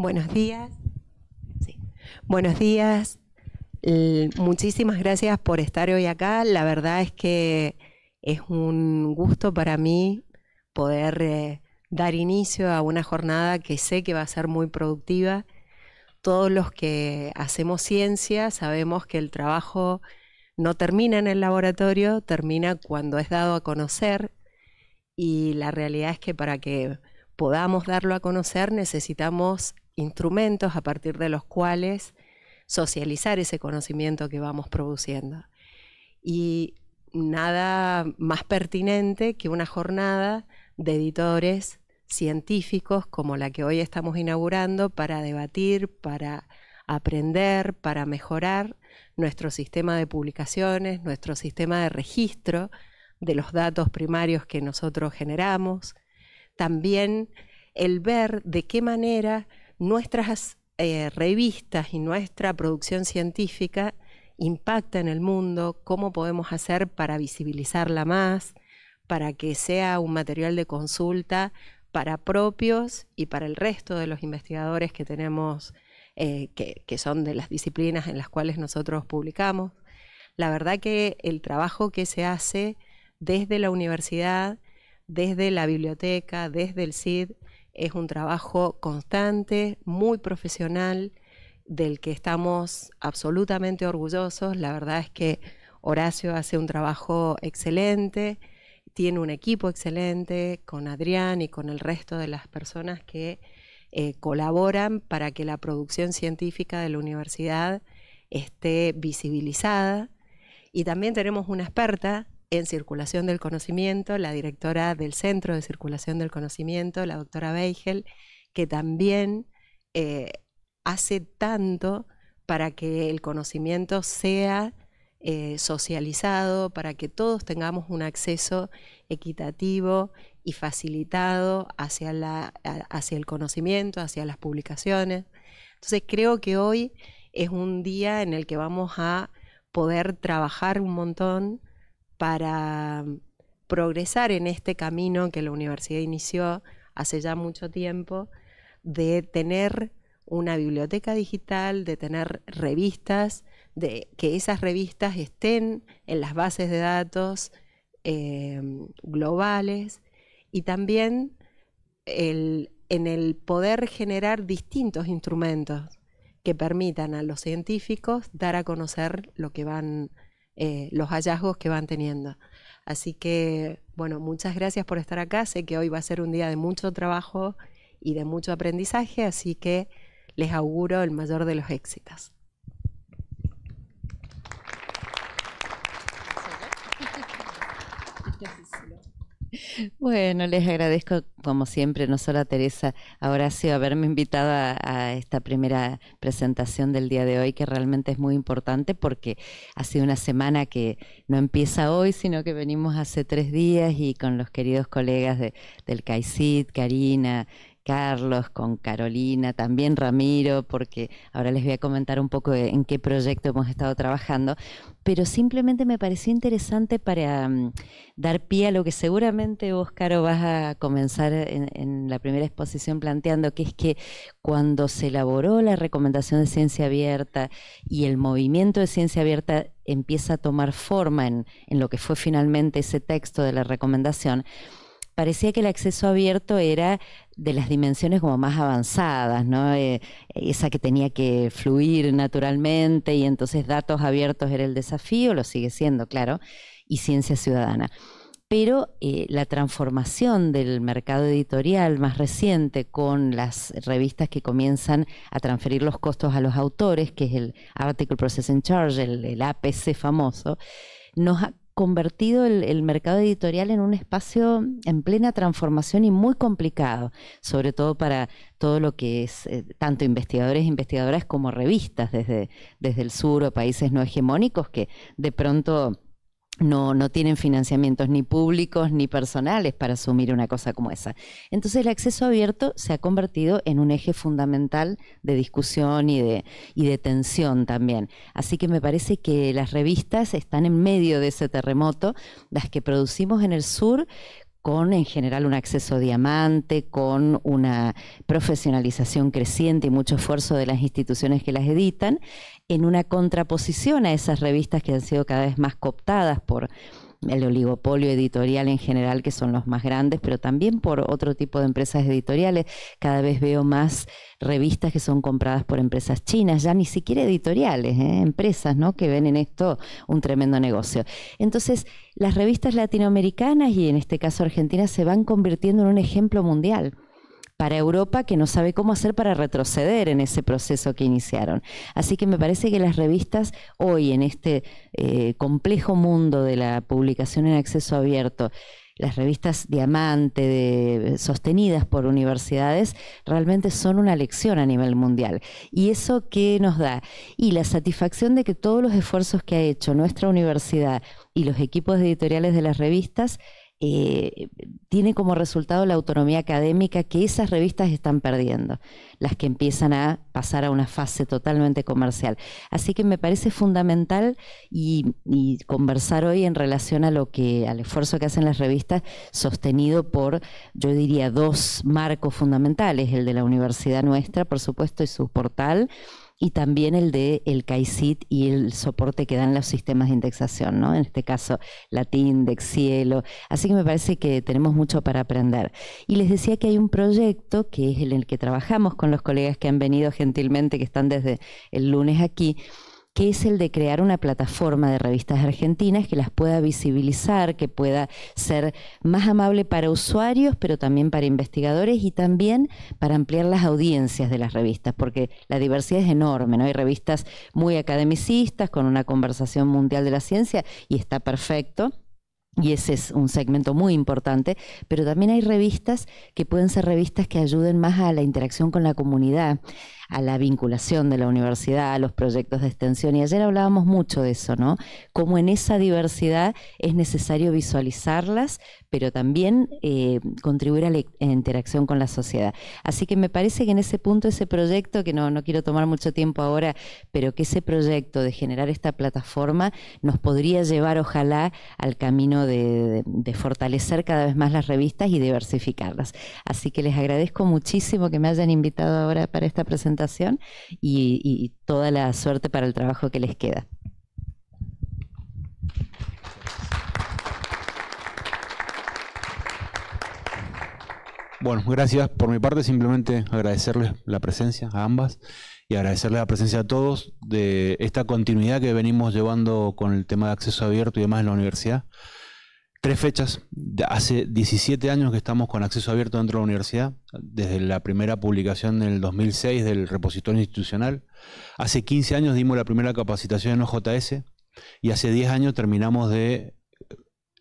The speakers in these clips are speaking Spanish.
Buenos días. Buenos días. muchísimas gracias por estar hoy acá. La verdad es que es un gusto para mí poder eh, dar inicio a una jornada que sé que va a ser muy productiva. Todos los que hacemos ciencia sabemos que el trabajo no termina en el laboratorio, termina cuando es dado a conocer y la realidad es que para que podamos darlo a conocer necesitamos instrumentos a partir de los cuales socializar ese conocimiento que vamos produciendo. Y nada más pertinente que una jornada de editores científicos como la que hoy estamos inaugurando para debatir, para aprender, para mejorar nuestro sistema de publicaciones, nuestro sistema de registro de los datos primarios que nosotros generamos. También el ver de qué manera nuestras eh, revistas y nuestra producción científica impacta en el mundo, cómo podemos hacer para visibilizarla más, para que sea un material de consulta para propios y para el resto de los investigadores que tenemos, eh, que, que son de las disciplinas en las cuales nosotros publicamos. La verdad que el trabajo que se hace desde la universidad, desde la biblioteca, desde el CID, es un trabajo constante, muy profesional, del que estamos absolutamente orgullosos. La verdad es que Horacio hace un trabajo excelente, tiene un equipo excelente con Adrián y con el resto de las personas que eh, colaboran para que la producción científica de la universidad esté visibilizada. Y también tenemos una experta en Circulación del Conocimiento, la directora del Centro de Circulación del Conocimiento, la doctora Beigel, que también eh, hace tanto para que el conocimiento sea eh, socializado, para que todos tengamos un acceso equitativo y facilitado hacia, la, hacia el conocimiento, hacia las publicaciones. Entonces creo que hoy es un día en el que vamos a poder trabajar un montón para progresar en este camino que la universidad inició hace ya mucho tiempo, de tener una biblioteca digital, de tener revistas, de que esas revistas estén en las bases de datos eh, globales y también en el poder generar distintos instrumentos que permitan a los científicos dar a conocer lo que van a eh, los hallazgos que van teniendo. Así que, bueno, muchas gracias por estar acá. Sé que hoy va a ser un día de mucho trabajo y de mucho aprendizaje, así que les auguro el mayor de los éxitos. Bueno, les agradezco como siempre, no solo a Teresa, a Horacio, haberme invitado a, esta primera presentación del día de hoy, que realmente es muy importante porque ha sido una semana que no empieza hoy, sino que venimos hace tres días y con los queridos colegas de, del CAICID, Karina, Carlos, con Carolina, también Ramiro, porque ahora les voy a comentar un poco en qué proyecto hemos estado trabajando, pero simplemente me pareció interesante para mm, dar pie a lo que seguramente vos, Caro, vas a comenzar en, la primera exposición planteando, que es que cuando se elaboró la recomendación de ciencia abierta y el movimiento de ciencia abierta empieza a tomar forma en lo que fue finalmente ese texto de la recomendación, parecía que el acceso abierto era de las dimensiones como más avanzadas, ¿no? Eh, esa que tenía que fluir naturalmente y entonces datos abiertos era el desafío, lo sigue siendo, claro, y ciencia ciudadana. Pero eh, la transformación del mercado editorial más reciente con las revistas que comienzan a transferir los costos a los autores, que es el Article Processing Charge, el, el APC famoso, nos ha convertido el, mercado editorial en un espacio en plena transformación y muy complicado, sobre todo para todo lo que es eh, tanto investigadores e investigadoras como revistas desde, desde el sur o países no hegemónicos que de pronto no, tienen financiamientos ni públicos ni personales para asumir una cosa como esa. Entonces el acceso abierto se ha convertido en un eje fundamental de discusión y de, y de tensión también. Así que me parece que las revistas están en medio de ese terremoto, las que producimos en el sur con en general un acceso diamante, con una profesionalización creciente y mucho esfuerzo de las instituciones que las editan, en una contraposición a esas revistas que han sido cada vez más cooptadas por el oligopolio editorial en general, que son los más grandes, pero también por otro tipo de empresas editoriales. Cada vez veo más revistas que son compradas por empresas chinas, ya ni siquiera editoriales, ¿eh? empresas que ven en esto un tremendo negocio. Entonces, las revistas latinoamericanas y en este caso argentina se van convirtiendo en un ejemplo mundial para Europa que no sabe cómo hacer para retroceder en ese proceso que iniciaron. Así que me parece que las revistas hoy en este eh, complejo mundo de la publicación en acceso abierto, las revistas diamante de, sostenidas por universidades realmente son una lección a nivel mundial. ¿Y eso qué nos da? Y la satisfacción de que todos los esfuerzos que ha hecho nuestra universidad y los equipos editoriales de las revistas eh, tiene como resultado la autonomía académica que esas revistas están perdiendo, las que empiezan a pasar a una fase totalmente comercial. Así que me parece fundamental y conversar hoy en relación a lo que, al esfuerzo que hacen las revistas, sostenido por, yo diría, dos marcos fundamentales, el de la universidad nuestra, por supuesto, y su portal y también el de el CAICIT y el soporte que dan los sistemas de indexación, ¿no? En este caso, de Cielo. Así que me parece que tenemos mucho para aprender. Y les decía que hay un proyecto que es en el que trabajamos con los colegas que han venido gentilmente, que están desde el lunes aquí, que es el de crear una plataforma de revistas argentinas que las pueda visibilizar, que pueda ser más amable para usuarios, pero también para investigadores y también para ampliar las audiencias de las revistas, porque la diversidad es enorme, ¿no? Hay revistas muy academicistas con una conversación mundial de la ciencia y está perfecto. Y ese es un segmento muy importante, pero también hay revistas que pueden ser revistas que ayuden más a la interacción con la comunidad, a la vinculación de la universidad, a los proyectos de extensión. Y ayer hablábamos mucho de eso, ¿no? Cómo en esa diversidad es necesario visualizarlas, pero también eh, contribuir a la interacción con la sociedad. Así que me parece que en ese punto, ese proyecto, que no, quiero tomar mucho tiempo ahora, pero que ese proyecto de generar esta plataforma nos podría llevar, ojalá, al camino de fortalecer cada vez más las revistas y diversificarlas. Así que les agradezco muchísimo que me hayan invitado ahora para esta presentación y, y toda la suerte para el trabajo que les queda. Bueno, gracias por mi parte, simplemente agradecerles la presencia a ambas y agradecerles la presencia a todos de esta continuidad que venimos llevando con el tema de acceso abierto y demás en la universidad tres fechas. Hace 17 años que estamos con acceso abierto dentro de la universidad, desde la primera publicación en el 2006 del repositorio institucional. Hace 15 años dimos la primera capacitación en OJS y hace 10 años terminamos de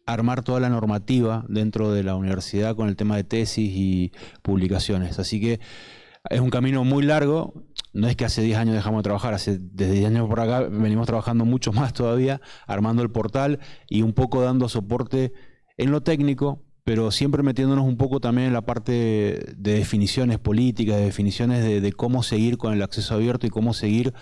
armar toda la normativa dentro de la universidad con el tema de tesis y publicaciones. Así que es un camino muy largo. No es que hace 10 años dejamos de trabajar, hace desde 10 años por acá venimos trabajando mucho más todavía, armando el portal y un poco dando soporte en lo técnico, pero siempre metiéndonos un poco también en la parte de definiciones políticas, de definiciones de, de cómo seguir con el acceso abierto y cómo seguir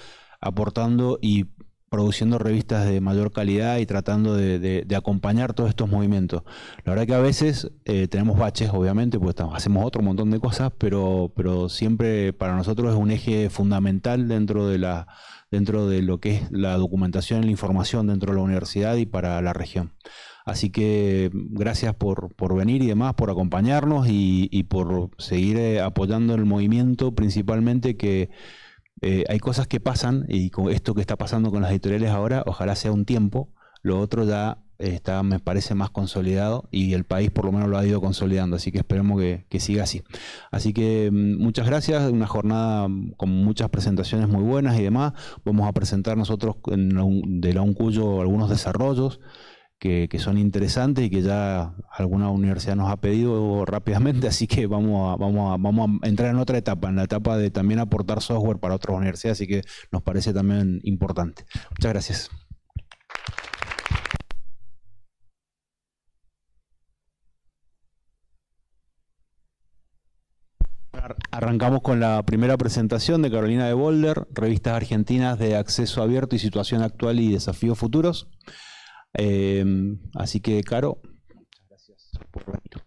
aportando y produciendo revistas de mayor calidad y tratando de, acompañar todos estos movimientos. La verdad que a veces eh, tenemos baches, obviamente, pues hacemos otro montón de cosas, pero, siempre para nosotros es un eje fundamental dentro de, lo que es la documentación y la información dentro de la universidad y para la región. Así que gracias por, venir y demás, por acompañarnos y por seguir eh, apoyando el movimiento principalmente que eh, hay cosas que pasan y con esto que está pasando con las editoriales ahora, ojalá sea un tiempo, lo otro ya eh, está, me parece, más consolidado y el país por lo menos lo ha ido consolidando, así que esperemos que, siga así. Así que mm, muchas gracias, una jornada mm, con muchas presentaciones muy buenas y demás. Vamos a presentar nosotros de la UNCUYO algunos desarrollos que, son interesantes y que ya alguna universidad nos ha pedido rápidamente, así que vamos a, vamos, vamos a entrar en otra etapa, en la etapa de también aportar software para otras universidades, así que nos parece también importante. Muchas gracias. Arrancamos con la primera presentación de Carolina de Boulder, Revistas Argentinas de Acceso Abierto y Situación Actual y Desafíos Futuros. Eh, así que, Caro, muchas gracias por venir.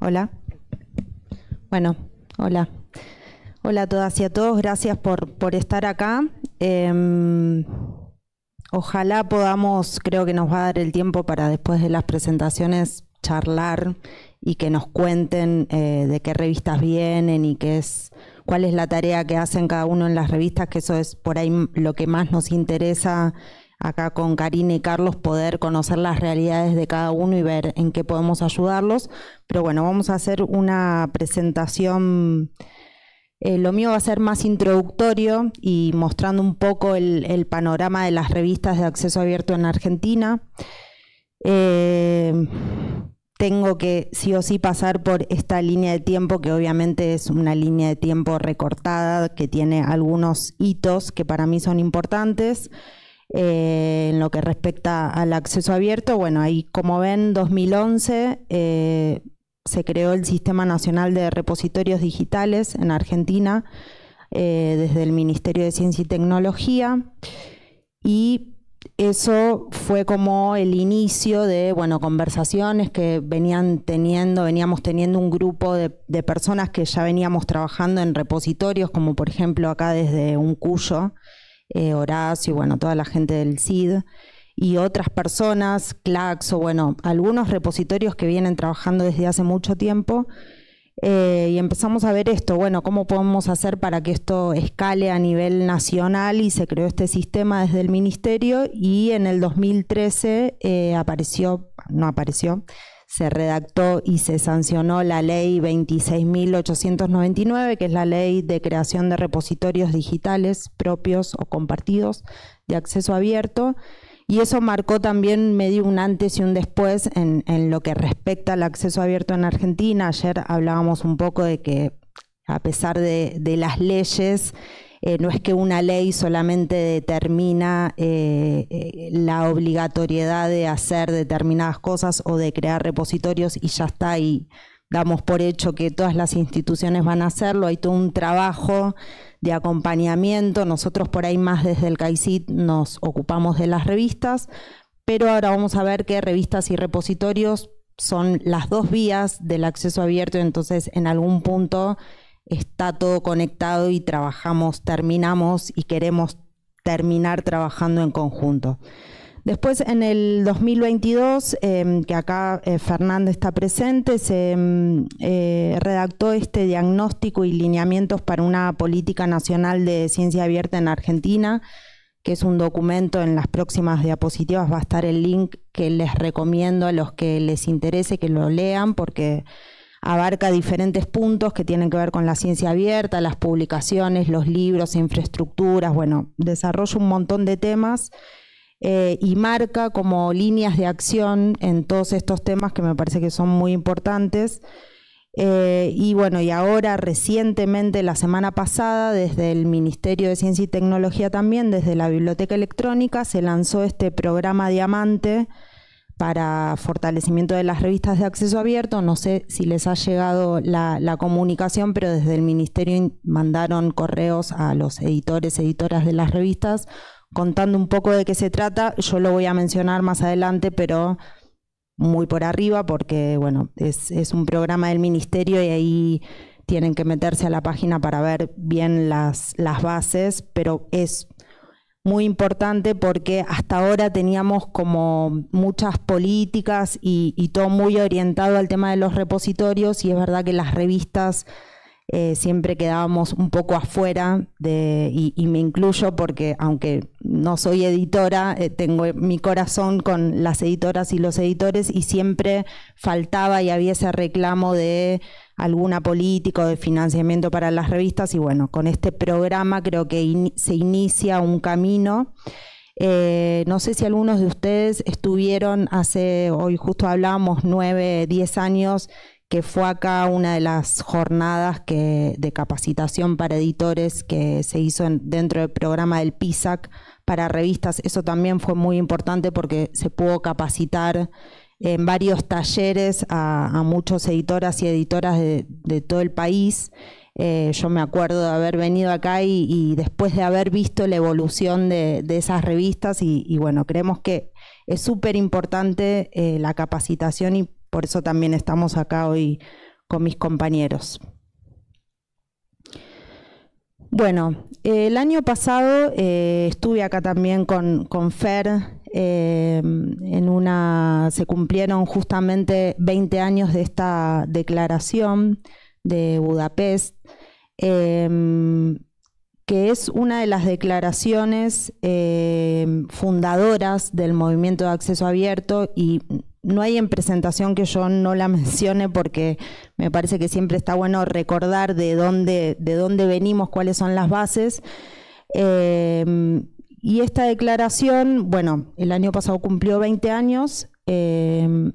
Hola. Bueno, hola. Hola a todas y a todos, gracias por, estar acá. Em, ojalá podamos, creo que nos va a dar el tiempo para después de las presentaciones charlar y que nos cuenten eh, de qué revistas vienen y qué es, cuál es la tarea que hacen cada uno en las revistas, que eso es por ahí lo que más nos interesa acá con Karina y Carlos, poder conocer las realidades de cada uno y ver en qué podemos ayudarlos. Pero bueno, vamos a hacer una presentación eh, lo mío va a ser más introductorio y mostrando un poco el, panorama de las revistas de acceso abierto en Argentina. Eh, tengo que sí o sí pasar por esta línea de tiempo, que obviamente es una línea de tiempo recortada, que tiene algunos hitos que para mí son importantes. Eh, en lo que respecta al acceso abierto, bueno, ahí como ven, 2011, se creó el Sistema Nacional de Repositorios Digitales en Argentina eh, desde el Ministerio de Ciencia y Tecnología y eso fue como el inicio de bueno conversaciones que venían teniendo veníamos teniendo un grupo de, personas que ya veníamos trabajando en repositorios como por ejemplo acá desde un cuyo eh, Horacio y bueno toda la gente del CID y otras personas, CLACS o bueno, algunos repositorios que vienen trabajando desde hace mucho tiempo. Eh, y empezamos a ver esto, bueno, cómo podemos hacer para que esto escale a nivel nacional y se creó este sistema desde el ministerio y en el 2013 eh, apareció, no apareció, se redactó y se sancionó la ley 26.899, que es la ley de creación de repositorios digitales propios o compartidos de acceso abierto y eso marcó también, medio un antes y un después en, lo que respecta al acceso abierto en Argentina. Ayer hablábamos un poco de que a pesar de, de las leyes, eh, no es que una ley solamente determina eh, eh, la obligatoriedad de hacer determinadas cosas o de crear repositorios y ya está ahí damos por hecho que todas las instituciones van a hacerlo, hay todo un trabajo de acompañamiento, nosotros por ahí más desde el CAICID nos ocupamos de las revistas, pero ahora vamos a ver que revistas y repositorios son las dos vías del acceso abierto, entonces en algún punto está todo conectado y trabajamos, terminamos y queremos terminar trabajando en conjunto. Después en el 2022, eh, que acá eh, Fernando está presente, se mm, eh, redactó este diagnóstico y lineamientos para una política nacional de ciencia abierta en Argentina, que es un documento, en las próximas diapositivas va a estar el link que les recomiendo a los que les interese que lo lean porque abarca diferentes puntos que tienen que ver con la ciencia abierta, las publicaciones, los libros, infraestructuras, bueno, desarrolla un montón de temas eh, y marca como líneas de acción en todos estos temas que me parece que son muy importantes. Eh, y bueno, y ahora recientemente, la semana pasada, desde el Ministerio de Ciencia y Tecnología también, desde la Biblioteca Electrónica, se lanzó este programa Diamante para fortalecimiento de las revistas de acceso abierto. No sé si les ha llegado la, la comunicación, pero desde el Ministerio mandaron correos a los editores, editoras de las revistas contando un poco de qué se trata. Yo lo voy a mencionar más adelante, pero muy por arriba, porque bueno, es, un programa del ministerio y ahí tienen que meterse a la página para ver bien las, las bases, pero es muy importante porque hasta ahora teníamos como muchas políticas y, y, todo muy orientado al tema de los repositorios y es verdad que las revistas eh, siempre quedábamos un poco afuera de, y, me incluyo porque aunque no soy editora, eh, tengo mi corazón con las editoras y los editores y siempre faltaba y había ese reclamo de alguna política o de financiamiento para las revistas y bueno, con este programa creo que se inicia un camino. Eh, no sé si algunos de ustedes estuvieron hace, hoy justo hablábamos, nueve, diez años que fue acá una de las jornadas que, de capacitación para editores que se hizo dentro del programa del PISAC para revistas. Eso también fue muy importante porque se pudo capacitar en varios talleres a, a muchas editoras y editoras de, todo el país. Eh, yo me acuerdo de haber venido acá y, después de haber visto la evolución de, esas revistas y, bueno, creemos que es súper importante eh, la capacitación y por eso también estamos acá hoy con mis compañeros. Bueno, eh, el año pasado eh, estuve acá también con, con Fer, eh, en una, se cumplieron justamente 20 años de esta declaración de Budapest, que es una de las declaraciones fundadoras del movimiento de acceso abierto y no hay en presentación que yo no la mencione porque me parece que siempre está bueno recordar de dónde, de dónde venimos, cuáles son las bases. Em, y esta declaración, bueno, el año pasado cumplió 20 años em,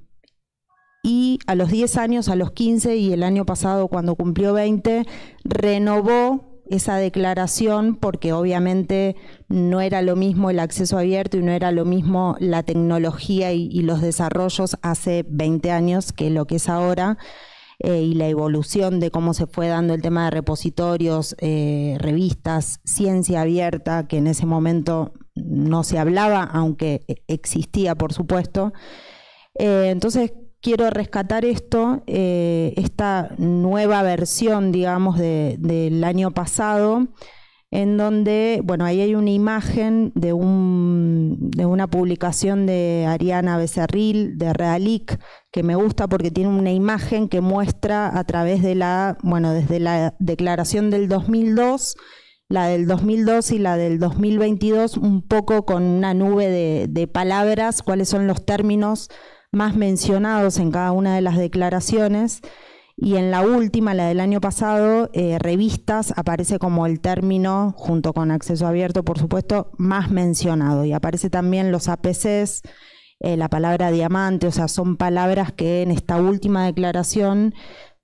y a los 10 años, a los 15 y el año pasado cuando cumplió 20, renovó esa declaración porque obviamente no era lo mismo el acceso abierto y no era lo mismo la tecnología y, los desarrollos hace 20 años que lo que es ahora eh, y la evolución de cómo se fue dando el tema de repositorios, eh, revistas, ciencia abierta, que en ese momento no se hablaba, aunque e-, existía por supuesto. Eh, entonces quiero rescatar esto, eh, esta nueva versión, digamos, del año pasado, en donde, bueno, ahí hay una imagen de, un, de una publicación de Ariana Becerril, de Realic, que me gusta porque tiene una imagen que muestra a través de la, bueno, desde la declaración del 2002, la del 2002 y la del 2022, un poco con una nube de palabras, cuáles son los términos más mencionados en cada una de las declaraciones. Y en la última, la del año pasado, eh, revistas aparece como el término, junto con acceso abierto, por supuesto, más mencionado. Y aparece también los APCs, eh, la palabra diamante, o sea, son palabras que en esta última declaración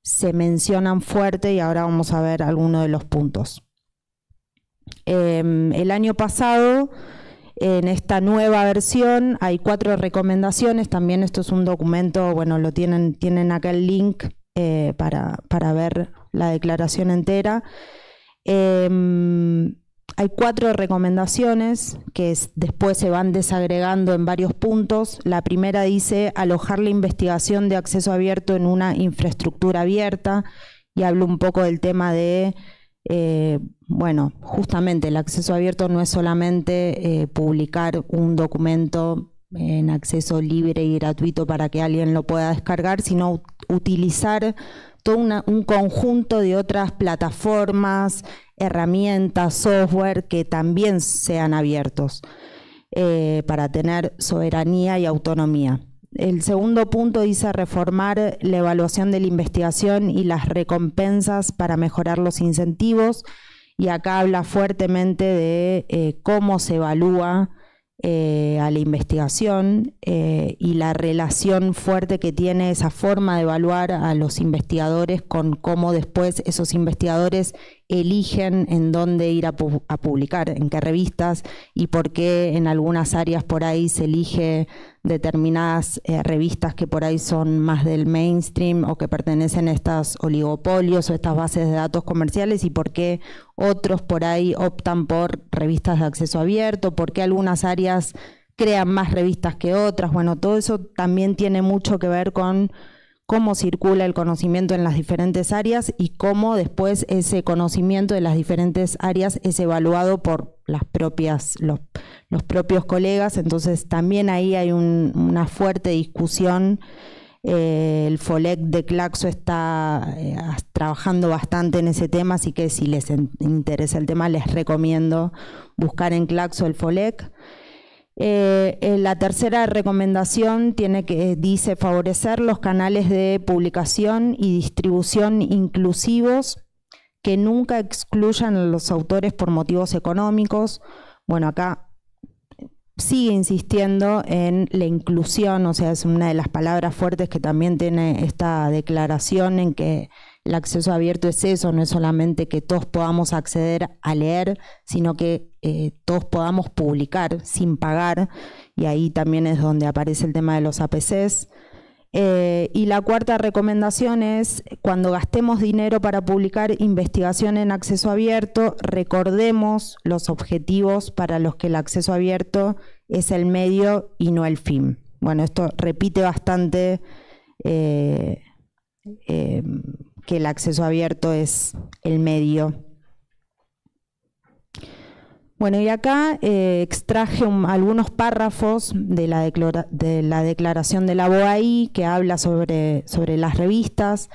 se mencionan fuerte y ahora vamos a ver algunos de los puntos. Em, el año pasado en esta nueva versión hay cuatro recomendaciones. También esto es un documento, bueno, lo tienen, tienen el link eh, para, ver la declaración entera. Em, hay cuatro recomendaciones que después se van desagregando en varios puntos. La primera dice alojar la investigación de acceso abierto en una infraestructura abierta y hablo un poco del tema de eh, bueno, justamente el acceso abierto no es solamente eh, publicar un documento en acceso libre y gratuito para que alguien lo pueda descargar, sino utilizar todo un conjunto de otras plataformas, herramientas, software que también sean abiertos eh, para tener soberanía y autonomía. El segundo punto dice reformar la evaluación de la investigación y las recompensas para mejorar los incentivos. Y acá habla fuertemente de eh, cómo se evalúa eh, a la investigación eh, y la relación fuerte que tiene esa forma de evaluar a los investigadores con cómo después esos investigadores eligen en dónde ir a, publicar, en qué revistas y por qué en algunas áreas por ahí se elige determinadas eh, revistas que por ahí son más del mainstream o que pertenecen a estas oligopolios o estas bases de datos comerciales y por qué otros por ahí optan por revistas de acceso abierto, por qué algunas áreas crean más revistas que otras. Bueno, todo eso también tiene mucho que ver con cómo circula el conocimiento en las diferentes áreas y cómo después ese conocimiento de las diferentes áreas es evaluado por las propias, los, propios colegas. Entonces también ahí hay una fuerte discusión. Eh, el FOLEC de Claxo está eh, trabajando bastante en ese tema, así que si les interesa el tema les recomiendo buscar en Claxo el FOLEC. Eh, eh, la tercera recomendación tiene que eh, dice favorecer los canales de publicación y distribución inclusivos que nunca excluyan a los autores por motivos económicos. Bueno, acá eh, sigue insistiendo en la inclusión, o sea, es una de las palabras fuertes que también tiene esta declaración en que el acceso abierto es eso, no es solamente que todos podamos acceder a leer, sino que eh, todos podamos publicar sin pagar, y ahí también es donde aparece el tema de los APCs. Eh, y la cuarta recomendación es, cuando gastemos dinero para publicar investigación en acceso abierto, recordemos los objetivos para los que el acceso abierto es el medio y no el fin. Bueno, esto repite bastante eh, que el acceso abierto es el medio. Bueno, y acá eh, extraje algunos párrafos de la, declaración de la BOAI que habla sobre, las revistas.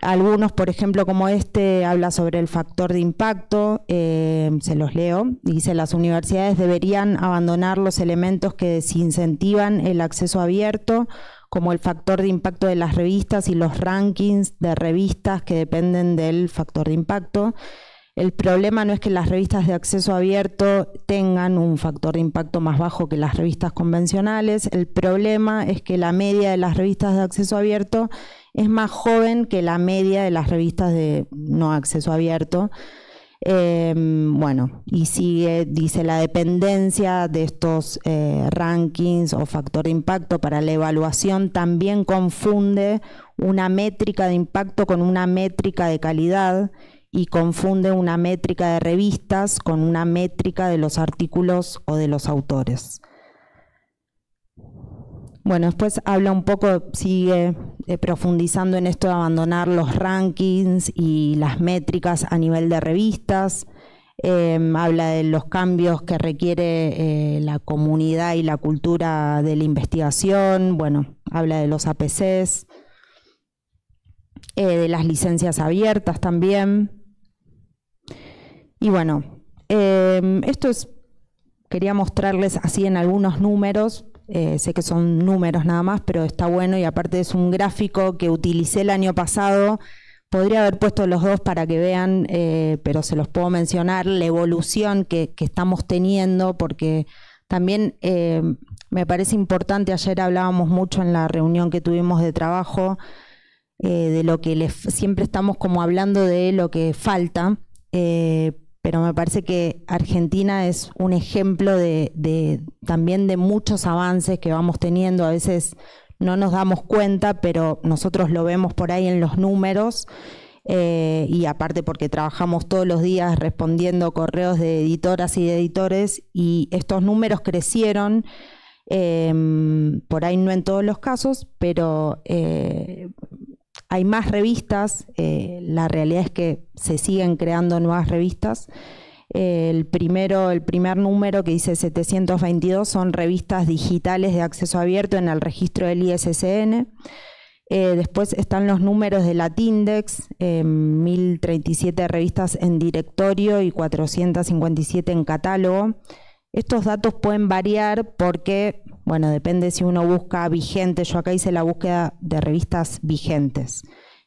Algunos, por ejemplo, como este, habla sobre el factor de impacto, eh, se los leo, dice las universidades deberían abandonar los elementos que desincentivan el acceso abierto, como el factor de impacto de las revistas y los rankings de revistas que dependen del factor de impacto. El problema no es que las revistas de acceso abierto tengan un factor de impacto más bajo que las revistas convencionales, el problema es que la media de las revistas de acceso abierto es más joven que la media de las revistas de no acceso abierto. Em, bueno, y sigue, dice, la dependencia de estos eh, rankings o factor de impacto para la evaluación también confunde una métrica de impacto con una métrica de calidad y confunde una métrica de revistas con una métrica de los artículos o de los autores. Bueno, después habla un poco, sigue eh, profundizando en esto de abandonar los rankings y las métricas a nivel de revistas. Em, habla de los cambios que requiere eh, la comunidad y la cultura de la investigación. Bueno, habla de los APCs, eh, de las licencias abiertas también. Y bueno, em, esto es, quería mostrarles así en algunos números eh, sé que son números nada más, pero está bueno y aparte es un gráfico que utilicé el año pasado. Podría haber puesto los dos para que vean, eh, pero se los puedo mencionar, la evolución que, estamos teniendo, porque también eh, me parece importante, ayer hablábamos mucho en la reunión que tuvimos de trabajo, de lo que les, siempre estamos como hablando de lo que falta, pero me parece que Argentina es un ejemplo de, también de muchos avances que vamos teniendo. A veces no nos damos cuenta, pero nosotros lo vemos por ahí en los números. Eh, y aparte porque trabajamos todos los días respondiendo correos de editoras y de editores y estos números crecieron, eh, por ahí no en todos los casos, pero eh, hay más revistas, eh, la realidad es que se siguen creando nuevas revistas. El, primero, el primer número que dice 722 son revistas digitales de acceso abierto en el registro del ISSN. Eh, después están los números de la Tindex, 1037 eh, revistas en directorio y 457 en catálogo. Estos datos pueden variar porque bueno, depende si uno busca vigente. Yo acá hice la búsqueda de revistas vigentes.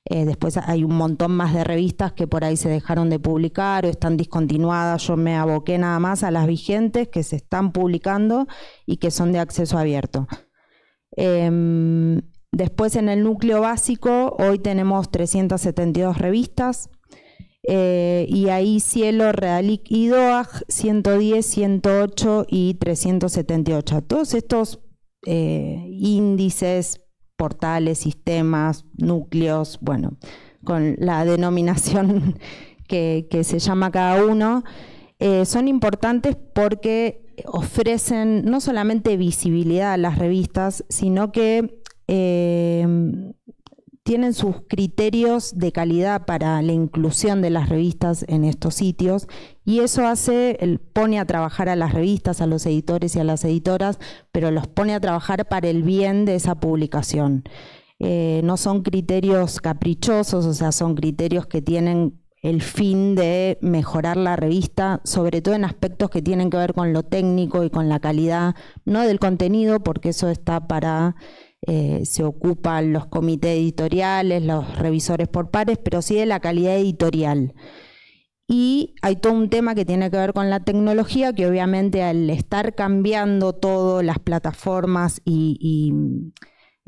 Eh, después hay un montón más de revistas que por ahí se dejaron de publicar o están discontinuadas. Yo me aboqué nada más a las vigentes que se están publicando y que son de acceso abierto. Em, después en el núcleo básico, hoy tenemos 372 revistas. Eh, y ahí Cielo, Realic y Doag 110, 108 y 378. Todos estos eh, índices, portales, sistemas, núcleos, bueno, con la denominación que, se llama cada uno, eh, son importantes porque ofrecen no solamente visibilidad a las revistas, sino que tienen sus criterios de calidad para la inclusión de las revistas en estos sitios y eso hace, pone a trabajar a las revistas, a los editores y a las editoras, pero los pone a trabajar para el bien de esa publicación. Eh, no son criterios caprichosos, o sea, son criterios que tienen el fin de mejorar la revista, sobre todo en aspectos que tienen que ver con lo técnico y con la calidad, no del contenido, porque eso está para eh, se ocupan los comités editoriales, los revisores por pares, pero sí de la calidad editorial. Y hay todo un tema que tiene que ver con la tecnología, que obviamente al estar cambiando todo, las plataformas y,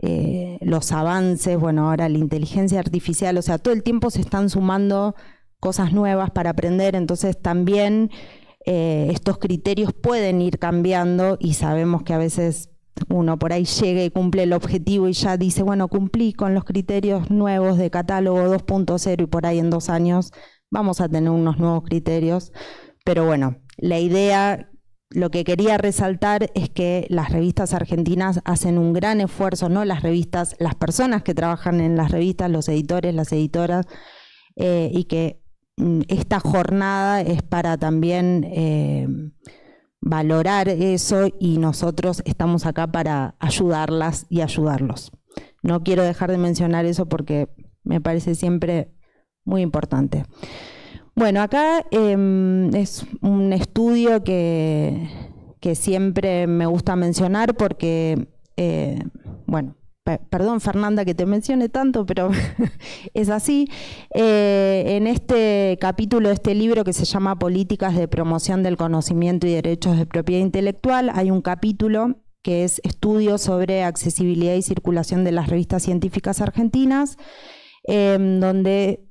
eh, los avances, bueno, ahora la inteligencia artificial, o sea, todo el tiempo se están sumando cosas nuevas para aprender, entonces también eh, estos criterios pueden ir cambiando y sabemos que a veces uno por ahí llega y cumple el objetivo y ya dice, bueno, cumplí con los criterios nuevos de catálogo 2.0 y por ahí en dos años vamos a tener unos nuevos criterios. Pero bueno, la idea, lo que quería resaltar es que las revistas argentinas hacen un gran esfuerzo, no las revistas, las personas que trabajan en las revistas, los editores, las editoras, eh, y que mm, esta jornada es para también... Eh, valorar eso y nosotros estamos acá para ayudarlas y ayudarlos. No quiero dejar de mencionar eso porque me parece siempre muy importante. Bueno, acá em, es un estudio que, siempre me gusta mencionar porque, eh, bueno, perdón Fernanda que te mencione tanto, pero es así, eh, en este capítulo de este libro que se llama Políticas de Promoción del Conocimiento y Derechos de Propiedad Intelectual, hay un capítulo que es Estudios sobre Accesibilidad y Circulación de las Revistas Científicas Argentinas, em, donde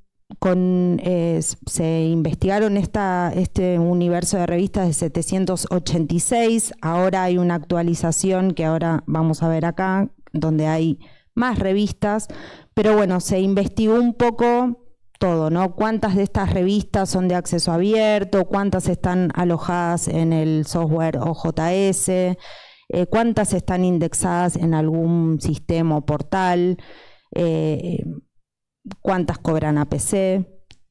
eh, se investigaron este universo de revistas de 786, ahora hay una actualización que ahora vamos a ver acá, donde hay más revistas, pero bueno, se investigó un poco todo, ¿no? ¿Cuántas de estas revistas son de acceso abierto? ¿Cuántas están alojadas en el software OJS? Eh, ¿Cuántas están indexadas en algún sistema o portal? Eh, ¿Cuántas cobran APC?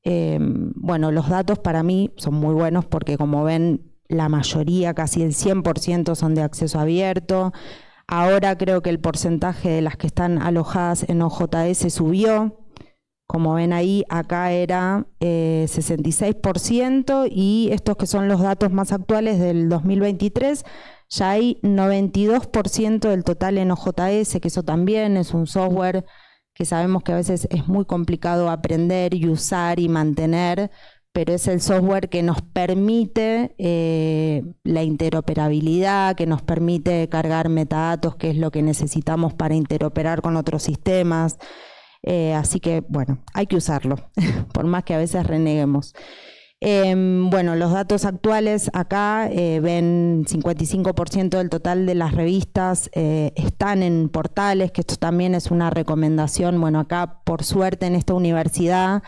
Eh, bueno, los datos para mí son muy buenos porque como ven, la mayoría, casi el 100% son de acceso abierto. Ahora creo que el porcentaje de las que están alojadas en OJS subió. Como ven ahí, acá era 66% eh, y estos que son los datos más actuales del 2023, ya hay 92% del total en OJS, que eso también es un software que sabemos que a veces es muy complicado aprender y usar y mantener, pero es el software que nos permite eh, la interoperabilidad, que nos permite cargar metadatos, que es lo que necesitamos para interoperar con otros sistemas. Eh, así que, bueno, hay que usarlo, por más que a veces reneguemos. Em, bueno, los datos actuales acá eh, ven 55% del total de las revistas están en portales, que esto también es una recomendación. Bueno, acá por suerte en esta universidad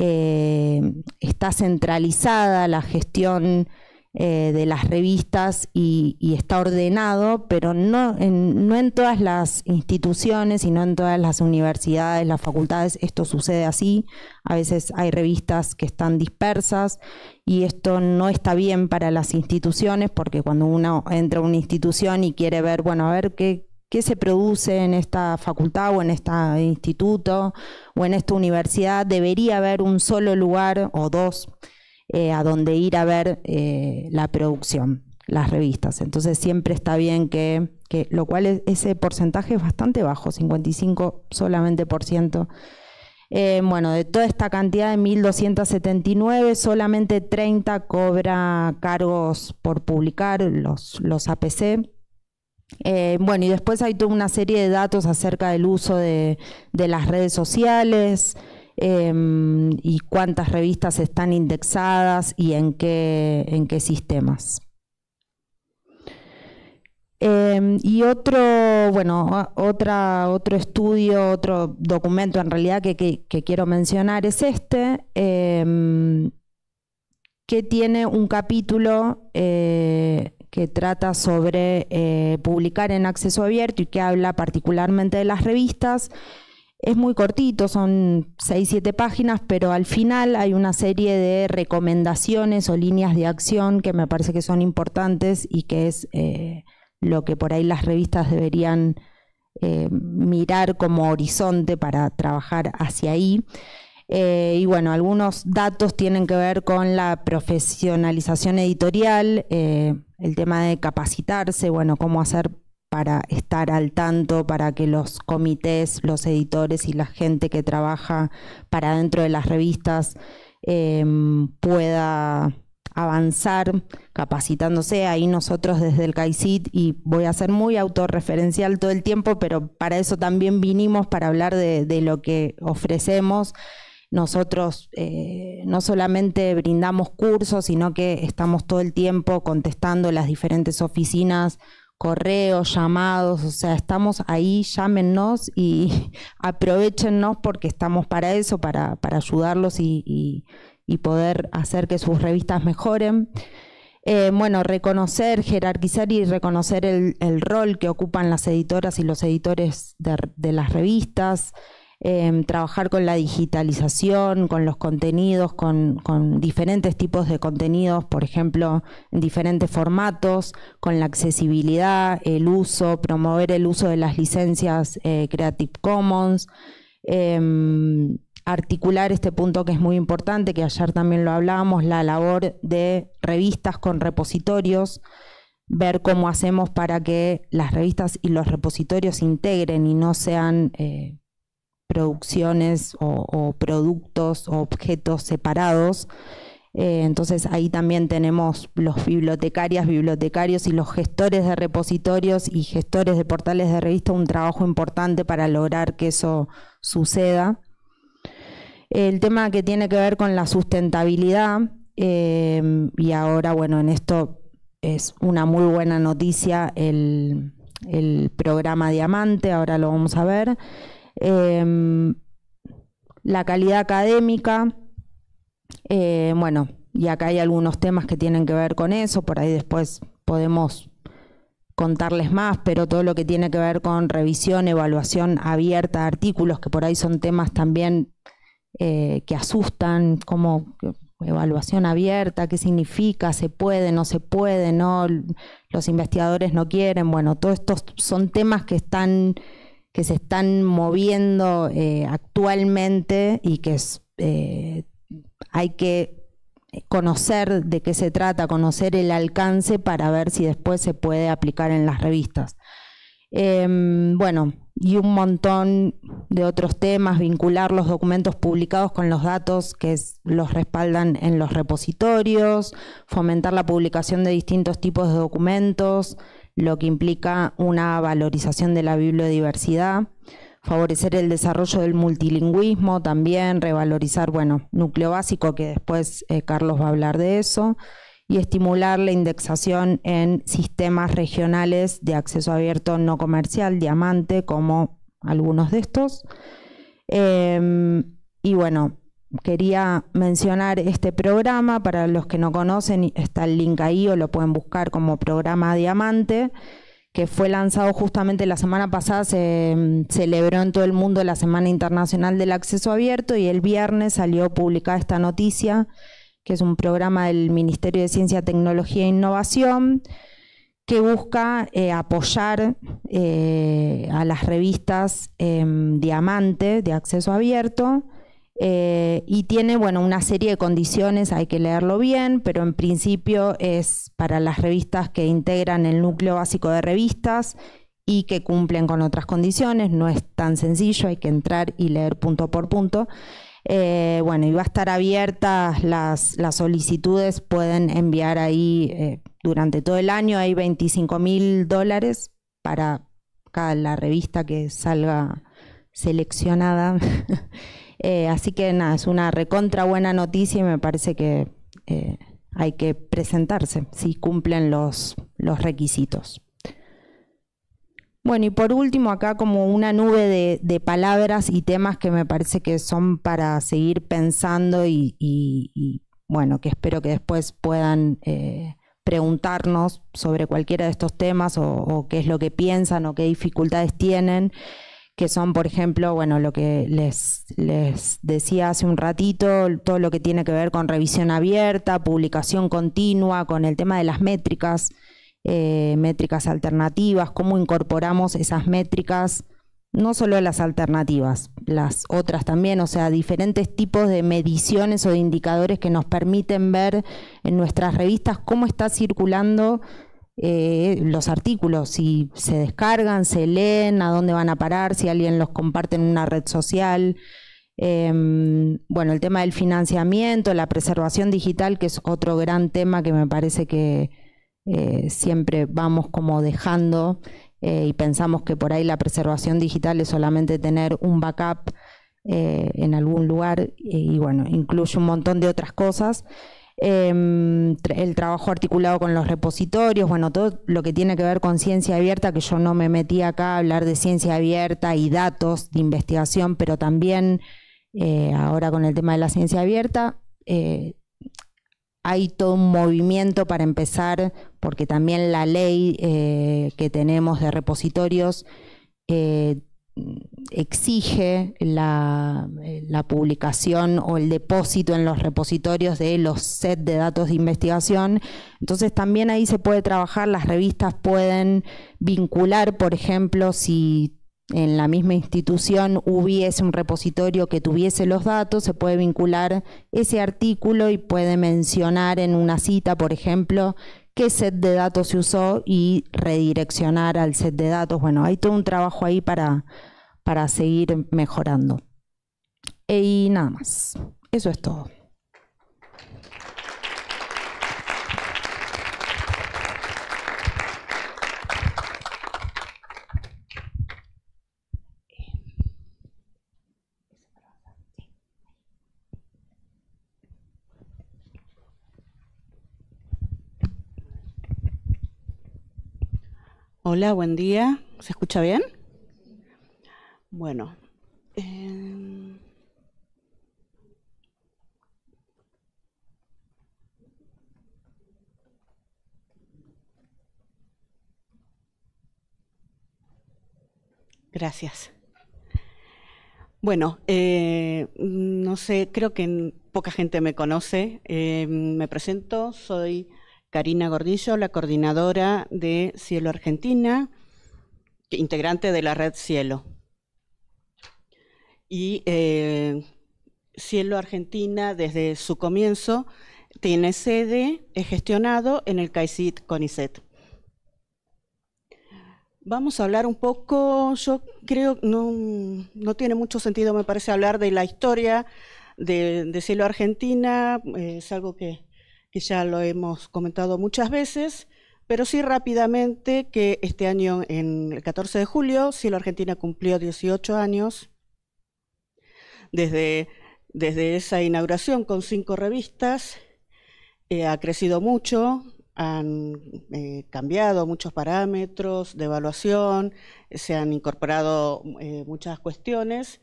eh, está centralizada la gestión eh, de las revistas y, está ordenado, pero no en, no en todas las instituciones y no en todas las universidades, las facultades, esto sucede así. A veces hay revistas que están dispersas y esto no está bien para las instituciones porque cuando uno entra a una institución y quiere ver, bueno, a ver qué, qué se produce en esta facultad o en este instituto o en esta universidad. Debería haber un solo lugar o dos eh, a donde ir a ver eh, la producción, las revistas. Entonces siempre está bien que, lo cual es, ese porcentaje es bastante bajo, 55 solamente por ciento. Eh, bueno, de toda esta cantidad de 1.279, solamente 30 cobra cargos por publicar, los, los APC, eh, bueno, y después hay toda una serie de datos acerca del uso de, las redes sociales em, y cuántas revistas están indexadas y en qué, en qué sistemas. Em, y otro, bueno, otra, otro estudio, otro documento en realidad que quiero mencionar es este, em, que tiene un capítulo eh, que trata sobre eh, publicar en acceso abierto y que habla particularmente de las revistas. Es muy cortito, son 6-7 páginas, pero al final hay una serie de recomendaciones o líneas de acción que me parece que son importantes y que es eh, lo que por ahí las revistas deberían eh, mirar como horizonte para trabajar hacia ahí. y bueno, algunos datos tienen que ver con la profesionalización editorial el tema de capacitarse, bueno, cómo hacer para estar al tanto, para que los comités, los editores y la gente que trabaja para dentro de las revistas em, pueda avanzar capacitándose. Ahí nosotros desde el CAICIT, y voy a ser muy autorreferencial todo el tiempo, pero para eso también vinimos, para hablar de lo que ofrecemos nosotros eh, no solamente brindamos cursos, sino que estamos todo el tiempo contestando las diferentes oficinas, correos, llamados, o sea, estamos ahí, llámenos y aprovechennos porque estamos para eso, para, ayudarlos y, poder hacer que sus revistas mejoren. Eh, bueno, reconocer, jerarquizar y reconocer el, rol que ocupan las editoras y los editores de, de las revistas, Em, trabajar con la digitalización, con los contenidos, con, diferentes tipos de contenidos, por ejemplo, en diferentes formatos, con la accesibilidad, el uso, promover el uso de las licencias eh, Creative Commons. Em, articular este punto que es muy importante, que ayer también lo hablábamos, la labor de revistas con repositorios, ver cómo hacemos para que las revistas y los repositorios se integren y no sean eh, producciones o, productos o objetos separados. Eh, entonces ahí también tenemos los bibliotecarias, bibliotecarios y los gestores de repositorios y gestores de portales de revista un trabajo importante para lograr que eso suceda. El tema que tiene que ver con la sustentabilidad, eh, y ahora, bueno, en esto es una muy buena noticia el, el programa Diamante, ahora lo vamos a ver. Em, la calidad académica, eh, bueno, y acá hay algunos temas que tienen que ver con eso, por ahí después podemos contarles más, pero todo lo que tiene que ver con revisión, evaluación abierta artículos, que por ahí son temas también eh, que asustan, como evaluación abierta, qué significa, se puede, no se puede, no, los investigadores no quieren, bueno, todos estos son temas que están que se están moviendo eh, actualmente y que eh, hay que conocer de qué se trata, conocer el alcance para ver si después se puede aplicar en las revistas. Em, bueno, y un montón de otros temas, vincular los documentos publicados con los datos que los respaldan en los repositorios, fomentar la publicación de distintos tipos de documentos, lo que implica una valorización de la bibliodiversidad, favorecer el desarrollo del multilingüismo también, revalorizar, bueno, núcleo básico, que después eh, Carlos va a hablar de eso, y estimular la indexación en sistemas regionales de acceso abierto no comercial, diamante, como algunos de estos. Em, y bueno, quería mencionar este programa. Para los que no conocen, está el link ahí o lo pueden buscar como programa Diamante, que fue lanzado justamente la semana pasada. Se mm, celebró en todo el mundo la Semana Internacional del Acceso Abierto y el viernes salió publicada esta noticia, que es un programa del Ministerio de Ciencia, Tecnología e Innovación que busca eh, apoyar eh, a las revistas em, Diamante de acceso abierto, eh, y tiene, bueno, una serie de condiciones, hay que leerlo bien, pero en principio es para las revistas que integran el núcleo básico de revistas y que cumplen con otras condiciones, no es tan sencillo, hay que entrar y leer punto por punto. Eh, bueno, y va a estar abiertas las, solicitudes, pueden enviar ahí eh, durante todo el año, hay 25 mil dólares para cada la revista que salga seleccionada. Eh, así que nada, es una recontra buena noticia y me parece que eh, hay que presentarse si cumplen los, requisitos. Bueno, y por último, acá como una nube de, palabras y temas que me parece que son para seguir pensando y, bueno, que espero que después puedan eh, preguntarnos sobre cualquiera de estos temas o, qué es lo que piensan o qué dificultades tienen que son, por ejemplo, bueno, lo que les, les decía hace un ratito, todo lo que tiene que ver con revisión abierta, publicación continua, con el tema de las métricas, eh, métricas alternativas, cómo incorporamos esas métricas, no solo las alternativas, las otras también, o sea, diferentes tipos de mediciones o de indicadores que nos permiten ver en nuestras revistas cómo está circulando eh, los artículos, si se descargan, se leen, a dónde van a parar, si alguien los comparte en una red social. Em, bueno, el tema del financiamiento, la preservación digital, que es otro gran tema que me parece que eh, siempre vamos como dejando eh, y pensamos que por ahí la preservación digital es solamente tener un backup eh, en algún lugar y bueno, incluye un montón de otras cosas. Em, el trabajo articulado con los repositorios, bueno, todo lo que tiene que ver con ciencia abierta, que yo no me metí acá a hablar de ciencia abierta y datos de investigación, pero también eh, ahora con el tema de la ciencia abierta, eh, hay todo un movimiento para empezar, porque también la ley eh, que tenemos de repositorios exige eh, la, publicación o el depósito en los repositorios de los sets de datos de investigación. Entonces también ahí se puede trabajar, las revistas pueden vincular, por ejemplo, si en la misma institución hubiese un repositorio que tuviese los datos, se puede vincular ese artículo y puede mencionar en una cita, por ejemplo, qué set de datos se usó y redireccionar al set de datos. Bueno, hay todo un trabajo ahí para, para seguir mejorando. Y nada más. Eso es todo. Hola, buen día. ¿Se escucha bien? Bueno. Em, gracias. Bueno, eh, no sé, creo que poca gente me conoce. Eh, me presento, soy Karina Gordillo, la coordinadora de Cielo Argentina, integrante de la red Cielo. Y eh, Cielo Argentina, desde su comienzo, tiene sede, es gestionado en el CAICIT CONICET. Vamos a hablar un poco, yo creo, no, no tiene mucho sentido, me parece, hablar de la historia de, Cielo Argentina, eh, es algo que que ya lo hemos comentado muchas veces, pero sí rápidamente que este año, en el 14 de julio, si Argentina cumplió 18 años desde, desde esa inauguración con cinco revistas. Eh, ha crecido mucho, han eh, cambiado muchos parámetros de evaluación, se han incorporado eh, muchas cuestiones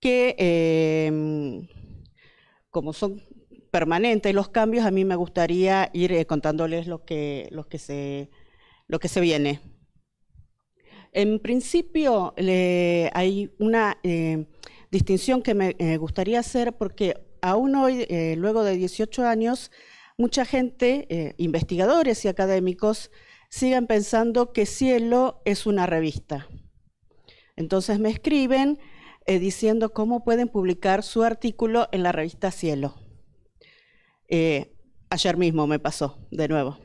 que, como son permanente y los cambios, a mí me gustaría ir eh, contándoles lo que, que se, lo que se viene. En principio, hay una eh, distinción que me eh, gustaría hacer porque aún hoy, luego de 18 años, mucha gente, investigadores y académicos, siguen pensando que Cielo es una revista. Entonces me escriben diciendo cómo pueden publicar su artículo en la revista Cielo. Eh, ayer mismo me pasó, de nuevo.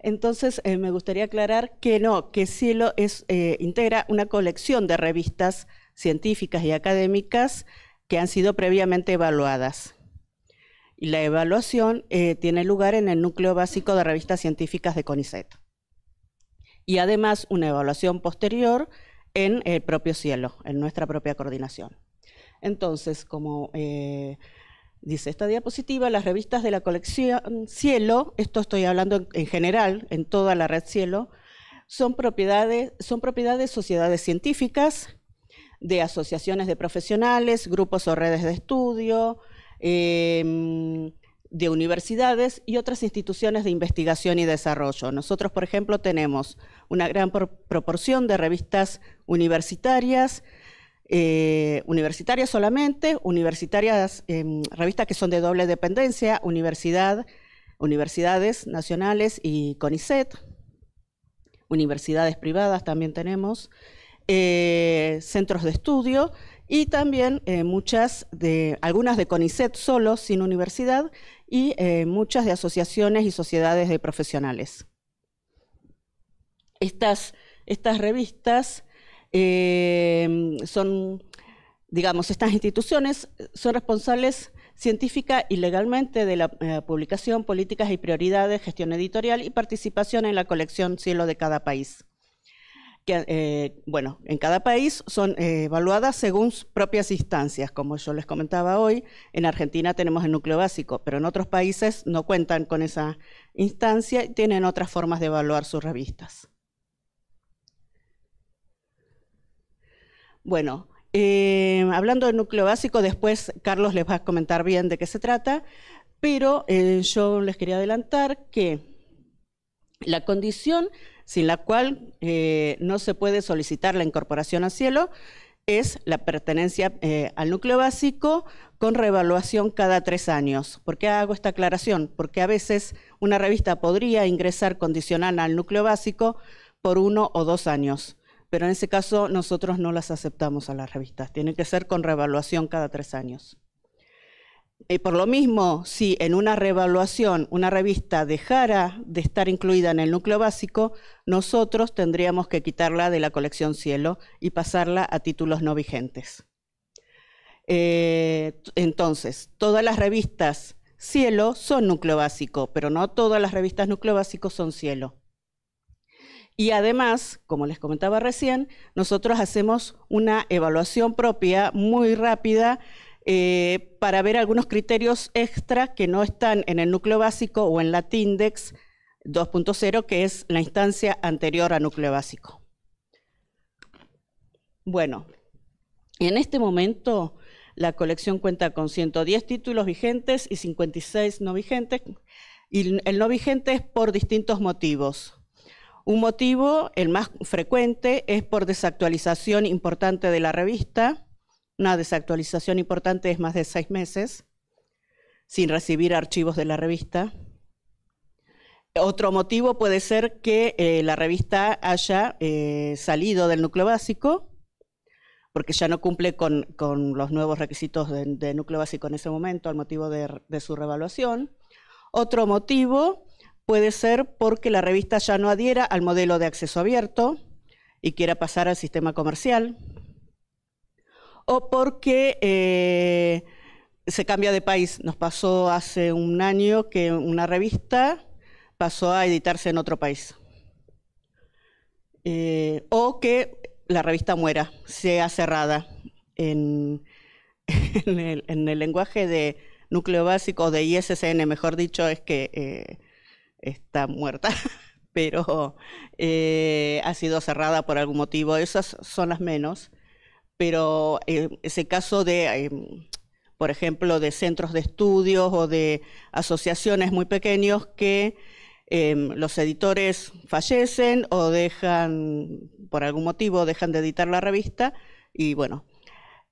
Entonces, eh, me gustaría aclarar que no, que Cielo es, eh, integra una colección de revistas científicas y académicas que han sido previamente evaluadas. Y la evaluación tiene lugar en el núcleo básico de revistas científicas de CONICET. Y además una evaluación posterior en el propio cielo, en nuestra propia coordinación. Entonces, como Dice, esta diapositiva, las revistas de la colección Cielo, esto estoy hablando en, general, en toda la red Cielo, son propiedades, son propiedades de sociedades científicas, de asociaciones de profesionales, grupos o redes de estudio, em, de universidades y otras instituciones de investigación y desarrollo. Nosotros, por ejemplo, tenemos una gran proporción de revistas universitarias, eh, universitarias solamente, universitarias, em, revistas que son de doble dependencia, universidad, universidades nacionales y CONICET, universidades privadas también tenemos, eh, centros de estudio y también eh, muchas de, algunas de CONICET solo, sin universidad, y muchas de asociaciones y sociedades de profesionales. Estas, estas revistas Em, son, digamos, estas instituciones son responsables científica y legalmente de la eh, publicación, políticas y prioridades, gestión editorial y participación en la colección Cielo de cada país. Que, eh, bueno, en cada país son eh, evaluadas según sus propias instancias, como yo les comentaba hoy, en Argentina tenemos el núcleo básico, pero en otros países no cuentan con esa instancia y tienen otras formas de evaluar sus revistas. Bueno, eh, hablando del núcleo básico, después Carlos les va a comentar bien de qué se trata, pero eh, yo les quería adelantar que la condición sin la cual eh, no se puede solicitar la incorporación a cielo es la pertenencia al núcleo básico con reevaluación cada tres años. ¿Por qué hago esta aclaración? Porque a veces una revista podría ingresar condicional al núcleo básico por uno o dos años pero en ese caso nosotros no las aceptamos a las revistas, tienen que ser con revaluación cada tres años. Y por lo mismo, si en una revaluación una revista dejara de estar incluida en el núcleo básico, nosotros tendríamos que quitarla de la colección Cielo y pasarla a títulos no vigentes. Eh, entonces, todas las revistas Cielo son núcleo básico, pero no todas las revistas núcleo básico son Cielo. Y además, como les comentaba recién, nosotros hacemos una evaluación propia muy rápida eh, para ver algunos criterios extra que no están en el núcleo básico o en la TINDEX 2.0, que es la instancia anterior a núcleo básico. Bueno, en este momento la colección cuenta con 110 títulos vigentes y 56 no vigentes. Y el no vigente es por distintos motivos. Un motivo, el más frecuente, es por desactualización importante de la revista. Una desactualización importante es más de seis meses sin recibir archivos de la revista. Otro motivo puede ser que eh, la revista haya eh, salido del núcleo básico, porque ya no cumple con, los nuevos requisitos de, núcleo básico en ese momento, al motivo de, de su revaluación. Otro motivo Puede ser porque la revista ya no adhiera al modelo de acceso abierto y quiera pasar al sistema comercial, o porque eh, se cambia de país. Nos pasó hace un año que una revista pasó a editarse en otro país. Eh, o que la revista muera, sea cerrada en, el, lenguaje de núcleo básico, de ISSN mejor dicho, es que eh, está muerta, pero eh, ha sido cerrada por algún motivo. Esas son las menos, pero eh, ese caso de, eh, por ejemplo, de centros de estudios o de asociaciones muy pequeños que em, los editores fallecen o dejan, por algún motivo, dejan de editar la revista y bueno.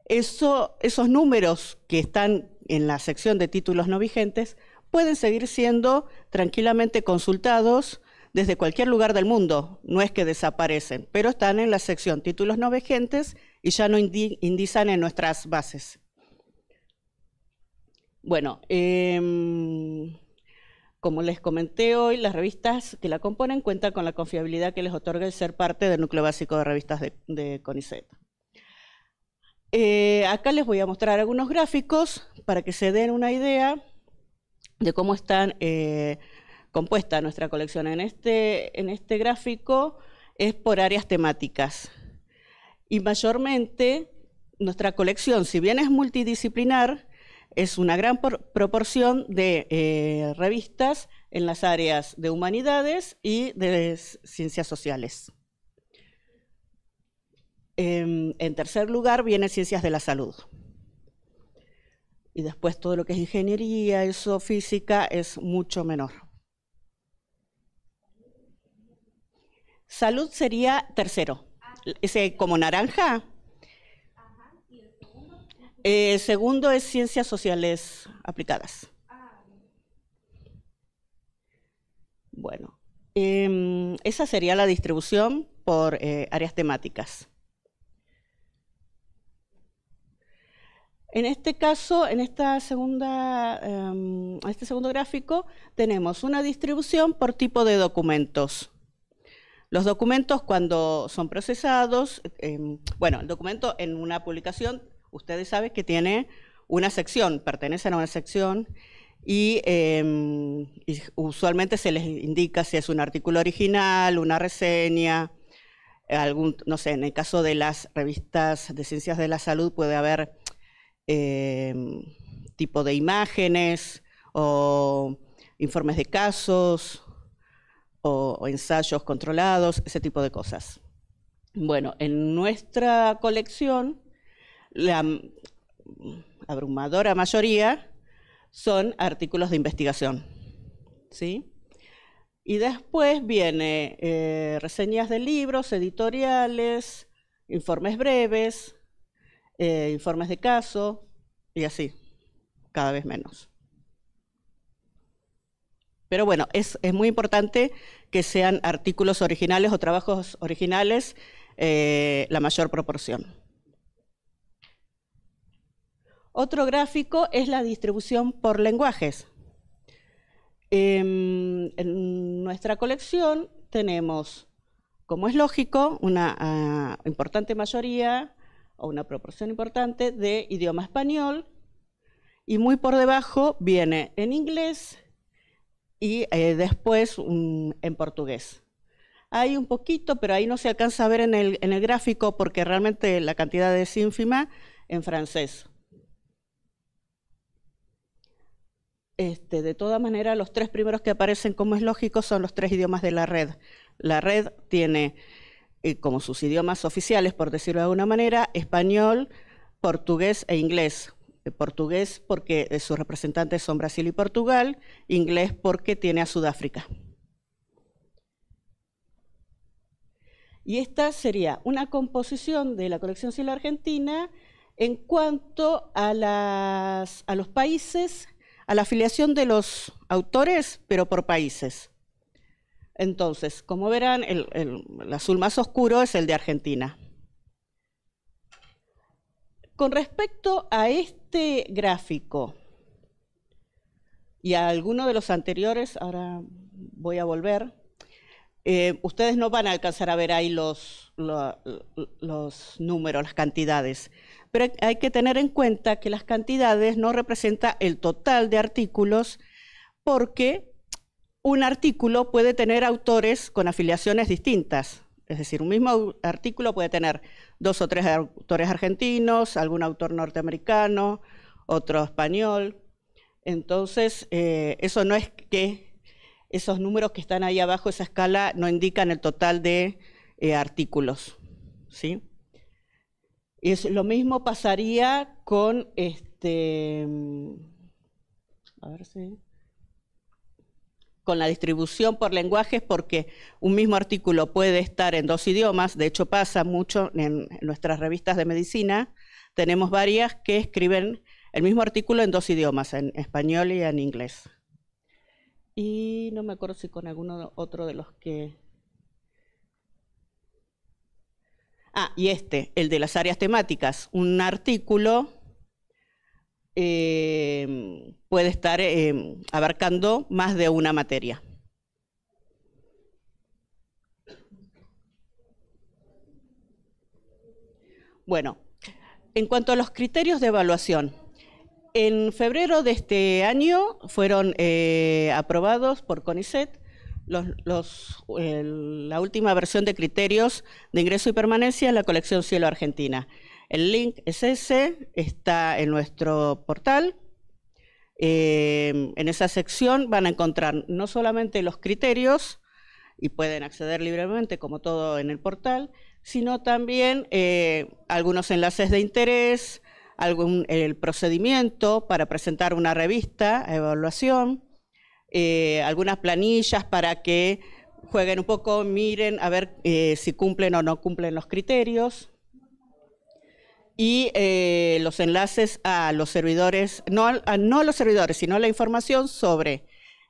esos números que están en la sección de títulos no vigentes pueden seguir siendo tranquilamente consultados desde cualquier lugar del mundo. No es que desaparecen, pero están en la sección títulos no vigentes y ya no indizan en nuestras bases. Bueno, em, como les comenté hoy, las revistas que la componen cuentan con la confiabilidad que les otorga el ser parte del núcleo básico de revistas de, CONICET. Eh, acá les voy a mostrar algunos gráficos para que se den una idea de cómo está eh, compuesta nuestra colección. Este, en este, gráfico es por áreas temáticas. Y mayormente nuestra colección, si bien es multidisciplinar, es una gran proporción de eh, revistas en las áreas de humanidades y de ciencias sociales. Em, en tercer lugar vienen ciencias de la salud y después todo lo que es ingeniería, eso física, es mucho menor. Salud sería tercero. Ese como naranja. Eh, segundo es ciencias sociales aplicadas. Bueno, em, esa sería la distribución por eh, áreas temáticas. En este caso, en esta segunda, em, este segundo gráfico, tenemos una distribución por tipo de documentos. Los documentos cuando son procesados, em, bueno, el documento en una publicación, ustedes saben que tiene una sección, pertenece a una sección y, em, y usualmente se les indica si es un artículo original, una reseña, algún, no sé, en el caso de las revistas de ciencias de la salud puede haber Em, tipo de imágenes o informes de casos o, ensayos controlados, ese tipo de cosas. Bueno, en nuestra colección, la abrumadora mayoría son artículos de investigación. ¿sí? Y después viene eh, reseñas de libros, editoriales, informes breves, eh, informes de caso y así, cada vez menos. Pero bueno, es, muy importante que sean artículos originales o trabajos originales eh, la mayor proporción. Otro gráfico es la distribución por lenguajes. Em, en nuestra colección tenemos, como es lógico, una ah, importante mayoría o una proporción importante de idioma español y muy por debajo viene en inglés y eh, después en portugués. Hay un poquito, pero ahí no se alcanza a ver en el, gráfico porque realmente la cantidad es ínfima en francés. Este, de todas manera, los tres primeros que aparecen, como es lógico, son los tres idiomas de la red. La red tiene como sus idiomas oficiales, por decirlo de alguna manera, español, portugués e inglés. Eh, portugués porque eh, sus representantes son Brasil y Portugal, inglés porque tiene a Sudáfrica. Y esta sería una composición de la colección Civil Argentina en cuanto a los países, a la afiliación de los autores, pero por países. Entonces, como verán, el, azul más oscuro es el de Argentina. Con respecto a este gráfico y a alguno de los anteriores, ahora voy a volver, eh, ustedes no van a alcanzar a ver ahí los, los, números, las cantidades, pero hay que tener en cuenta que las cantidades no representan el total de artículos porque un artículo puede tener autores con afiliaciones distintas. Es decir, un mismo artículo puede tener dos o tres autores argentinos, algún autor norteamericano, otro español. Entonces, eh, eso no es que esos números que están ahí abajo, esa escala, no indican el total de eh, artículos. ¿sí? Es, lo mismo pasaría con este. Mm, a ver si con la distribución por lenguajes porque un mismo artículo puede estar en dos idiomas, de hecho pasa mucho en nuestras revistas de medicina, tenemos varias que escriben el mismo artículo en dos idiomas, en español y en inglés. Y no me acuerdo si con alguno otro de los que... Ah, y este, el de las áreas temáticas, un artículo Em, puede estar em, abarcando más de una materia. Bueno, en cuanto a los criterios de evaluación, en febrero de este año fueron eh, aprobados por CONICET la última versión de criterios de ingreso y permanencia en la colección Cielo Argentina. El link es ese, está en nuestro portal. Eh, en esa sección van a encontrar no solamente los criterios, y pueden acceder libremente, como todo en el portal, sino también eh, algunos enlaces de interés, algún, el procedimiento para presentar una revista evaluación, eh, algunas planillas para que jueguen un poco, miren a ver si cumplen o no cumplen los criterios y eh, los enlaces a los servidores, no a, no los servidores, sino a la información sobre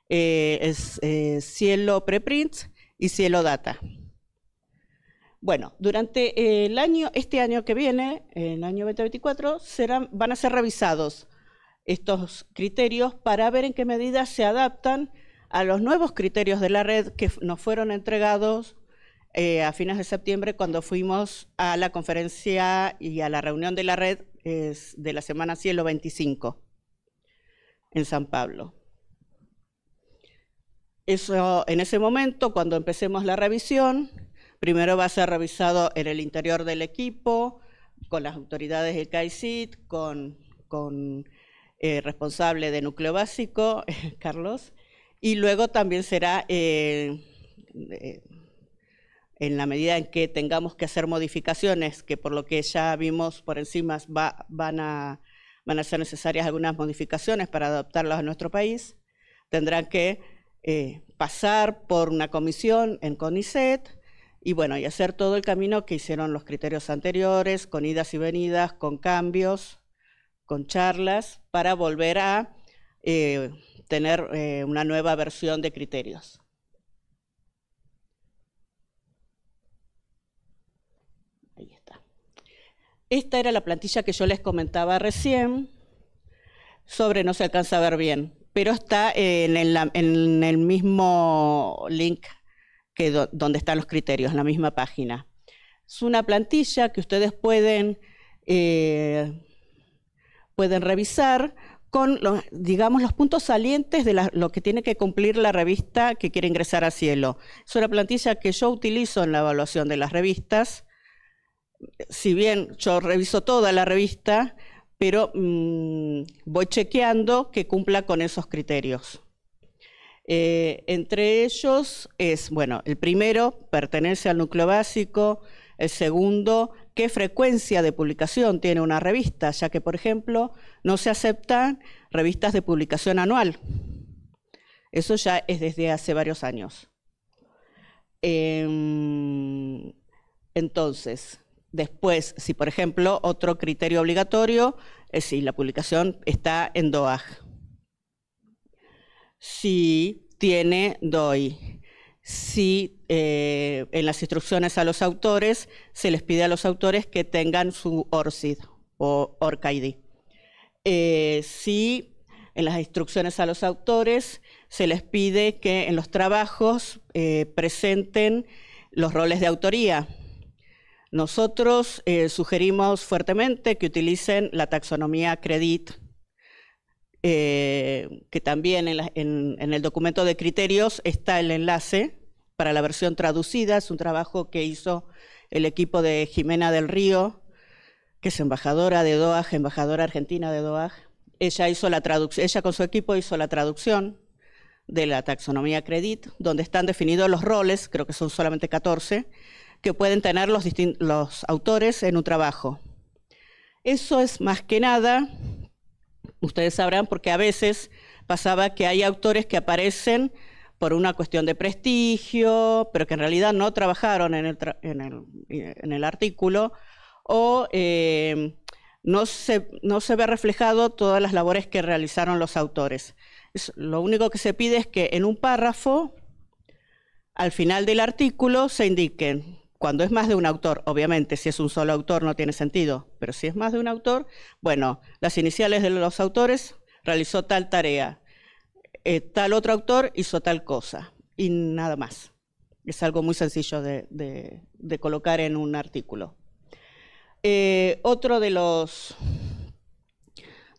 eh, eh, Cielo Preprints y Cielo Data. Bueno, durante el año, este año que viene, el año 2024, serán, van a ser revisados estos criterios para ver en qué medida se adaptan a los nuevos criterios de la red que nos fueron entregados eh, a fines de septiembre cuando fuimos a la conferencia y a la reunión de la red de la semana Cielo 25 en San Pablo. Eso, en ese momento, cuando empecemos la revisión, primero va a ser revisado en el interior del equipo, con las autoridades del CAICIT, con, con eh, responsable de núcleo básico, Carlos, y luego también será eh, eh en la medida en que tengamos que hacer modificaciones, que por lo que ya vimos por encima van, a, ser necesarias algunas modificaciones para adaptarlas a nuestro país, tendrán que eh, pasar por una comisión en CONICET y bueno, y hacer todo el camino que hicieron los criterios anteriores, con idas y venidas, con cambios, con charlas, para volver a eh, tener eh, una nueva versión de criterios. Esta era la plantilla que yo les comentaba recién, sobre no se alcanza a ver bien, pero está en el, mismo link que donde están los criterios, en la misma página. Es una plantilla que ustedes pueden, eh, pueden revisar con, los, digamos, los puntos salientes de lo que tiene que cumplir la revista que quiere ingresar a Cielo. Es una plantilla que yo utilizo en la evaluación de las revistas si bien yo reviso toda la revista, pero mm, voy chequeando que cumpla con esos criterios. Eh, entre ellos es, bueno, el primero pertenece al núcleo básico, el segundo, qué frecuencia de publicación tiene una revista, ya que, por ejemplo, no se aceptan revistas de publicación anual. Eso ya es desde hace varios años. Em, entonces, Después, si por ejemplo otro criterio obligatorio es si la publicación está en DOAJ. Si tiene DOI. Si eh, en las instrucciones a los autores se les pide a los autores que tengan su ORCID o ORCID. Eh, si en las instrucciones a los autores se les pide que en los trabajos eh, presenten los roles de autoría nosotros eh, sugerimos fuertemente que utilicen la taxonomía CREDIT, eh, que también en, el documento de criterios está el enlace para la versión traducida. Es un trabajo que hizo el equipo de Jimena del Río, que es embajadora de DOAJ, embajadora argentina de DOAJ. Ella, hizo la ella con su equipo hizo la traducción de la taxonomía CREDIT, donde están definidos los roles, creo que son solamente 14, que pueden tener los, autores en un trabajo. Eso es más que nada, ustedes sabrán, porque a veces pasaba que hay autores que aparecen por una cuestión de prestigio, pero que en realidad no trabajaron en el, artículo, o em, no, se, ve reflejado todas las labores que realizaron los autores. lo único que se pide es que en un párrafo, al final del artículo, se indiquen cuando es más de un autor, obviamente, si es un solo autor no tiene sentido, pero si es más de un autor, bueno, las iniciales de los autores realizó tal tarea, eh, tal otro autor hizo tal cosa, y nada más. Es algo muy sencillo de, colocar en un artículo. Eh, otro de los,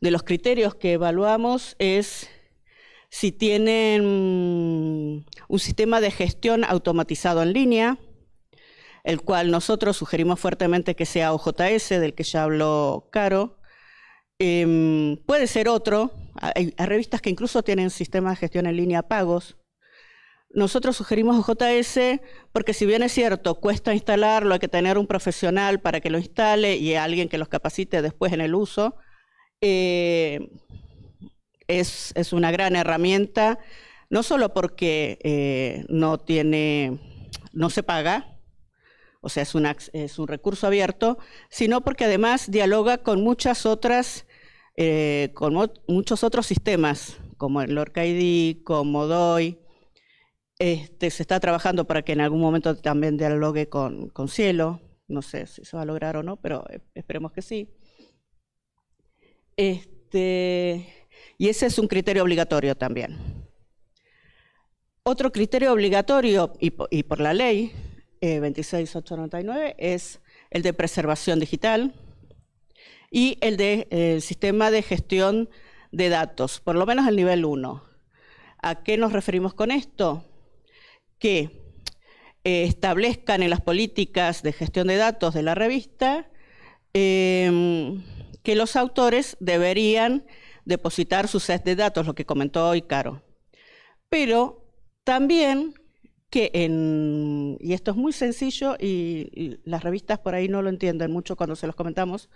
de los criterios que evaluamos es si tienen un sistema de gestión automatizado en línea, el cual nosotros sugerimos fuertemente que sea OJS, del que ya habló Caro. Em, puede ser otro, hay, revistas que incluso tienen sistemas de gestión en línea pagos. Nosotros sugerimos OJS porque si bien es cierto, cuesta instalarlo, hay que tener un profesional para que lo instale y alguien que los capacite después en el uso. Eh, es, una gran herramienta, no solo porque eh, no tiene, no se paga, o sea, es, es un recurso abierto, sino porque además dialoga con muchas otras, eh, con muchos otros sistemas, como el Lorca como DOI. Este, se está trabajando para que en algún momento también dialogue con, Cielo. No sé si se va a lograr o no, pero e, esperemos que sí. Este, y ese es un criterio obligatorio también. Otro criterio obligatorio, y, y por la ley, 26899 eh, es el de preservación digital y el de sistema de gestión de datos, por lo menos el nivel 1. ¿A qué nos referimos con esto? Que eh, establezcan en las políticas de gestión de datos de la revista em, que los autores deberían depositar su set de datos, lo que comentó hoy Caro. Pero también que en, y esto es muy sencillo y, las revistas por ahí no lo entienden mucho cuando se los comentamos,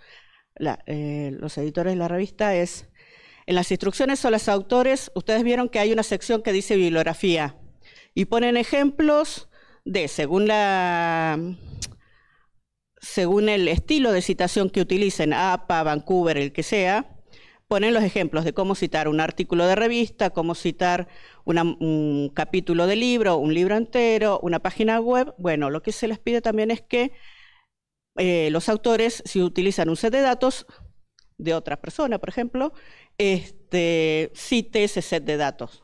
eh, los editores de la revista es, en las instrucciones o los autores, ustedes vieron que hay una sección que dice bibliografía y ponen ejemplos de, según la... Según el estilo de citación que utilicen, APA, Vancouver, el que sea, ponen los ejemplos de cómo citar un artículo de revista, cómo citar un capítulo de libro, un libro entero, una página web. Bueno, lo que se les pide también es que eh, los autores, si utilizan un set de datos de otra persona, por ejemplo, este, cite ese set de datos,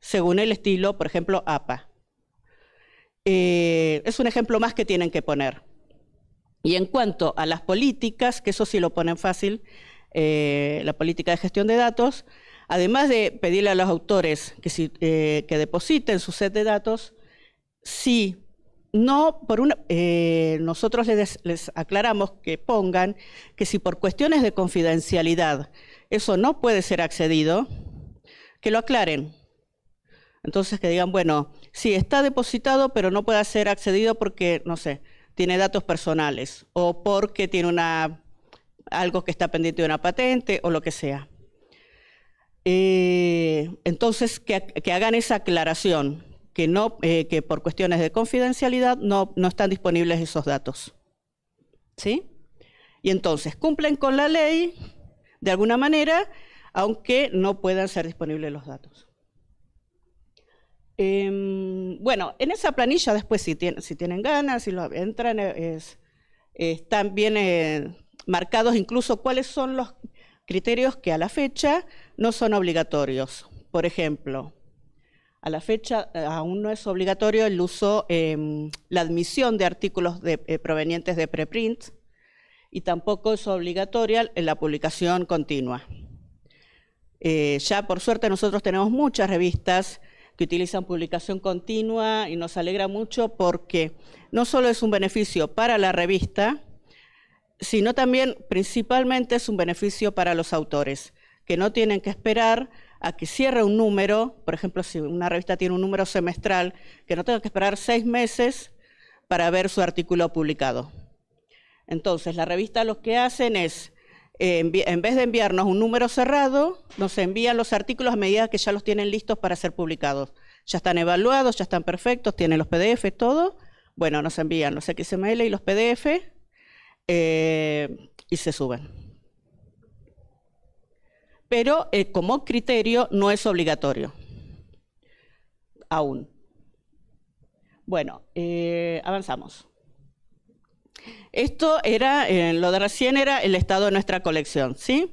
según el estilo, por ejemplo, APA. Eh, es un ejemplo más que tienen que poner. Y en cuanto a las políticas, que eso sí lo ponen fácil, eh, la política de gestión de datos, además de pedirle a los autores que, eh, depositen su set de datos, si no por una, eh, nosotros les, les, aclaramos que pongan que si por cuestiones de confidencialidad eso no puede ser accedido, que lo aclaren. Entonces que digan, bueno, sí, está depositado, pero no puede ser accedido porque, no sé, tiene datos personales o porque tiene una algo que está pendiente de una patente o lo que sea. Eh, entonces, que, hagan esa aclaración, que, no, eh, por cuestiones de confidencialidad no, están disponibles esos datos. ¿Sí? Y entonces, cumplen con la ley de alguna manera, aunque no puedan ser disponibles los datos. Em, bueno, en esa planilla después si, tienen, si tienen ganas, si lo entran, es, están bien eh, marcados incluso cuáles son los criterios que a la fecha no son obligatorios. Por ejemplo, a la fecha eh, aún no es obligatorio el uso, em, la admisión de artículos eh, provenientes de preprint y tampoco es obligatoria la publicación continua. Eh, ya por suerte nosotros tenemos muchas revistas que utilizan publicación continua y nos alegra mucho porque no solo es un beneficio para la revista, sino también principalmente es un beneficio para los autores, que no tienen que esperar a que cierre un número, por ejemplo, si una revista tiene un número semestral, que no tenga que esperar seis meses para ver su artículo publicado. Entonces, la revista lo que hacen es, eh, en vez de enviarnos un número cerrado, nos envían los artículos a medida que ya los tienen listos para ser publicados. Ya están evaluados, ya están perfectos, tienen los PDF, todo. Bueno, nos envían los XML y los PDF eh, y se suben. Pero eh, como criterio no es obligatorio, aún. Bueno, eh, avanzamos. Esto era, lo de recién era el estado de nuestra colección, ¿sí?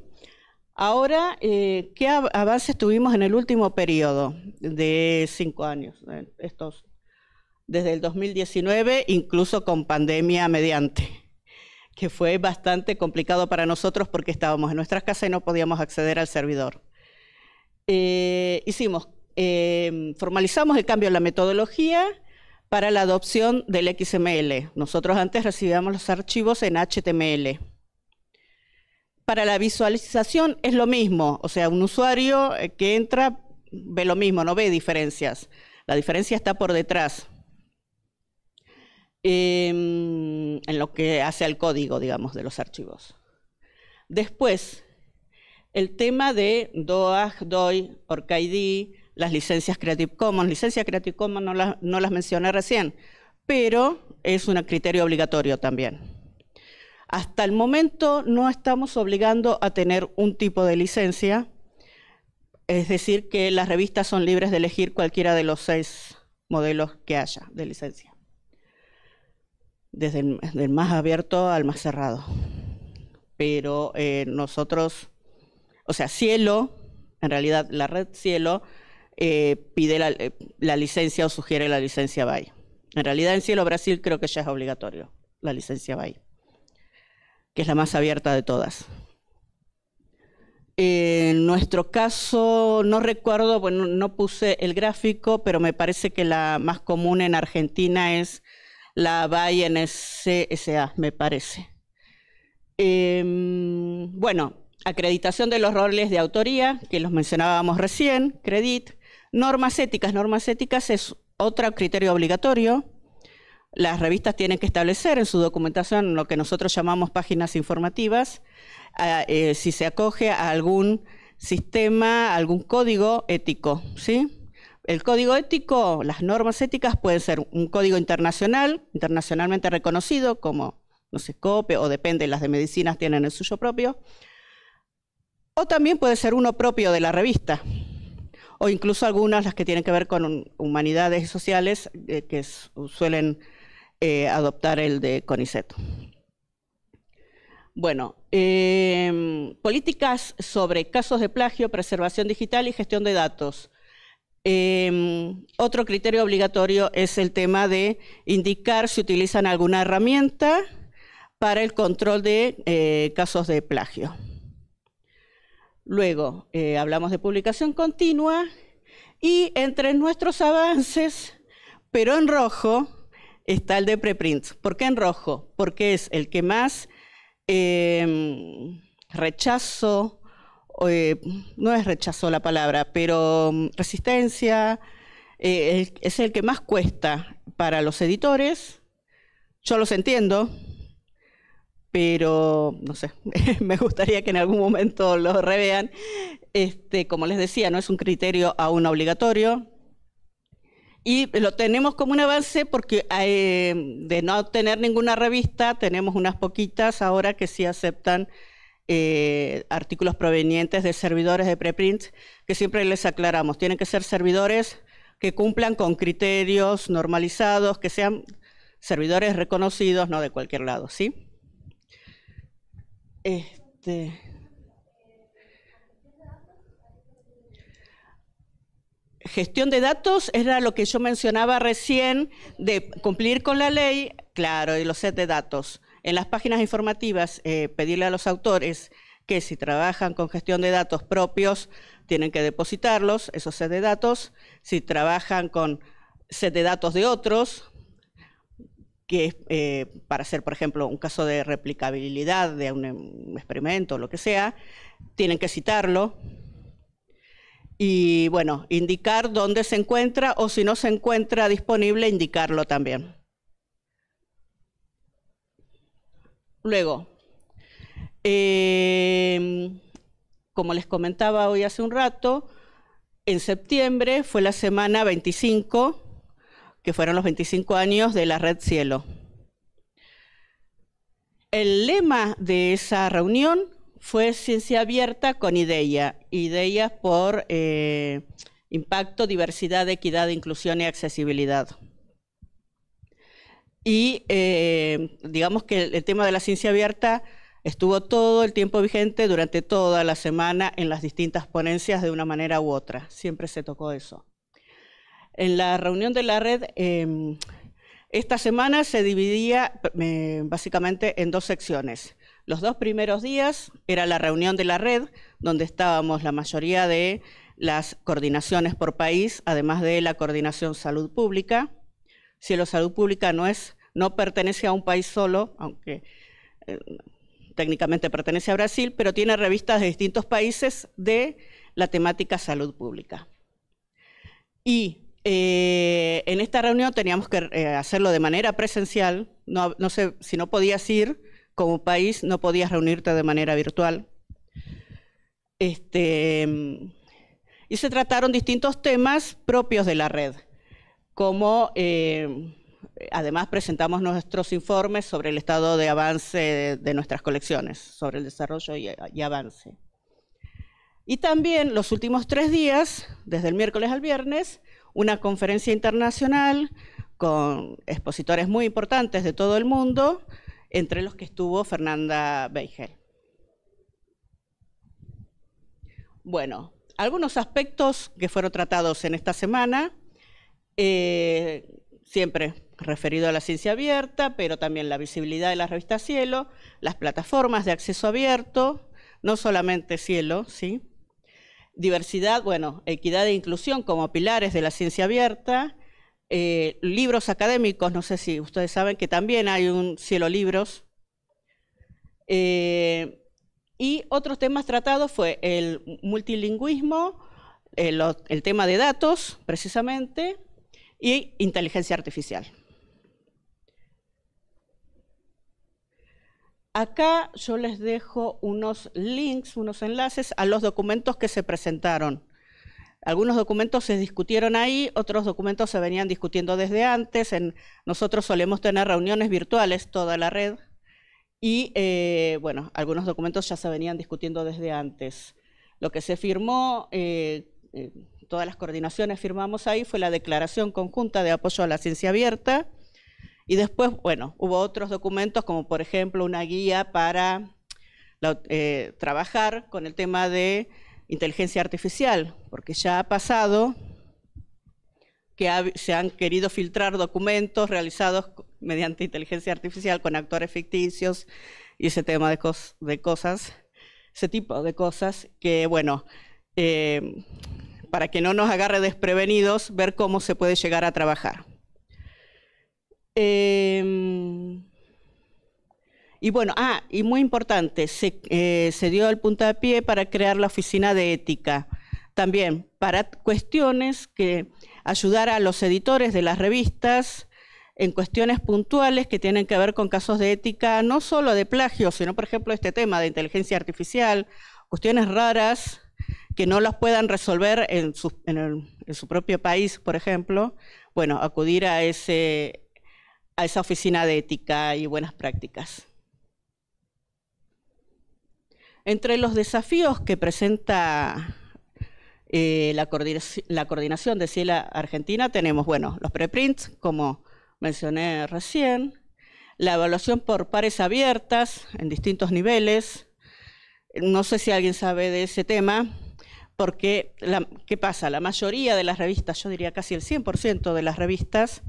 Ahora, ¿qué avance avances tuvimos en el último periodo de cinco años? Estos, desde el 2019, incluso con pandemia mediante que fue bastante complicado para nosotros porque estábamos en nuestras casas y no podíamos acceder al servidor. Eh, hicimos, em, formalizamos el cambio en la metodología para la adopción del XML. Nosotros antes recibíamos los archivos en HTML. Para la visualización es lo mismo, o sea, un usuario eh, que entra ve lo mismo, no ve diferencias. La diferencia está por detrás. Em, en lo que hace al código, digamos, de los archivos. Después, el tema de DOAJ, DOI, OrcaID, las licencias Creative Commons. Licencias Creative Commons no las mencioné recién, pero es un criterio obligatorio también. Hasta el momento no estamos obligando a tener un tipo de licencia, es decir, que las revistas son libres de elegir cualquiera de los seis modelos que haya de licencia desde el más abierto al más cerrado. Pero eh, nosotros, o sea, Cielo, en realidad la red Cielo eh, pide eh, la, licencia o sugiere la licencia bay. En realidad en Cielo Brasil creo que ya es obligatorio la licencia BAI, que es la más abierta de todas. en nuestro caso, no recuerdo, bueno, no puse el gráfico, pero me parece que la más común en Argentina es la Bayen me parece. Em, bueno, acreditación de los roles de autoría, que los mencionábamos recién, credit. Normas éticas. Normas éticas es otro criterio obligatorio. Las revistas tienen que establecer en su documentación lo que nosotros llamamos páginas informativas, ah, eh, si se acoge a algún sistema, algún código ético, ¿sí? El código ético, las normas éticas pueden ser un código internacional, internacionalmente reconocido, como no sé, COPE o depende, las de medicinas tienen el suyo propio. O también puede ser uno propio de la revista, o incluso algunas las que tienen que ver con humanidades y sociales eh, que suelen eh, adoptar el de CONICET. Bueno, em, políticas sobre casos de plagio, preservación digital y gestión de datos. Em, otro criterio obligatorio es el tema de indicar si utilizan alguna herramienta para el control de eh, casos de plagio. Luego, eh, hablamos de publicación continua y entre nuestros avances, pero en rojo, está el de preprints. ¿Por qué en rojo? Porque es el que más em, rechazo, eh, no es rechazo la palabra, pero mm, resistencia eh, es el que más cuesta para los editores. Yo los entiendo, pero no sé, me gustaría que en algún momento lo revean. Este, como les decía, no es un criterio aún obligatorio. Y lo tenemos como un avance porque eh, de no tener ninguna revista, tenemos unas poquitas ahora que sí aceptan eh, artículos provenientes de servidores de preprint, que siempre les aclaramos, tienen que ser servidores que cumplan con criterios normalizados, que sean servidores reconocidos, no de cualquier lado, ¿sí? Este, gestión de datos era lo que yo mencionaba recién de cumplir con la ley, claro, y los sets de datos. En las páginas informativas, eh, pedirle a los autores que si trabajan con gestión de datos propios, tienen que depositarlos, esos set de datos. Si trabajan con set de datos de otros, que es eh, para hacer, por ejemplo, un caso de replicabilidad de em, un experimento o lo que sea, tienen que citarlo. Y bueno, indicar dónde se encuentra o si no se encuentra disponible, indicarlo también. Luego, em, como les comentaba hoy hace un rato, en septiembre fue la semana 25, que fueron los 25 años de la Red Cielo. El lema de esa reunión fue Ciencia Abierta con idea, IDEIA por eh, Impacto, Diversidad, Equidad, Inclusión y Accesibilidad. Y eh, digamos que el, tema de la ciencia abierta estuvo todo el tiempo vigente durante toda la semana en las distintas ponencias de una manera u otra. Siempre se tocó eso. En la reunión de la red, em, esta semana se dividía eh, básicamente en dos secciones. Los dos primeros días era la reunión de la red, donde estábamos la mayoría de las coordinaciones por país, además de la coordinación salud pública si la salud pública no es, no pertenece a un país solo, aunque eh, técnicamente pertenece a Brasil, pero tiene revistas de distintos países de la temática salud pública. Y eh, en esta reunión teníamos que eh, hacerlo de manera presencial, no, sé, si no podías ir como país, no podías reunirte de manera virtual. Este, y se trataron distintos temas propios de la red como eh, además presentamos nuestros informes sobre el estado de avance de, nuestras colecciones, sobre el desarrollo y, y avance. Y también los últimos tres días, desde el miércoles al viernes, una conferencia internacional con expositores muy importantes de todo el mundo, entre los que estuvo Fernanda Beigel. Bueno, algunos aspectos que fueron tratados en esta semana eh, siempre referido a la ciencia abierta, pero también la visibilidad de la revista Cielo, las plataformas de acceso abierto, no solamente Cielo, ¿sí? Diversidad, bueno, equidad e inclusión como pilares de la ciencia abierta, eh, libros académicos, no sé si ustedes saben que también hay un Cielo Libros. Eh, y otros temas tratados fue el multilingüismo, el tema de datos, precisamente, y inteligencia artificial. Acá yo les dejo unos links, unos enlaces a los documentos que se presentaron. Algunos documentos se discutieron ahí, otros documentos se venían discutiendo desde antes. nosotros solemos tener reuniones virtuales, toda la red. Y eh, bueno, algunos documentos ya se venían discutiendo desde antes. Lo que se firmó eh, eh, todas las coordinaciones firmamos ahí, fue la Declaración Conjunta de Apoyo a la Ciencia Abierta. Y después, bueno, hubo otros documentos como por ejemplo una guía para eh, trabajar con el tema de inteligencia artificial, porque ya ha pasado que se han querido filtrar documentos realizados mediante inteligencia artificial con actores ficticios y ese tema de, de cosas, ese tipo de cosas que, bueno, eh, para que no nos agarre desprevenidos, ver cómo se puede llegar a trabajar. Em, y bueno, ah, y muy importante, se, eh, se dio el puntapié para crear la oficina de ética, también para cuestiones que ayudar a los editores de las revistas en cuestiones puntuales que tienen que ver con casos de ética, no solo de plagio, sino por ejemplo este tema de inteligencia artificial, cuestiones raras que no los puedan resolver en su, propio país, por ejemplo, bueno, acudir a, esa oficina de ética y buenas prácticas. Entre los desafíos que presenta eh, la, coordinación, la, coordinación de CIELA Argentina tenemos, bueno, los preprints, como mencioné recién, la evaluación por pares abiertas en distintos niveles. No sé si alguien sabe de ese tema, porque, la, ¿qué pasa? La mayoría de las revistas, yo diría casi el 100% de las revistas,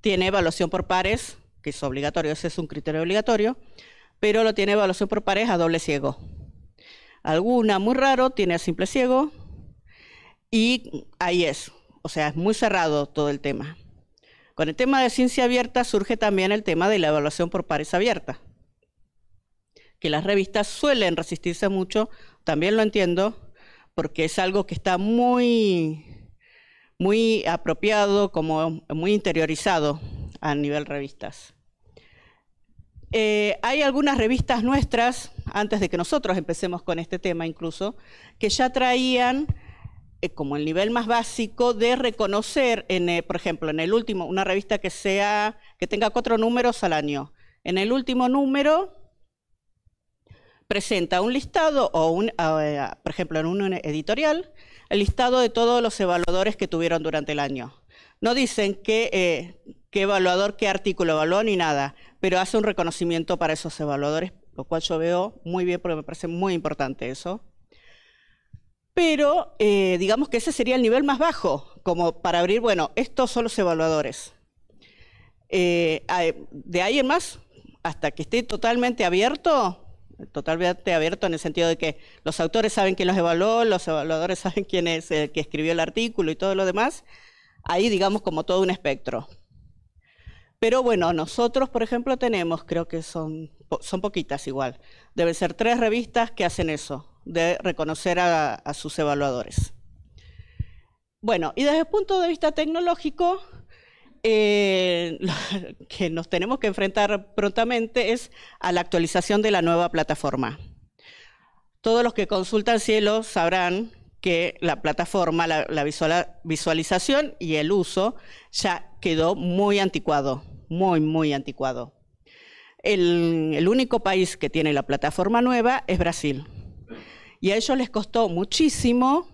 tiene evaluación por pares, que es obligatorio, ese es un criterio obligatorio, pero lo tiene evaluación por pares a doble ciego. Alguna, muy raro, tiene a simple ciego, y ahí es, o sea, es muy cerrado todo el tema. Con el tema de ciencia abierta surge también el tema de la evaluación por pares abierta, que las revistas suelen resistirse mucho, también lo entiendo, porque es algo que está muy, muy apropiado, como muy interiorizado a nivel revistas. Eh, hay algunas revistas nuestras, antes de que nosotros empecemos con este tema incluso, que ya traían eh, como el nivel más básico de reconocer, eh, por ejemplo, en el último, una revista que, sea, que tenga cuatro números al año. En el último número presenta un listado o un, eh, por ejemplo, en un editorial, el listado de todos los evaluadores que tuvieron durante el año. No dicen eh, qué, evaluador, qué artículo evaluó ni nada, pero hace un reconocimiento para esos evaluadores, lo cual yo veo muy bien porque me parece muy importante eso. Pero eh, digamos que ese sería el nivel más bajo, como para abrir, bueno, estos son los evaluadores. de ahí en más, hasta que esté totalmente abierto, totalmente abierto en el sentido de que los autores saben quién los evaluó, los evaluadores saben quién es el que escribió el artículo y todo lo demás. Ahí, digamos, como todo un espectro. Pero bueno, nosotros, por ejemplo, tenemos, creo que son, son poquitas igual, deben ser tres revistas que hacen eso, de reconocer a sus evaluadores. Bueno, y desde el punto de vista tecnológico, eh, que nos tenemos que enfrentar prontamente es a la actualización de la nueva plataforma. Todos los que consultan Cielo sabrán que la plataforma, la, visualización y el uso ya quedó muy anticuado, muy, muy anticuado. El, el único país que tiene la plataforma nueva es Brasil. Y a ellos les costó muchísimo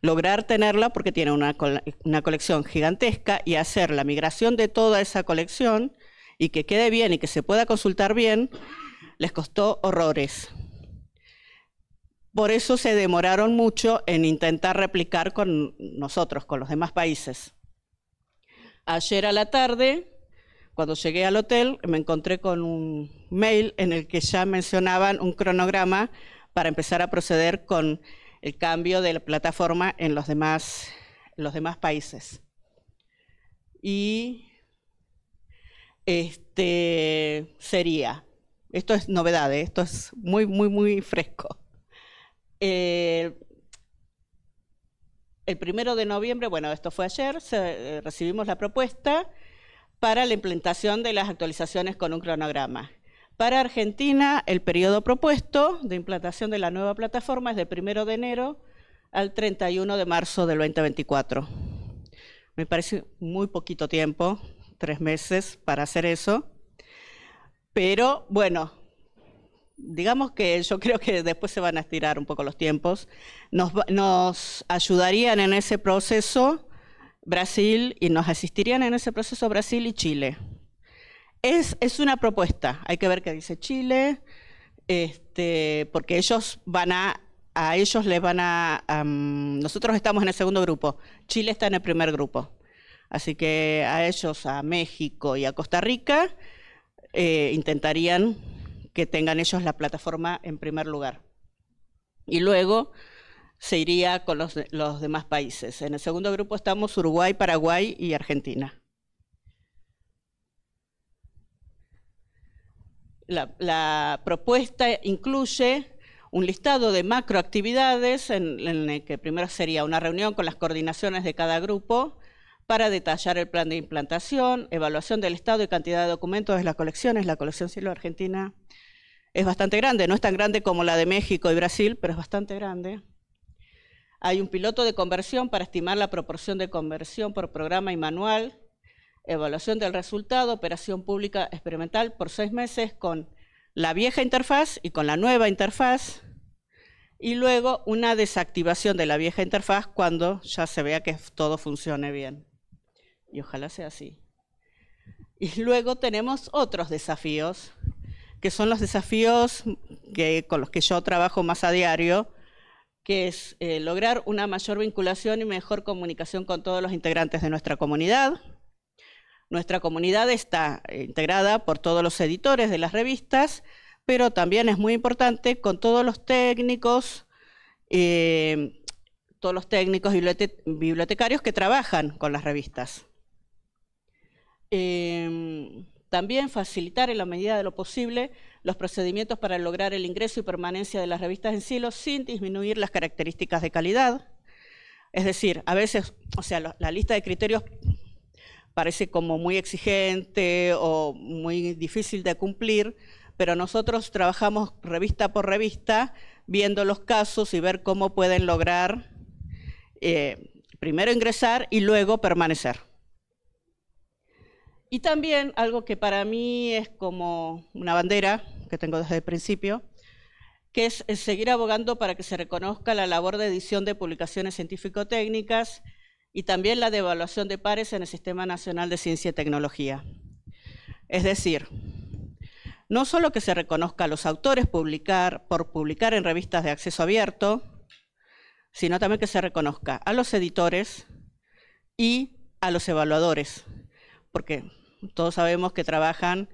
lograr tenerla porque tiene una, colección gigantesca y hacer la migración de toda esa colección y que quede bien y que se pueda consultar bien, les costó horrores. Por eso se demoraron mucho en intentar replicar con nosotros, con los demás países. Ayer a la tarde, cuando llegué al hotel, me encontré con un mail en el que ya mencionaban un cronograma para empezar a proceder con el cambio de la plataforma en los demás, los demás países. Y este sería, esto es novedad, ¿eh? esto es muy, muy, muy fresco. Eh, el primero de noviembre, bueno, esto fue ayer, eh, recibimos la propuesta para la implementación de las actualizaciones con un cronograma. Para Argentina, el periodo propuesto de implantación de la nueva plataforma es de 1 de enero al 31 de marzo del 2024. Me parece muy poquito tiempo, tres meses para hacer eso. Pero bueno, digamos que yo creo que después se van a estirar un poco los tiempos. Nos, nos, ayudarían en ese proceso Brasil y nos asistirían en ese proceso Brasil y Chile. Es, una propuesta, hay que ver qué dice Chile, este, porque ellos van a, a ellos les van a, nosotros estamos en el segundo grupo, Chile está en el primer grupo, así que a ellos, a México y a Costa Rica, eh, intentarían que tengan ellos la plataforma en primer lugar. Y luego se iría con los demás países. En el segundo grupo estamos Uruguay, Paraguay y Argentina. la, propuesta incluye un listado de macroactividades en, el que primero sería una reunión con las coordinaciones de cada grupo para detallar el plan de implantación, evaluación del estado y cantidad de documentos de las colecciones. La colección Cielo Argentina es bastante grande, no es tan grande como la de México y Brasil, pero es bastante grande. Hay un piloto de conversión para estimar la proporción de conversión por programa y manual evaluación del resultado, operación pública experimental por seis meses con la vieja interfaz y con la nueva interfaz, y luego una desactivación de la vieja interfaz cuando ya se vea que todo funcione bien. Y ojalá sea así. Y luego tenemos otros desafíos, que son los desafíos con los que yo trabajo más a diario, que es eh, lograr una mayor vinculación y mejor comunicación con todos los integrantes de nuestra comunidad, nuestra comunidad está eh, integrada por todos los editores de las revistas, pero también es muy importante con todos los técnicos, eh, todos los técnicos bibliotecarios que trabajan con las revistas. Em, también facilitar en la medida de lo posible los procedimientos para lograr el ingreso y permanencia de las revistas en silos sin disminuir las características de calidad. Es decir, a veces, o sea, la lista de criterios parece como muy exigente o muy difícil de cumplir, pero nosotros trabajamos revista por revista viendo los casos y ver cómo pueden lograr eh, primero ingresar y luego permanecer. Y también algo que para mí es como una bandera que tengo desde el principio, que es seguir abogando para que se reconozca la labor de edición de publicaciones científico-técnicas y también la devaluación de pares en el Sistema Nacional de Ciencia y Tecnología. Es decir, no solo que se reconozca a los autores publicar, por publicar en revistas de acceso abierto, sino también que se reconozca a los editores y a los evaluadores, porque todos sabemos que trabajan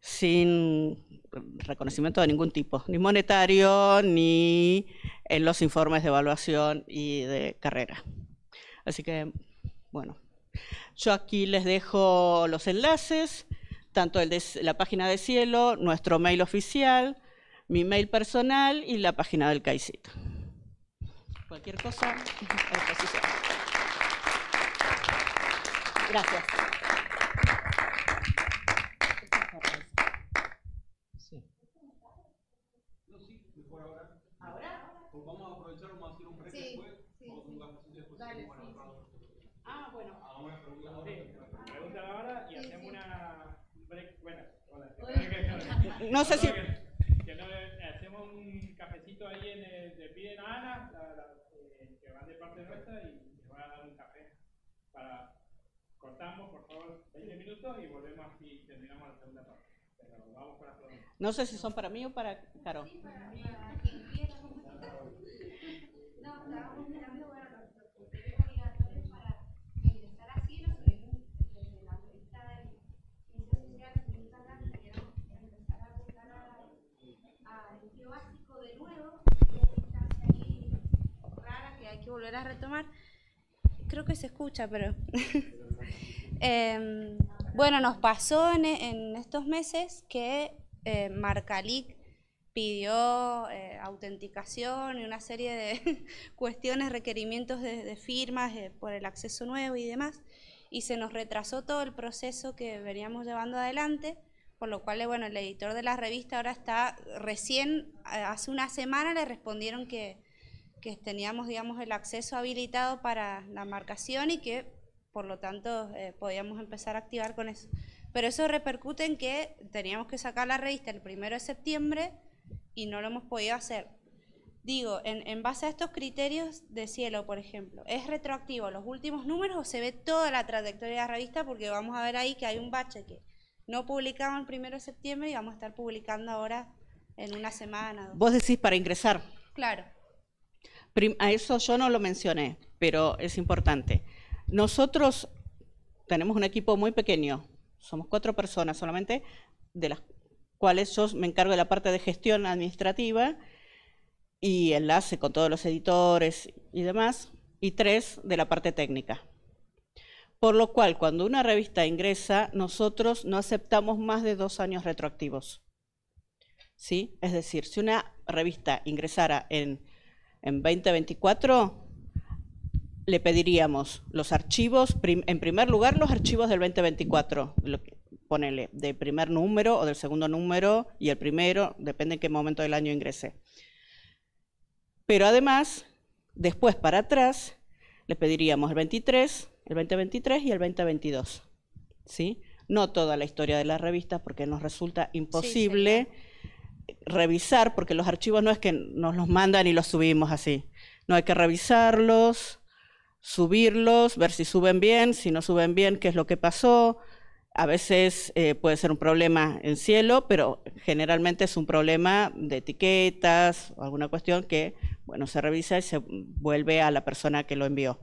sin reconocimiento de ningún tipo, ni monetario, ni en los informes de evaluación y de carrera. Así que, bueno, yo aquí les dejo los enlaces, tanto la página de Cielo, nuestro mail oficial, mi mail personal y la página del CAICIT. Cualquier cosa, a disposición. Gracias. Dale, sí, sí. Ah, bueno. Pregunta la ahora y hacemos una break. Bueno, hola. No sé si. Eh, hacemos un cafecito ahí en el, de piden a Ana, la, eh, que van de parte nuestra y le van a dar un café para cortamos por favor 20 minutos y volvemos y terminamos la segunda parte. Pero vamos con todos. No sé si son para mí o para Caro. Sí, para mí. volver a retomar. Creo que se escucha, pero... Em, bueno, nos pasó en, estos meses que eh, Marcalic pidió eh, autenticación y una serie de cuestiones, requerimientos de, firmas eh, por el acceso nuevo y demás, y se nos retrasó todo el proceso que veníamos llevando adelante, por lo cual, bueno, el editor de la revista ahora está, recién, eh, hace una semana le respondieron que, que teníamos, digamos, el acceso habilitado para la marcación y que, por lo tanto, eh, podíamos empezar a activar con eso. Pero eso repercute en que teníamos que sacar la revista el primero de septiembre y no lo hemos podido hacer. Digo, en, base a estos criterios de cielo, por ejemplo, ¿es retroactivo los últimos números o se ve toda la trayectoria de la revista? Porque vamos a ver ahí que hay un bache que no publicamos el primero de septiembre y vamos a estar publicando ahora en una semana. Vos decís para ingresar. Claro a eso yo no lo mencioné, pero es importante. Nosotros tenemos un equipo muy pequeño, somos cuatro personas solamente, de las cuales yo me encargo de la parte de gestión administrativa y enlace con todos los editores y demás, y tres de la parte técnica. Por lo cual, cuando una revista ingresa, nosotros no aceptamos más de dos años retroactivos. ¿Sí? Es decir, si una revista ingresara en en 2024 le pediríamos los archivos, en primer lugar los archivos del 2024, lo ponele, del primer número o del segundo número y el primero, depende en qué momento del año ingresé Pero además, después para atrás, le pediríamos el 23, el 2023 y el 2022. ¿sí? No toda la historia de la revista porque nos resulta imposible revisar, porque los archivos no es que nos los mandan y los subimos así. No hay que revisarlos, subirlos, ver si suben bien, si no suben bien, qué es lo que pasó. A veces eh, puede ser un problema en cielo, pero generalmente es un problema de etiquetas o alguna cuestión que, bueno, se revisa y se vuelve a la persona que lo envió.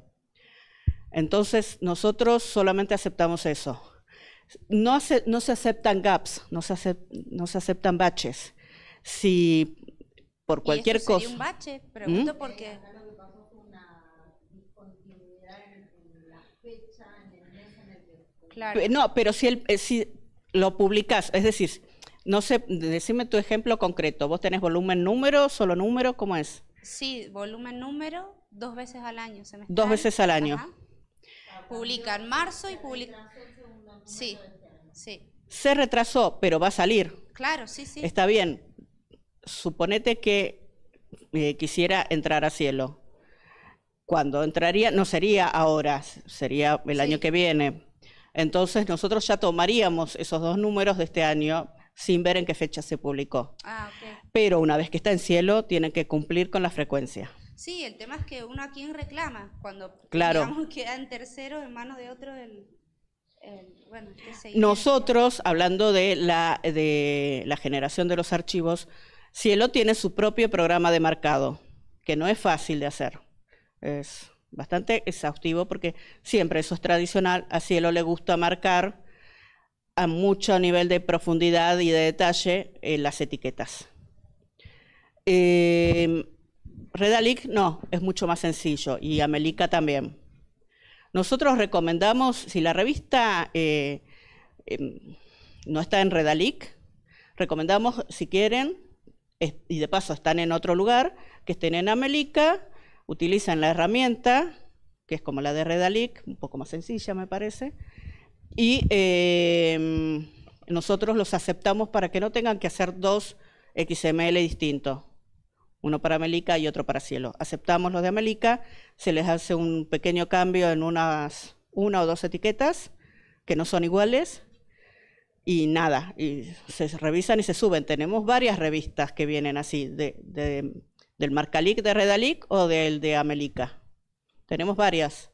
Entonces, nosotros solamente aceptamos eso. No, se aceptan gaps, no se aceptan baches si por cualquier cosa. un bache, pregunto ¿Mm? No, pero si, el, eh, si lo publicas, es decir, no sé, decime tu ejemplo concreto. ¿Vos tenés volumen número, solo número? ¿Cómo es? Sí, volumen número dos veces al año. Dos veces al año. Publica en marzo y publica. Sí, sí. Se retrasó, pero va a salir. Claro, sí, sí. Está bien, suponete que eh, quisiera entrar a cielo. Cuando entraría, no sería ahora, sería el año que viene. Entonces nosotros ya tomaríamos esos dos números de este año sin ver en qué fecha se publicó. Ah, Pero una vez que está en cielo, tiene que cumplir con la frecuencia. Sí, el tema es que uno a quién reclama cuando digamos, queda en tercero en manos de otro el, el, bueno, Nosotros, hablando de la, de la generación de los archivos, Cielo tiene su propio programa de marcado, que no es fácil de hacer. Es bastante exhaustivo porque siempre eso es tradicional. A Cielo le gusta marcar a mucho nivel de profundidad y de detalle eh, las etiquetas. Em, Redalic no, es mucho más sencillo y Amelica también. Nosotros recomendamos, si la revista eh, em, no está en Redalic, recomendamos, si quieren, y de paso están en otro lugar, que estén en Amelica, utilizan la herramienta, que es como la de Redalic, un poco más sencilla me parece, y em, nosotros los aceptamos para que no tengan que hacer dos XML distintos, uno para Amelica y otro para Cielo. Aceptamos los de Amelica, se les hace un pequeño cambio en unas una o dos etiquetas que no son iguales y nada, y se revisan y se suben. Tenemos varias revistas que vienen así, de, del Marcalic de Redalic o del de Amelica. Tenemos varias.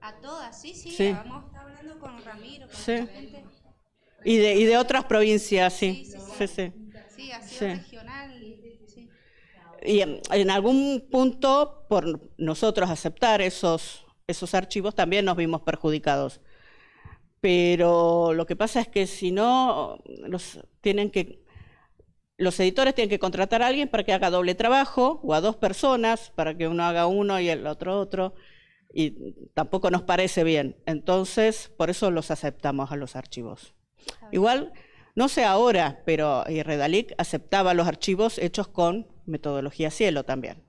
A todas, sí, sí, hablando con Ramiro, sí. Y de, y de otras provincias, sí. Sí, sí. Sí, regional. Y en, algún punto, por nosotros aceptar esos, esos archivos, también nos vimos perjudicados pero lo que pasa es que si no, los, tienen que, los editores tienen que contratar a alguien para que haga doble trabajo o a dos personas para que uno haga uno y el otro otro. Y tampoco nos parece bien. Entonces, por eso los aceptamos a los archivos. Igual, no sé ahora, pero Redalic aceptaba los archivos hechos con metodología cielo también.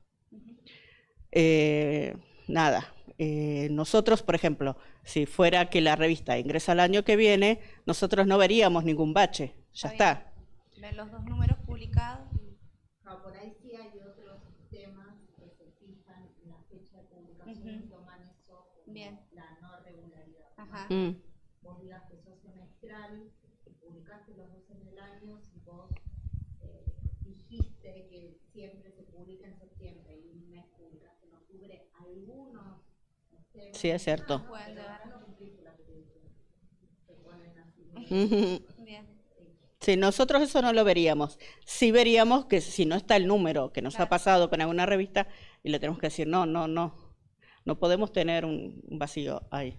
Eh, nada, eh, nosotros, por ejemplo, si fuera que la revista ingresa el año que viene, nosotros no veríamos ningún bache. Ya está. los dos números publicados. No, por ahí sí hay otros temas que se fijan en la fecha de publicación de -huh. y eso la no regularidad. Ajá. Mm. Sí, es cierto. Si nosotros eso no lo veríamos. Sí veríamos que si no está el número que nos ha pasado con alguna revista y le tenemos que decir, no, no, no, no podemos tener un vacío ahí.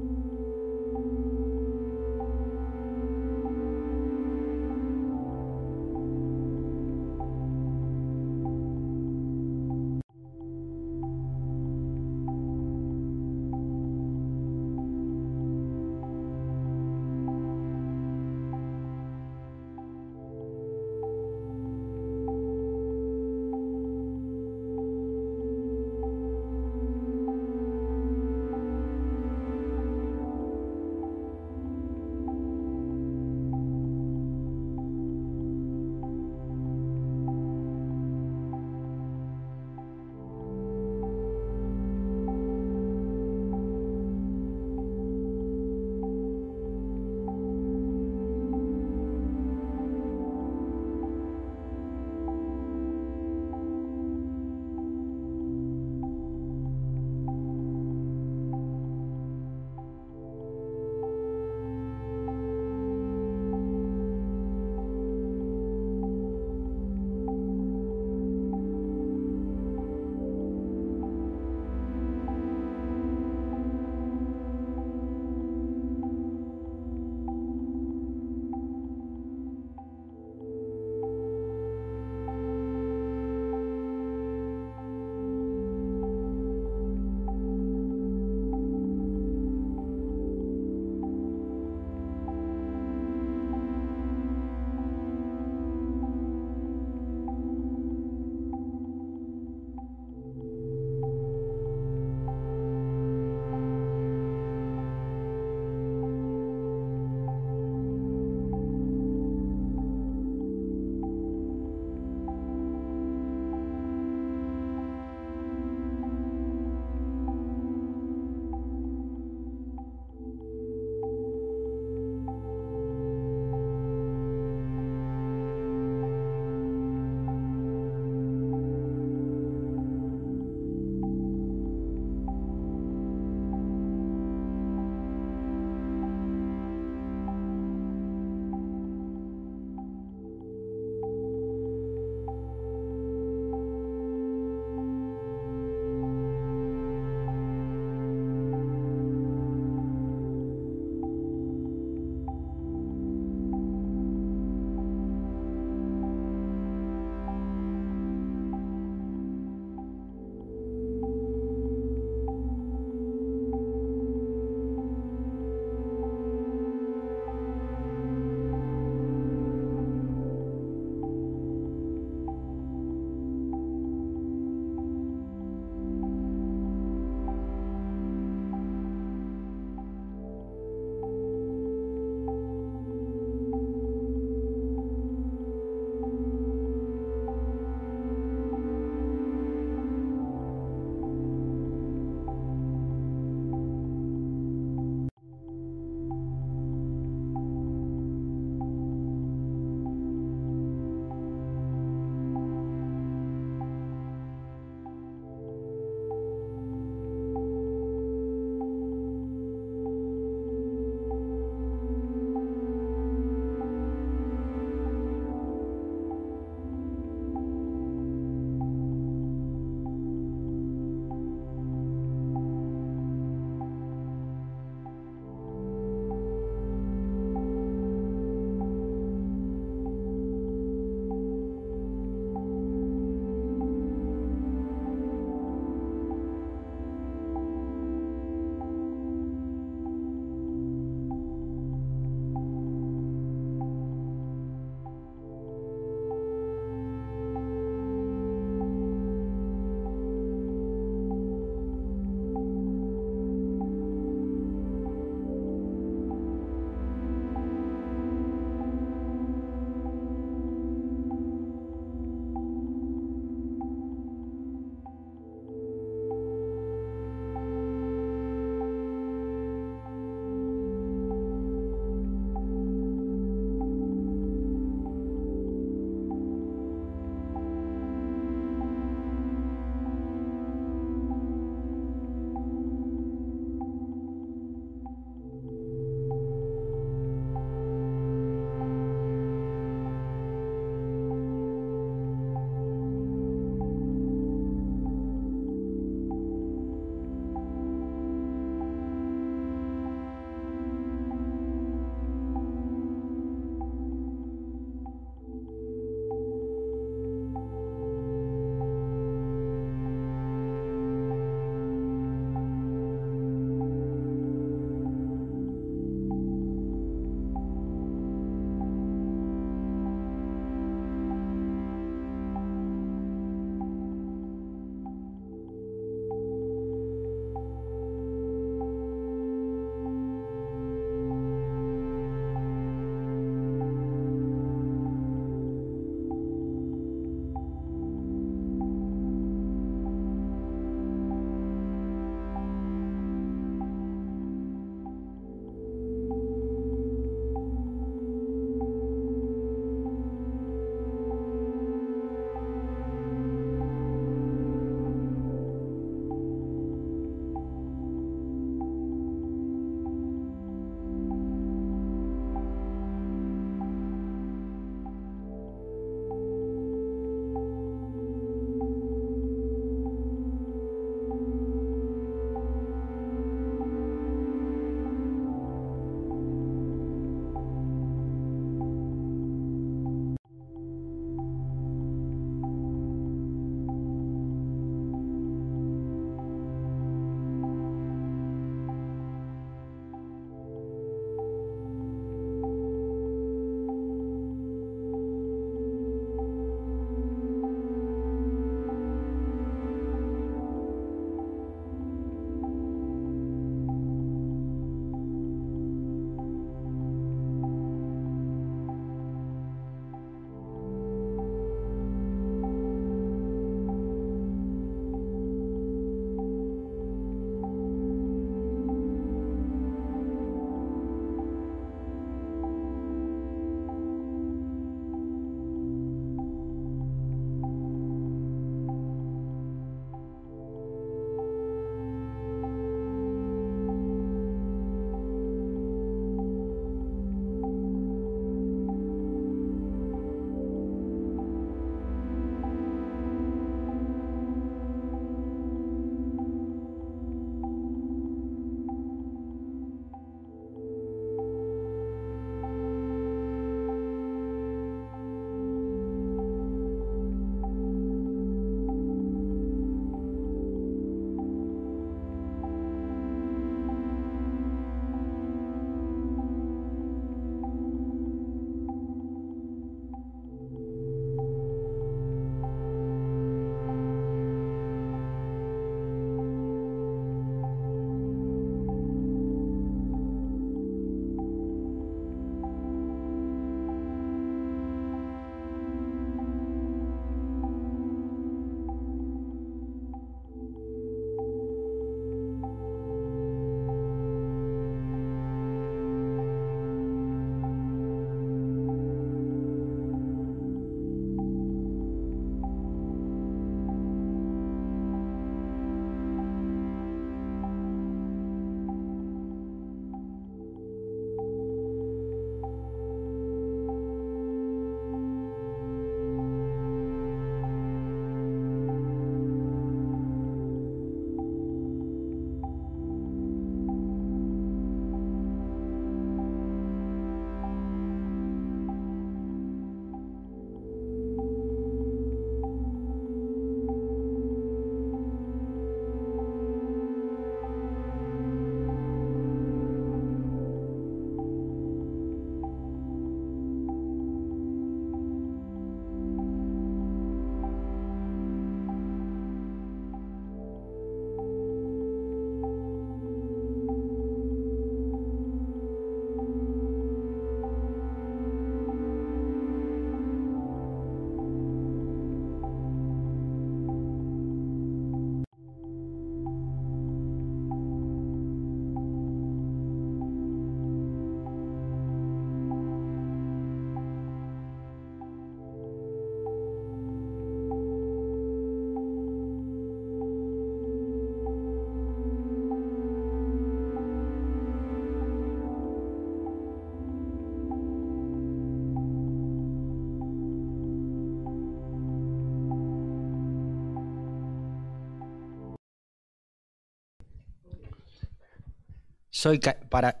Soy para.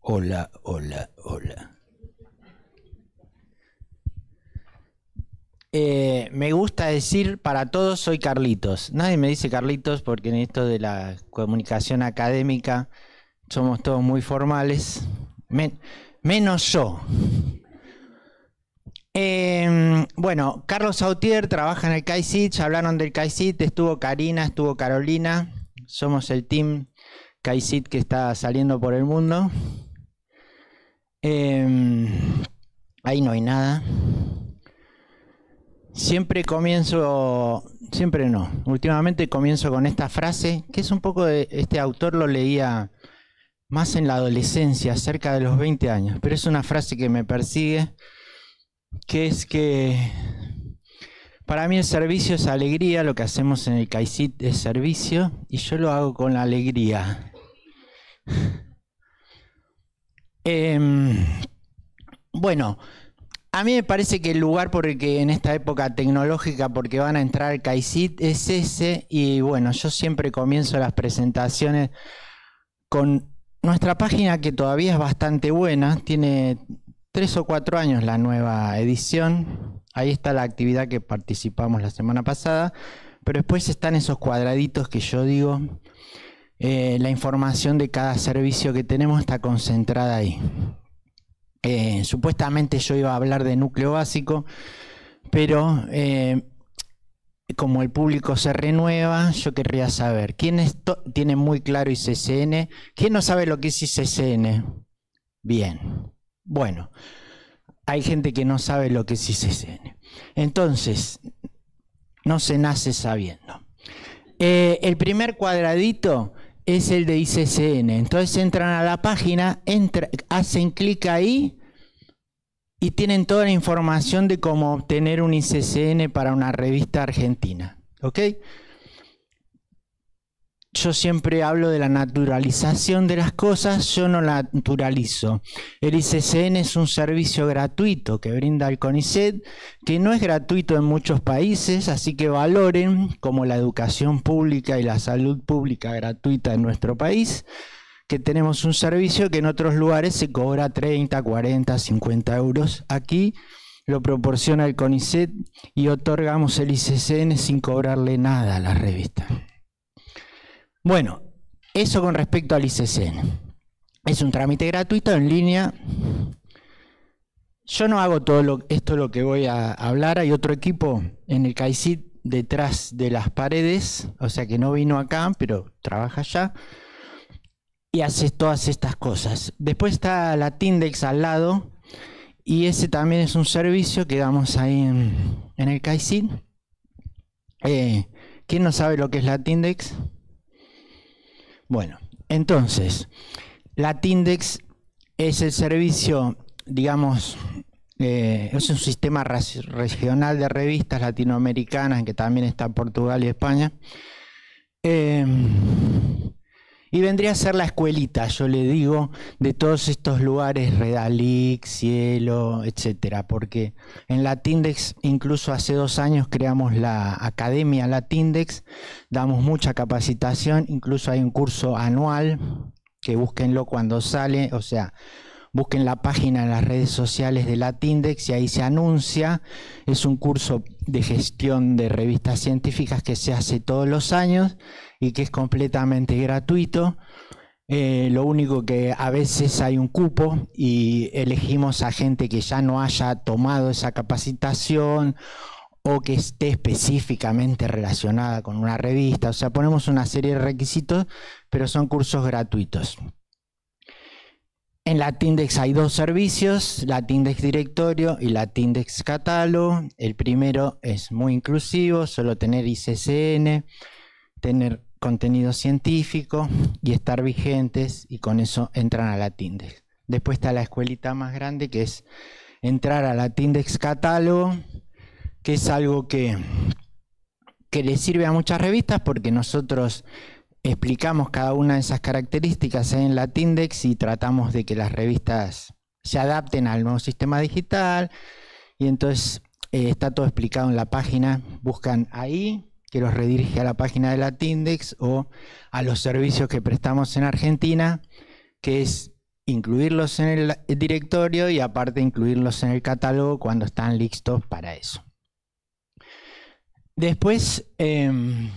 Hola, hola, hola. Eh, me gusta decir para todos soy Carlitos. Nadie me dice Carlitos porque en esto de la comunicación académica somos todos muy formales. menos yo. Bueno, Carlos Sautier trabaja en el CAICIT, hablaron del CAICIT, estuvo Karina, estuvo Carolina, somos el team CAICIT que está saliendo por el mundo. Em, ahí no hay nada. Siempre comienzo, siempre no, últimamente comienzo con esta frase, que es un poco de, este autor lo leía más en la adolescencia, cerca de los 20 años, pero es una frase que me persigue que es que para mí el servicio es alegría, lo que hacemos en el CAICIT es servicio y yo lo hago con alegría. Em, bueno, a mí me parece que el lugar por en esta época tecnológica, porque van a entrar CAICIT, es ese. Y bueno, yo siempre comienzo las presentaciones con nuestra página que todavía es bastante buena, tiene tres o cuatro años la nueva edición. Ahí está la actividad que participamos la semana pasada. Pero después están esos cuadraditos que yo digo, eh, la información de cada servicio que tenemos está concentrada ahí. Eh, supuestamente yo iba a hablar de núcleo básico, pero eh, como el público se renueva, yo querría saber, ¿quién tiene muy claro ICCN? ¿Quién no sabe lo que es ICCN? Bien. Bueno, hay gente que no sabe lo que es ICCN. Entonces, no se nace sabiendo. Eh, el primer cuadradito es el de ICCN. Entonces entran a la página, hacen clic ahí y tienen toda la información de cómo obtener un ICCN para una revista argentina. ¿Ok? yo siempre hablo de la naturalización de las cosas, yo no la naturalizo. El ICCN es un servicio gratuito que brinda el CONICET, que no es gratuito en muchos países, así que valoren como la educación pública y la salud pública gratuita en nuestro país, que tenemos un servicio que en otros lugares se cobra 30, 40, 50 euros. Aquí lo proporciona el CONICET y otorgamos el ICCN sin cobrarle nada a la revista. Bueno, eso con respecto al ICCN. Es un trámite gratuito en línea. Yo no hago todo esto lo que voy a hablar. Hay otro equipo en el CAICIT detrás de las paredes, o sea que no vino acá, pero trabaja allá y hace todas estas cosas. Después está la Tindex al lado y ese también es un servicio que damos ahí en, el CAICIT. Eh, ¿Quién no sabe lo que es la Tindex? Bueno, entonces, la es el servicio, digamos, eh, es un sistema regional de revistas latinoamericanas, que también está Portugal y España. Eh, y vendría a ser la escuelita, yo le digo, de todos estos lugares, Redalic, Cielo, etcétera, porque en Latindex, incluso hace dos años creamos la Academia Latindex, damos mucha capacitación, incluso hay un curso anual, que búsquenlo cuando sale, o sea, busquen la página en las redes sociales de Latindex y ahí se anuncia. Es un curso de gestión de revistas científicas que se hace todos los años que es completamente gratuito. Eh, lo único que a veces hay un cupo y elegimos a gente que ya no haya tomado esa capacitación o que esté específicamente relacionada con una revista. O sea, ponemos una serie de requisitos, pero son cursos gratuitos. En Latindex hay dos servicios, Latindex Directorio y Latindex Catálogo. El primero es muy inclusivo, solo tener ICCN, tener contenido científico y estar vigentes y con eso entran a la Tindex. Después está la escuelita más grande que es entrar a la Tindex catálogo, que es algo que, que le sirve a muchas revistas porque nosotros explicamos cada una de esas características en la Tindex y tratamos de que las revistas se adapten al nuevo sistema digital y entonces eh, está todo explicado en la página, buscan ahí que los redirige a la página de Latindex o a los servicios que prestamos en Argentina, que es incluirlos en el directorio y aparte incluirlos en el catálogo cuando están listos para eso. Después, em,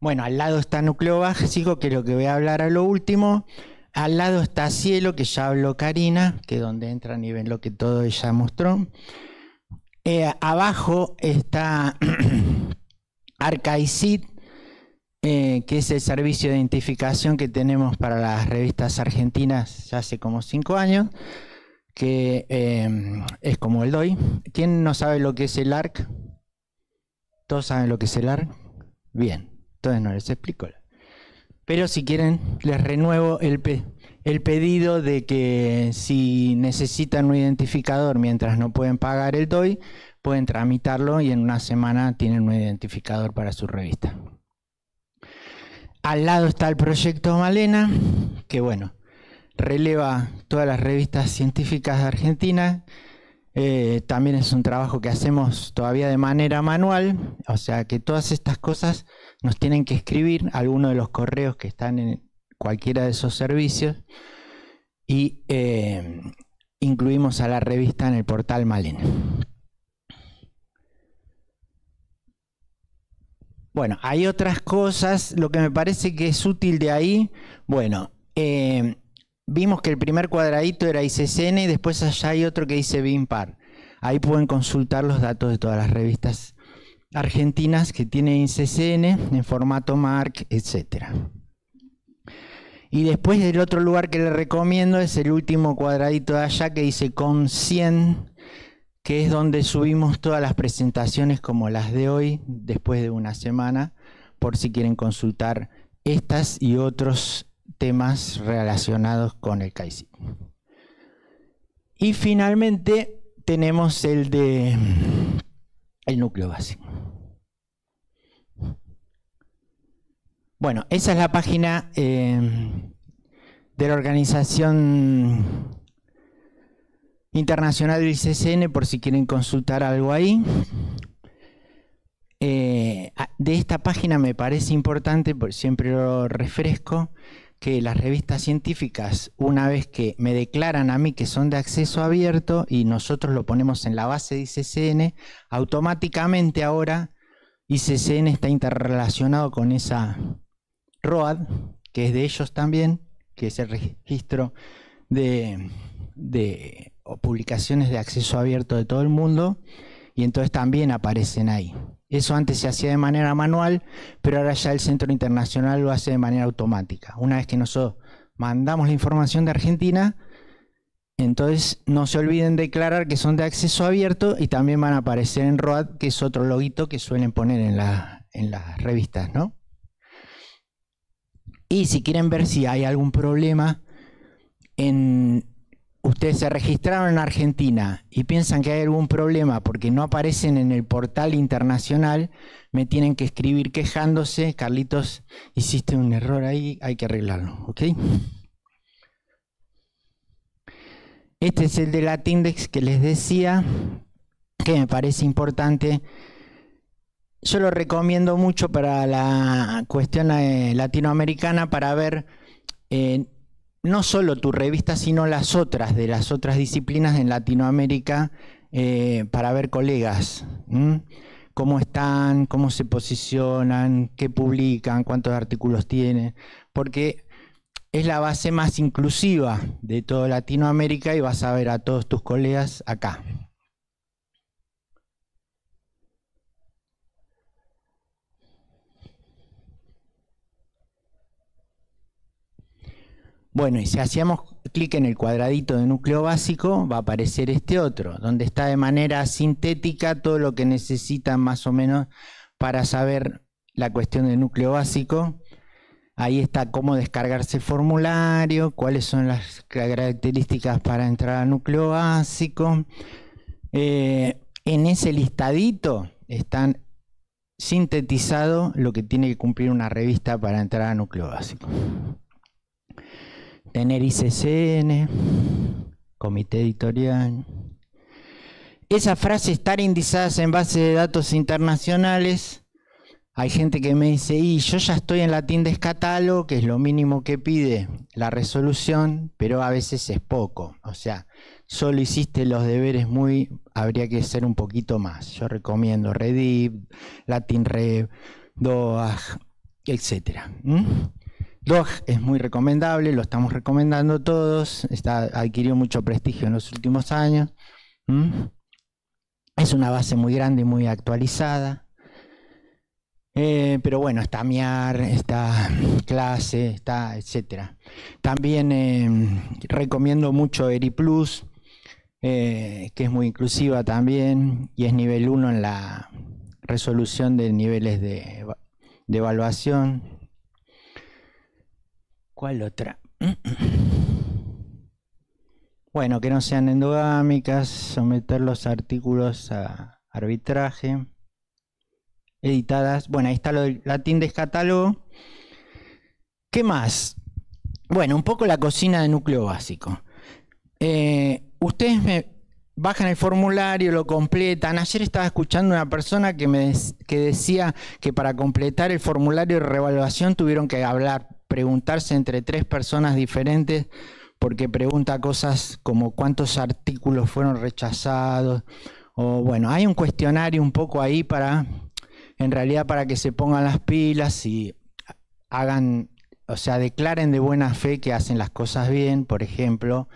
bueno, al lado está núcleo básico, que es lo que voy a hablar a lo último. Al lado está cielo, que ya habló Karina, que es donde entran y ven lo que todo ella mostró. Eh, abajo está Arcaicid, eh, que es el servicio de identificación que tenemos para las revistas argentinas ya hace como cinco años, que eh, es como el DOI. ¿Quién no sabe lo que es el ARC? ¿Todos saben lo que es el ARC? Bien, entonces no les explico. Pero si quieren, les renuevo el, el pedido de que si necesitan un identificador mientras no pueden pagar el DOI, pueden tramitarlo y en una semana tienen un identificador para su revista. Al lado está el proyecto Malena, que bueno, releva todas las revistas científicas de Argentina. Eh, también es un trabajo que hacemos todavía de manera manual, o sea que todas estas cosas nos tienen que escribir algunos de los correos que están en cualquiera de esos servicios y eh, incluimos a la revista en el portal Malena. Bueno, hay otras cosas. Lo que me parece que es útil de ahí, bueno, eh, vimos que el primer cuadradito era ICCN y después allá hay otro que dice BIMPAR. Ahí pueden consultar los datos de todas las revistas argentinas que tienen ICCN en formato MARC, etc. Y después el otro lugar que les recomiendo es el último cuadradito de allá que dice con 100 que es donde subimos todas las presentaciones como las de hoy, después de una semana, por si quieren consultar estas y otros temas relacionados con el CAICI. Y finalmente tenemos el de el núcleo básico. Bueno, esa es la página eh, de la organización internacional del ICCN por si quieren consultar algo ahí. Eh, de esta página me parece importante, siempre lo refresco, que las revistas científicas, una vez que me declaran a mí que son de acceso abierto y nosotros lo ponemos en la base de ICCN, automáticamente ahora ICCN está interrelacionado con esa ROAD, que es de ellos también, que es el registro de publicaciones de acceso abierto de todo el mundo y entonces también aparecen ahí. Eso antes se hacía de manera manual, pero ahora ya el Centro Internacional lo hace de manera automática. Una vez que nosotros mandamos la información de Argentina, entonces no se olviden declarar que son de acceso abierto y también van a aparecer en ROAD, que es otro loguito que suelen poner en, la, en las revistas, ¿no? Y si quieren ver si hay algún problema en, ustedes se registraron en Argentina y piensan que hay algún problema porque no aparecen en el portal internacional, me tienen que escribir quejándose, Carlitos, hiciste un error ahí, hay que arreglarlo, ¿ok? Este es el de Latindex que les decía, que me parece importante. Yo lo recomiendo mucho para la cuestión eh, latinoamericana para ver... Eh, no solo tu revista, sino las otras de las otras disciplinas en Latinoamérica eh, para ver colegas. Cómo están, cómo se posicionan, qué publican, cuántos artículos tienen. Porque es la base más inclusiva de toda Latinoamérica y vas a ver a todos tus colegas acá. Bueno, y si hacíamos clic en el cuadradito de núcleo básico, va a aparecer este otro, donde está de manera sintética todo lo que necesitan más o menos para saber la cuestión del núcleo básico. Ahí está cómo descargarse el formulario, cuáles son las características para entrar a núcleo básico. Eh, en ese listadito están sintetizados lo que tiene que cumplir una revista para entrar a núcleo básico tener ICCN, comité editorial. Esa frase, estar indizadas en base de datos internacionales. Hay gente que me dice, y yo ya estoy en latín Descatalo, que es lo mínimo que pide la resolución, pero a veces es poco. O sea, solo hiciste los deberes muy, habría que ser un poquito más. Yo recomiendo Rediv, Latin Rev, DOAG, etc. Dog es muy recomendable, lo estamos recomendando todos, está, adquirió mucho prestigio en los últimos años. Es una base muy grande y muy actualizada. Eh, pero bueno, está MIAR, está clase, está etcétera. También eh, recomiendo mucho ERI Plus, eh, que es muy inclusiva también y es nivel 1 en la resolución de niveles de evaluación. ¿Cuál otra? bueno, que no sean endogámicas, someter los artículos a arbitraje, editadas. Bueno, ahí está lo del latín descatálogo. ¿Qué más? Bueno, un poco la cocina de núcleo básico. Eh, ustedes me bajan el formulario, lo completan. Ayer estaba escuchando una persona que me que decía que para completar el formulario de revaluación tuvieron que hablar preguntarse entre tres personas diferentes porque pregunta cosas como cuántos artículos fueron rechazados o bueno, hay un cuestionario un poco ahí para en realidad para que se pongan las pilas y hagan, o sea, declaren de buena fe que hacen las cosas bien, por ejemplo,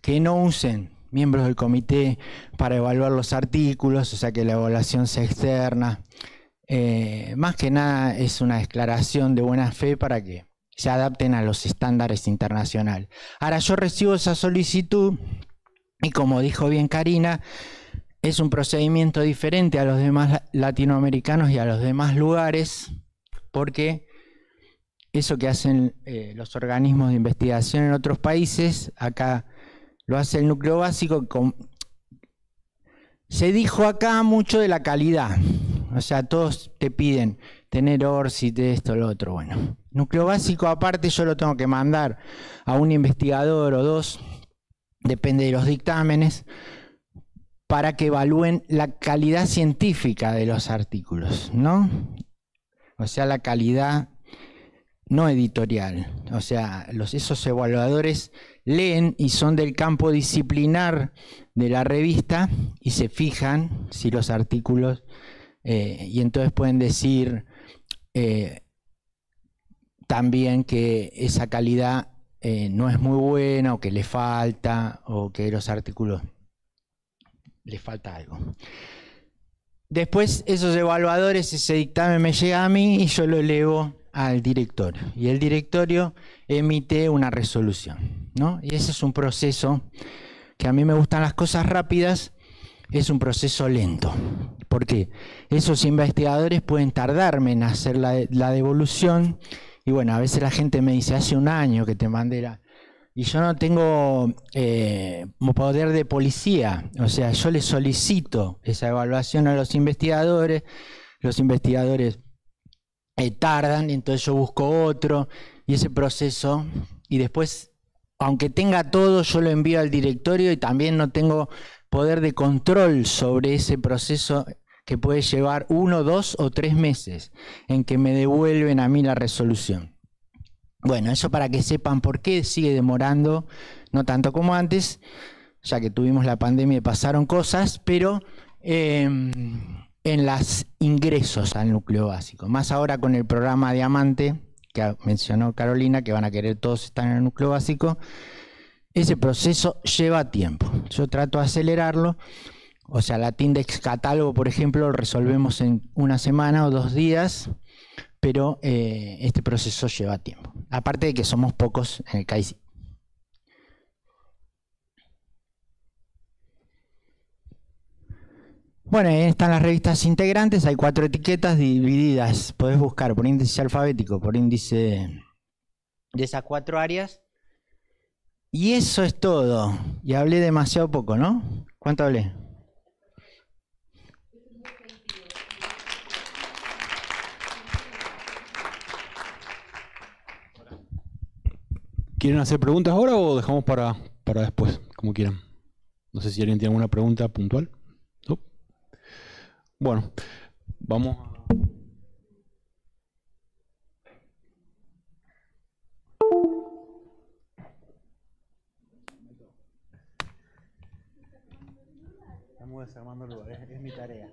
que no usen miembros del comité para evaluar los artículos, o sea, que la evaluación sea externa. Eh, más que nada es una declaración de buena fe para que se adapten a los estándares internacionales. Ahora yo recibo esa solicitud y como dijo bien Karina, es un procedimiento diferente a los demás latinoamericanos y a los demás lugares porque eso que hacen eh, los organismos de investigación en otros países, acá lo hace el núcleo básico. Se dijo acá mucho de la calidad, o sea, todos te piden tener de esto, lo otro, bueno. Núcleo básico aparte yo lo tengo que mandar a un investigador o dos, depende de los dictámenes, para que evalúen la calidad científica de los artículos, ¿no? O sea, la calidad no editorial. O sea, los, esos evaluadores leen y son del campo disciplinar de la revista y se fijan si los artículos, eh, y entonces pueden decir, eh, también que esa calidad eh, no es muy buena o que le falta o que los artículos le falta algo. Después esos evaluadores, ese dictamen me llega a mí y yo lo elevo al directorio. Y el directorio emite una resolución. ¿no? Y ese es un proceso que a mí me gustan las cosas rápidas, es un proceso lento. Porque esos investigadores pueden tardarme en hacer la devolución y bueno, a veces la gente me dice, hace un año que te mandé la... Y yo no tengo eh, poder de policía, o sea, yo le solicito esa evaluación a los investigadores, los investigadores eh, tardan, y entonces yo busco otro, y ese proceso, y después, aunque tenga todo, yo lo envío al directorio y también no tengo poder de control sobre ese proceso que puede llevar uno, dos o tres meses en que me devuelven a mí la resolución. Bueno, eso para que sepan por qué sigue demorando, no tanto como antes, ya que tuvimos la pandemia y pasaron cosas, pero em, en los ingresos al núcleo básico. Más ahora con el programa Diamante, que mencionó Carolina, que van a querer todos estar en el núcleo básico, ese proceso lleva tiempo. Yo trato de acelerarlo o sea, la Tindex catálogo, por ejemplo, lo resolvemos en una semana o dos días, pero eh, este proceso lleva tiempo. Aparte de que somos pocos en el CAICI. Bueno, ahí están las revistas integrantes, hay cuatro etiquetas divididas. Podés buscar por índice alfabético, por índice de esas cuatro áreas. Y eso es todo. Y hablé demasiado poco, ¿no? ¿Cuánto hablé? ¿Quieren hacer preguntas ahora o dejamos para, después? Como quieran. No sé si alguien tiene alguna pregunta puntual. Bueno, vamos Estamos desarmando lugares, es mi tarea.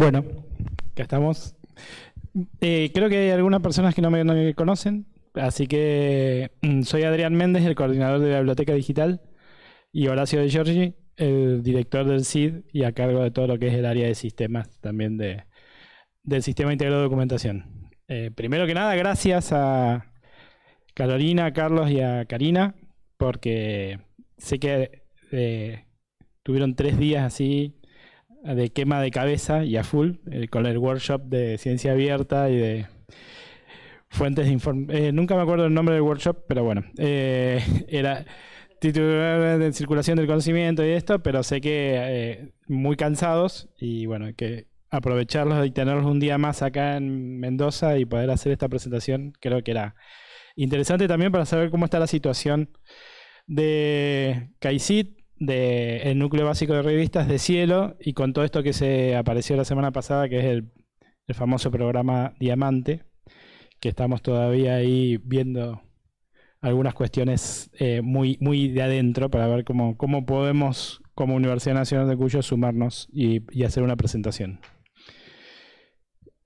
Bueno, ya estamos. Eh, creo que hay algunas personas que no me, conocen, así que mm, soy Adrián Méndez, el coordinador de la Biblioteca Digital, y Horacio de Giorgi, el director del CID y a cargo de todo lo que es el área de sistemas también de, del Sistema Integrado de Documentación. Eh, primero que nada, gracias a Carolina, a Carlos y a Karina, porque sé que eh, tuvieron tres días así de quema de cabeza y a full, eh, con el workshop de ciencia abierta y de fuentes de información. Eh, nunca me acuerdo el nombre del workshop, pero bueno, eh, era titular de circulación del conocimiento y esto, pero sé que muy cansados y bueno, que aprovecharlos y tenerlos un día más acá en Mendoza y poder hacer esta presentación, creo que era interesante también para saber cómo está la situación de CAICIT, del el núcleo básico de revistas de Cielo y con todo esto que se apareció la semana pasada, que es el, famoso programa Diamante, que estamos todavía ahí viendo algunas cuestiones eh, muy, muy de adentro para ver cómo, cómo podemos como Universidad Nacional de Cuyo sumarnos y, hacer una presentación.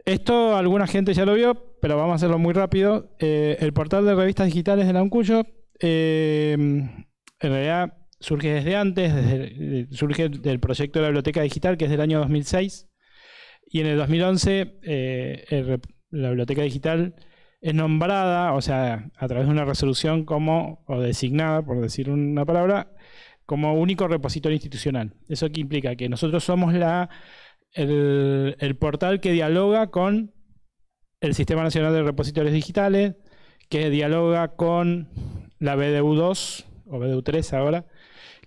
Esto alguna gente ya lo vio, pero vamos a hacerlo muy rápido. Eh, el portal de revistas digitales de la UNCuyo, eh, en realidad surge desde antes, desde, eh, surge del proyecto de la biblioteca digital que es del año 2006 y en el 2011 eh, la biblioteca digital es nombrada, o sea, a través de una resolución como, o designada, por decir una palabra, como único repositorio institucional. ¿Eso que implica? Que nosotros somos la, el, el portal que dialoga con el Sistema Nacional de Repositorios Digitales, que dialoga con la BDU2, o BDU3 ahora,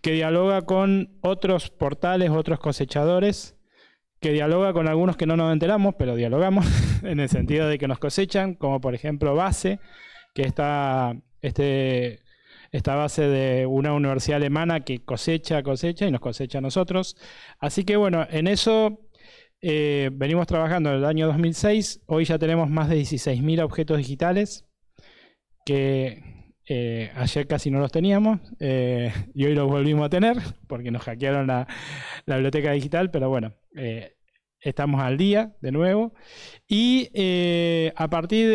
que dialoga con otros portales, otros cosechadores, que dialoga con algunos que no nos enteramos, pero dialogamos en el sentido de que nos cosechan, como por ejemplo Base, que está este, esta base de una universidad alemana que cosecha, cosecha y nos cosecha a nosotros. Así que bueno, en eso eh, venimos trabajando en el año 2006, hoy ya tenemos más de 16.000 objetos digitales que eh, ayer casi no los teníamos eh, y hoy los volvimos a tener porque nos hackearon la, biblioteca digital, pero bueno, eh, estamos al día de nuevo. Y a partir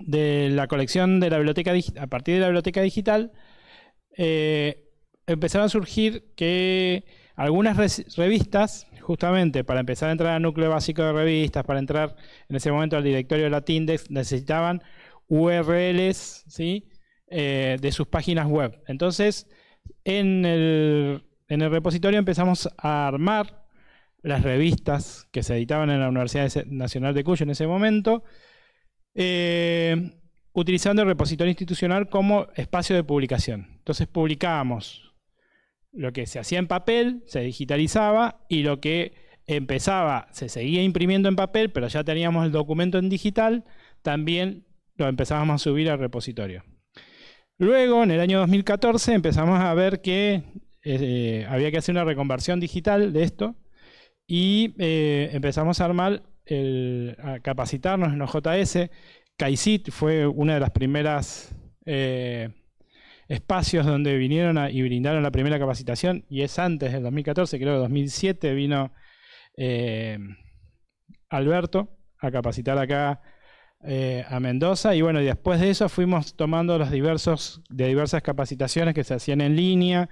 de, la colección de la biblioteca a partir de la biblioteca digital, empezaron a surgir que algunas revistas, justamente para empezar a entrar al núcleo básico de revistas, para entrar en ese momento al directorio de la Tindex, necesitaban URLs eh, de sus páginas web. Entonces, en el, repositorio empezamos a armar las revistas que se editaban en la Universidad Nacional de Cuyo en ese momento, eh, utilizando el repositorio institucional como espacio de publicación. Entonces publicábamos lo que se hacía en papel, se digitalizaba, y lo que empezaba, se seguía imprimiendo en papel, pero ya teníamos el documento en digital, también lo empezábamos a subir al repositorio. Luego, en el año 2014, empezamos a ver que eh, había que hacer una reconversión digital de esto y eh, empezamos a armar, el, a capacitarnos en OJS. Kaisit fue una de las primeras eh, espacios donde vinieron a, y brindaron la primera capacitación y es antes del 2014, creo que 2007 vino Alberto a capacitar acá eh, a Mendoza y bueno, después de eso fuimos tomando los diversos, de diversas capacitaciones que se hacían en línea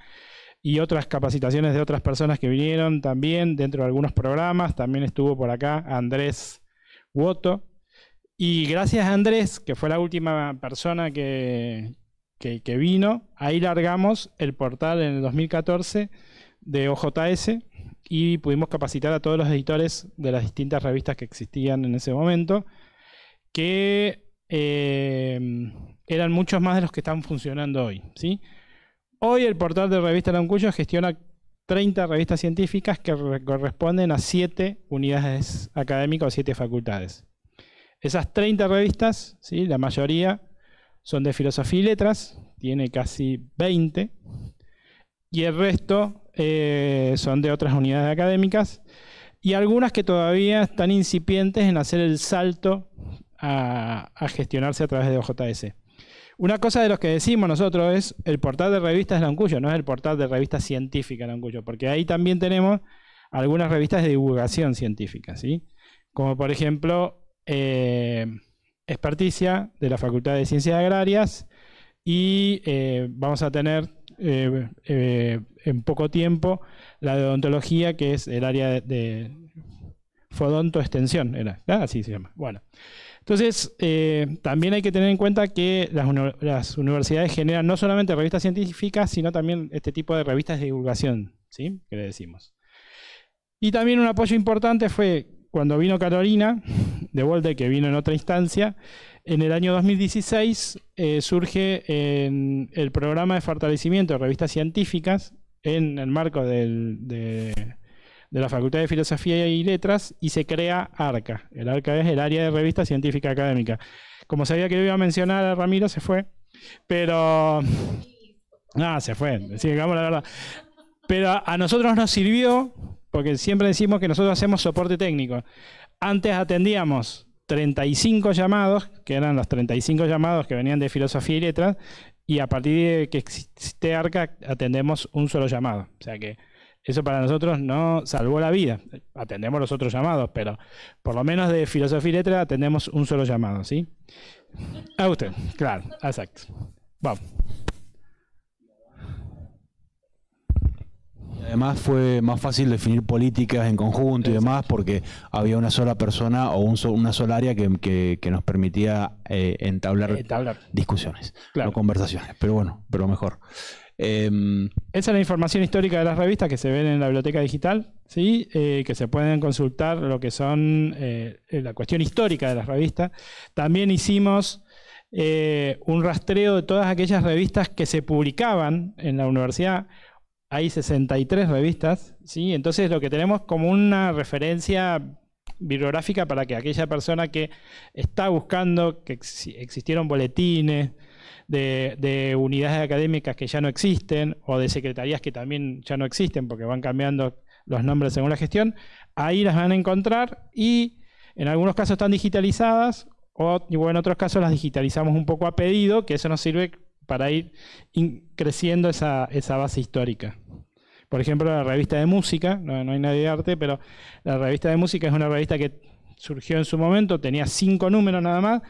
y otras capacitaciones de otras personas que vinieron también dentro de algunos programas. También estuvo por acá Andrés Woto. Y gracias a Andrés, que fue la última persona que, que vino, ahí largamos el portal en el 2014 de OJS y pudimos capacitar a todos los editores de las distintas revistas que existían en ese momento que em, eran muchos más de los que están funcionando hoy. Hoy el portal de Revista Lancuyo gestiona 30 revistas científicas que corresponden a 7 unidades académicas o 7 facultades. Esas 30 revistas, la mayoría son de filosofía y letras, tiene casi 20, y el resto eh, son de otras unidades académicas, y algunas que todavía están incipientes en hacer el salto a, gestionarse a través de OJS. Una cosa de los que decimos nosotros es el portal de revistas Lancuyo, no es el portal de revistas científicas Lancuyo, porque ahí también tenemos algunas revistas de divulgación científica, ¿sí? Como por ejemplo, eh, Experticia de la Facultad de Ciencias Agrarias y eh, vamos a tener eh, en poco tiempo la de odontología, que es el área de, Fodonto Extensión, era, así ah, se llama. Bueno. Entonces, eh, también hay que tener en cuenta que las, universidades generan no solamente revistas científicas, sino también este tipo de revistas de divulgación, ¿sí? Que le decimos. Y también un apoyo importante fue cuando vino Carolina, de vuelta que vino en otra instancia, en el año 2016 eh, surge en el programa de fortalecimiento de revistas científicas en el marco del, de de la Facultad de Filosofía y Letras y se crea ARCA. El ARCA es el área de revista científica académica. Como sabía que yo iba a mencionar a Ramiro, se fue, pero... Ah, se fue, la verdad. Pero a nosotros nos sirvió, porque siempre decimos que nosotros hacemos soporte técnico. Antes atendíamos 35 llamados, que eran los 35 llamados que venían de filosofía y letras, y a partir de que existe ARCA atendemos un solo llamado. O sea que eso para nosotros no salvó la vida. Atendemos los otros llamados, pero por lo menos de filosofía y letra atendemos un solo llamado, ¿sí? A usted, claro, exacto. Vamos. Además fue más fácil definir políticas en conjunto y demás porque había una sola persona o un una sola área que, nos permitía eh, entablar, discusiones, claro. conversaciones, pero bueno, pero mejor. Em, Esa es la información histórica de las revistas que se ven en la biblioteca digital, ¿sí? Eh, que se pueden consultar lo que son eh, la cuestión histórica de las revistas. También hicimos eh, un rastreo de todas aquellas revistas que se publicaban en la universidad. Hay 63 revistas, ¿sí? entonces lo que tenemos como una referencia bibliográfica para que aquella persona que está buscando que existieron boletines, de, unidades académicas que ya no existen o de secretarías que también ya no existen porque van cambiando los nombres según la gestión, ahí las van a encontrar y en algunos casos están digitalizadas o, en otros casos las digitalizamos un poco a pedido, que eso nos sirve para ir creciendo esa, base histórica. Por ejemplo, la revista de música, no, hay nadie de arte, pero la revista de música es una revista que surgió en su momento, tenía cinco números nada más,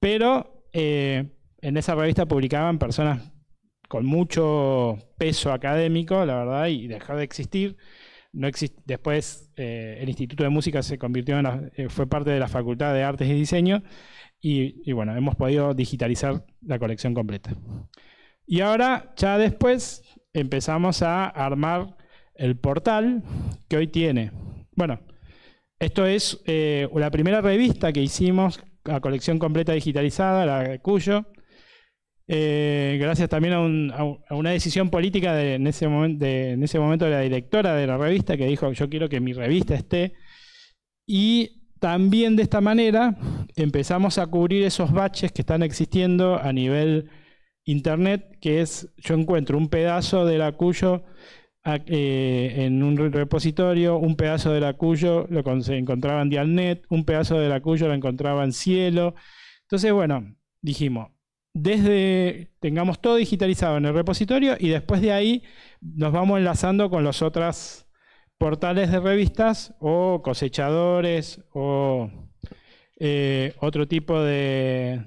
pero eh, en esa revista publicaban personas con mucho peso académico, la verdad, y dejó de existir. No Después eh, el Instituto de Música se convirtió en eh, fue parte de la Facultad de Artes y Diseño y, bueno, hemos podido digitalizar la colección completa. Y ahora, ya después, empezamos a armar el portal que hoy tiene. Bueno, esto es eh, la primera revista que hicimos, la colección completa digitalizada, la Cuyo, eh, gracias también a, una decisión política en, ese momento de, la directora de la revista que dijo yo quiero que mi revista esté. Y también de esta manera empezamos a cubrir esos baches que están existiendo a nivel internet, que es yo encuentro un pedazo de la cuyo eh, en un repositorio, un pedazo de la cuyo lo encontraba en Dialnet, un pedazo de la cuyo lo encontraba en Cielo. Entonces, bueno, dijimos, desde tengamos todo digitalizado en el repositorio y después de ahí nos vamos enlazando con los otros portales de revistas o cosechadores o eh, otro tipo de,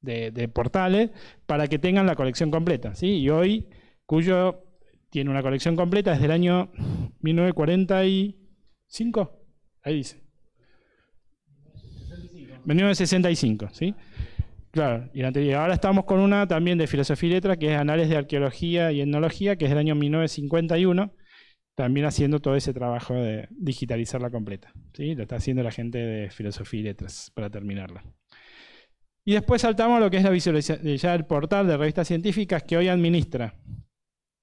de, portales para que tengan la colección completa. ¿sí? Y hoy Cuyo tiene una colección completa desde el año 1945, ahí dice. 1965, ¿sí? Claro, y anterior. Ahora estamos con una también de filosofía y letras, que es Análisis de Arqueología y Etnología, que es del año 1951, también haciendo todo ese trabajo de digitalizarla completa. ¿sí? Lo está haciendo la gente de filosofía y letras para terminarla. Y después saltamos a lo que es la visualización, del eh, el portal de revistas científicas que hoy administra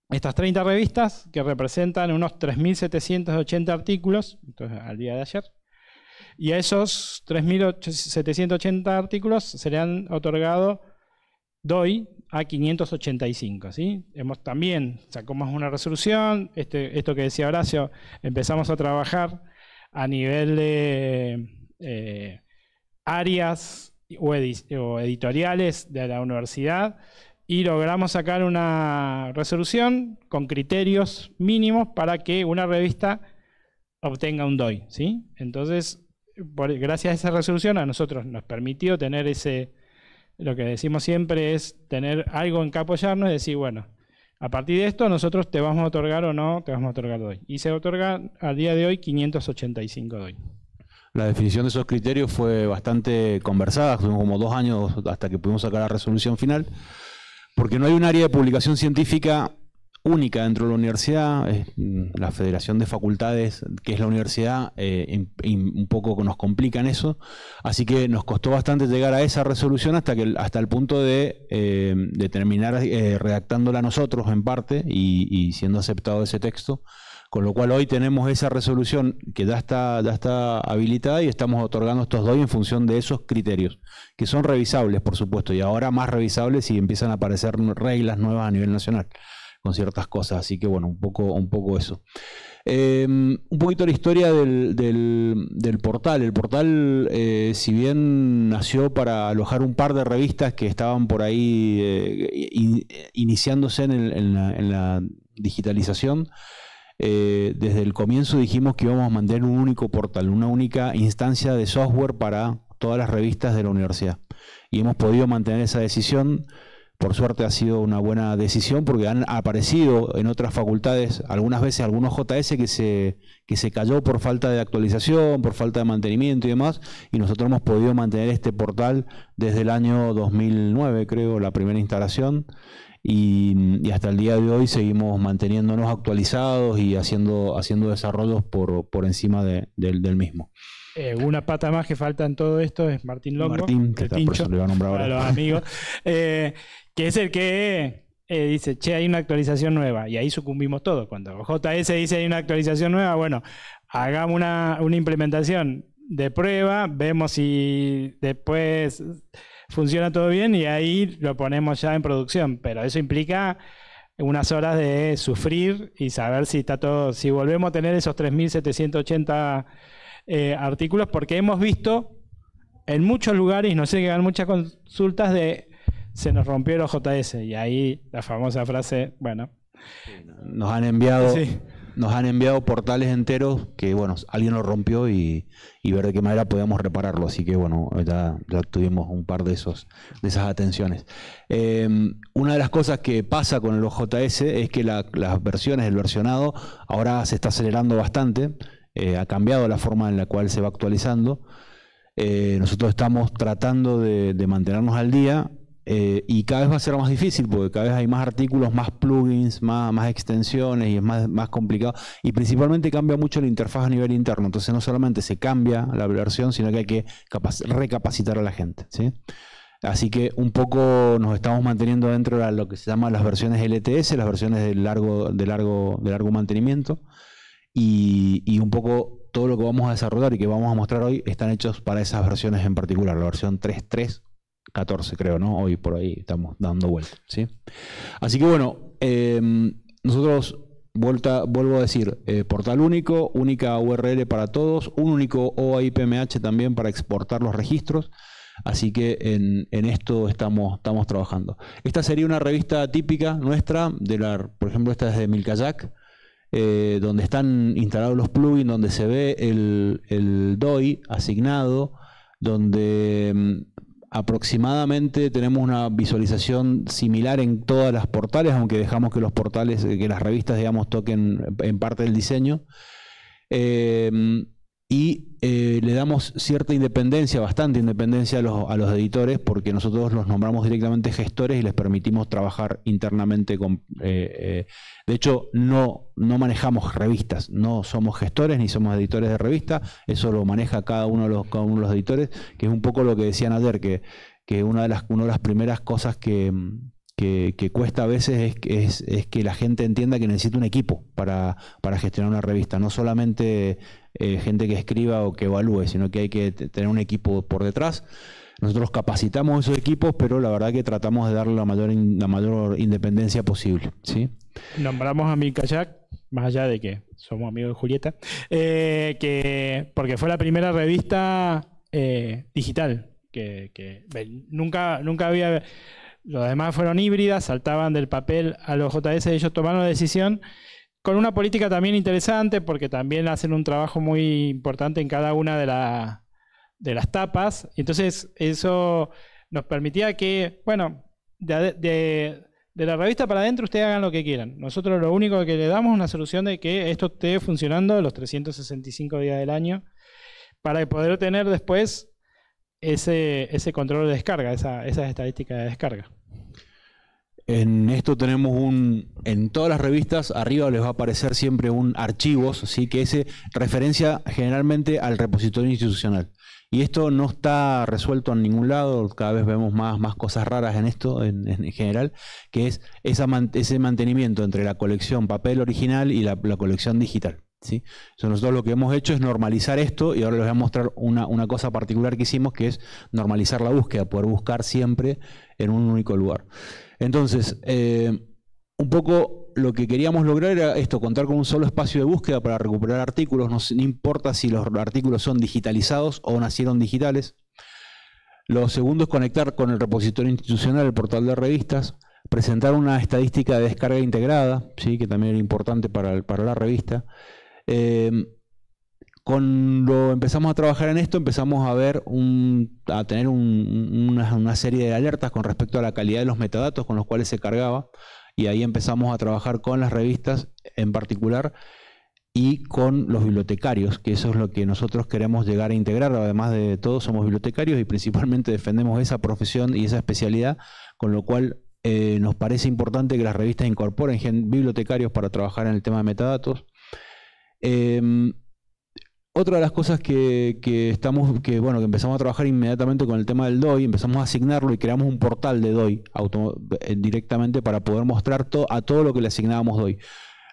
estas 30 revistas que representan unos 3.780 artículos, al día de ayer, y a esos 3.780 artículos se le han otorgado DOI a 585. ¿sí? Hemos también sacamos una resolución, este, esto que decía Horacio, empezamos a trabajar a nivel de eh, áreas o, o editoriales de la universidad y logramos sacar una resolución con criterios mínimos para que una revista obtenga un DOI. Entonces, gracias a esa resolución a nosotros nos permitió tener ese, lo que decimos siempre es tener algo en que apoyarnos y decir, bueno, a partir de esto nosotros te vamos a otorgar o no, te vamos a otorgar DOI. Y se otorga a día de hoy 585 DOI. La definición de esos criterios fue bastante conversada, fueron como dos años hasta que pudimos sacar la resolución final, porque no hay un área de publicación científica única dentro de la universidad, mm, la Federación de Facultades, que es la universidad, eh, un poco nos complican eso, así que nos costó bastante llegar a esa resolución hasta, que, hasta el punto de, eh, terminar eh, redactándola nosotros en parte y, siendo aceptado ese texto, con lo cual hoy tenemos esa resolución que ya está, ya está habilitada y estamos otorgando estos dos en función de esos criterios, que son revisables, por supuesto, y ahora más revisables si empiezan a aparecer reglas nuevas a nivel nacional con ciertas cosas. Así que bueno, un poco, un poco eso. Em, un poquito la historia del, portal. El portal, eh, si bien nació para alojar un par de revistas que estaban por ahí eh, iniciándose en, la, en, la, digitalización, eh, desde el comienzo dijimos que íbamos a mantener un único portal, una única instancia de software para todas las revistas de la universidad. Y hemos podido mantener esa decisión por suerte ha sido una buena decisión porque han aparecido en otras facultades algunas veces algunos JS que se, que se cayó por falta de actualización, por falta de mantenimiento y demás, y nosotros hemos podido mantener este portal desde el año 2009, creo, la primera instalación. Y, hasta el día de hoy seguimos manteniéndonos actualizados y haciendo, haciendo desarrollos por, encima del mismo. Eh, una pata más que falta en todo esto es Martín Longo. Martín, que a nombrar los amigos. Eh, que es el que eh, dice, che, hay una actualización nueva. Y ahí sucumbimos todos. Cuando JS dice hay una actualización nueva, bueno, hagamos una, una implementación de prueba, vemos si después funciona todo bien y ahí lo ponemos ya en producción. Pero eso implica unas horas de sufrir y saber si está todo, si volvemos a tener esos 3.780 eh, artículos porque hemos visto en muchos lugares, no sé, llegan muchas consultas de se nos rompió el OJS y ahí la famosa frase, bueno. Nos han enviado... Nos han enviado portales enteros que, bueno, alguien lo rompió y, ver de qué manera podíamos repararlo. Así que, bueno, ya, tuvimos un par de, esos, de esas atenciones. Em, una de las cosas que pasa con el OJS es que las versiones, el versionado, ahora se está acelerando bastante. Eh, ha cambiado la forma en la cual se va actualizando. Eh, nosotros estamos tratando de, mantenernos al día eh, y cada vez va a ser más difícil porque cada vez hay más artículos, más plugins, más, extensiones y es más, complicado. Y principalmente cambia mucho la interfaz a nivel interno. Entonces no solamente se cambia la versión, sino que hay que recapacitar a la gente. Así que un poco nos estamos manteniendo dentro de lo que se llama las versiones LTS, las versiones de largo, de largo, de largo mantenimiento y, un poco todo lo que vamos a desarrollar y que vamos a mostrar hoy están hechos para esas versiones en particular, la versión 3.3.14 creo, ¿no? Hoy por ahí estamos dando vuelta, ¿sí? Así que bueno, em, nosotros Vuelta, vuelvo a decir, eh, portal único, única URL para todos, un único OIPMH también para exportar los registros. Así que en, esto estamos, estamos trabajando. Esta sería una revista típica nuestra, de la, por ejemplo, esta es de Milkayak. Eh, donde están instalados los plugins, donde se ve el, DOI asignado, donde mm, aproximadamente tenemos una visualización similar en todas las portales, aunque dejamos que los portales, eh, que las revistas, digamos, toquen en parte el diseño. Eh, mm, y eh, le damos cierta independencia, bastante independencia a los, a los editores, porque nosotros los nombramos directamente gestores y les permitimos trabajar internamente con... Eh, eh, de hecho, no, no manejamos revistas, no somos gestores ni somos editores de revista, eso lo maneja cada uno de los, cada uno los editores, que es un poco lo que decían ayer, que, que una, de las, una de las primeras cosas que cuesta a veces es, es, que la gente entienda que necesita un equipo para, gestionar una revista, no solamente eh, gente que escriba o que evalúe, sino que hay que tener un equipo por detrás. Nosotros capacitamos esos equipos, pero la verdad que tratamos de darle la mayor, la mayor independencia posible. ¿sí? Nombramos a mi kayak, más allá de que somos amigos de Julieta, eh, que, porque fue la primera revista eh, digital que, nunca, nunca había los demás fueron híbridas, saltaban del papel a los JS, ellos tomaron la decisión con una política también interesante porque también hacen un trabajo muy importante en cada una de, de las tapas. Entonces eso nos permitía que, bueno, de, de la revista para adentro ustedes hagan lo que quieran. Nosotros lo único que le damos es una solución de que esto esté funcionando los 365 días del año para poder tener después ese, control de descarga, esa, esas estadísticas de descarga. En esto tenemos un, en todas las revistas arriba les va a aparecer siempre un archivos, ¿sí? que ese referencia generalmente al repositorio institucional. Y esto no está resuelto en ningún lado, cada vez vemos más, más cosas raras en esto en, general, que es esa ese mantenimiento entre la colección papel original y la colección digital nosotros lo que hemos hecho es normalizar esto y ahora les voy a mostrar una, cosa particular que hicimos que es normalizar la búsqueda, poder buscar siempre en un único lugar. Entonces, eh, un poco lo que queríamos lograr era esto, contar con un solo espacio de búsqueda para recuperar artículos, no, importa si los artículos son digitalizados o nacieron digitales. Lo segundo es conectar con el repositorio institucional, el portal de revistas, presentar una estadística de descarga integrada, ¿sí? que también era importante para, para la revista, Em, cuando empezamos a trabajar en esto, empezamos a ver un, a tener una, serie de alertas con respecto a la calidad de los metadatos con los cuales se cargaba, y ahí empezamos a trabajar con las revistas en particular y con los bibliotecarios, que eso es lo que nosotros queremos llegar a integrar, además de todo somos bibliotecarios y principalmente defendemos esa profesión y esa especialidad, con lo cual eh, nos parece importante que las revistas incorporen bibliotecarios para trabajar en el tema de metadatos Em, otra de las cosas que, estamos, que bueno, que empezamos a trabajar inmediatamente con el tema del DOI, empezamos a asignarlo y creamos un portal de DOI eh, directamente para poder mostrar a todo lo que le asignábamos DOI.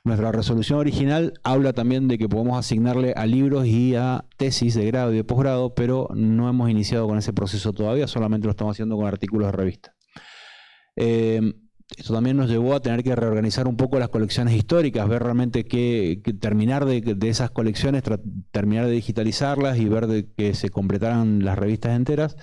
Nuestra resolución original habla también de que podemos asignarle a libros y a tesis de grado y de posgrado, pero no hemos iniciado con ese proceso todavía, solamente lo estamos haciendo con artículos de revista. Em, esto también nos llevó a tener que reorganizar un poco las colecciones históricas, ver realmente que, terminar de, esas colecciones, terminar de digitalizarlas y ver que se completaran las revistas enteras.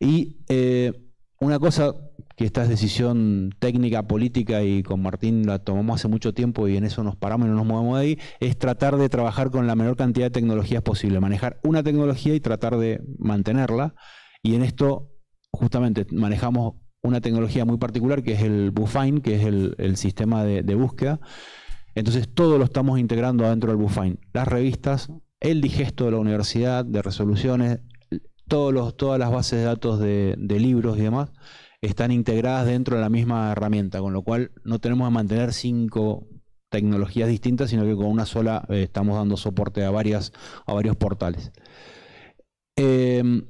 Y eh, una cosa que esta es decisión técnica, política y con Martín la tomamos hace mucho tiempo y en eso nos paramos y no nos movemos de ahí, es tratar de trabajar con la menor cantidad de tecnologías posible, manejar una tecnología y tratar de mantenerla. Y en esto justamente manejamos una tecnología muy particular que es el Bufine, que es el, sistema de, búsqueda. Entonces todo lo estamos integrando adentro del Bufine. Las revistas, el digesto de la universidad, de resoluciones, todos los, todas las bases de datos de, libros y demás están integradas dentro de la misma herramienta, con lo cual no tenemos que mantener cinco tecnologías distintas, sino que con una sola eh, estamos dando soporte a, varias, a varios portales. Eh,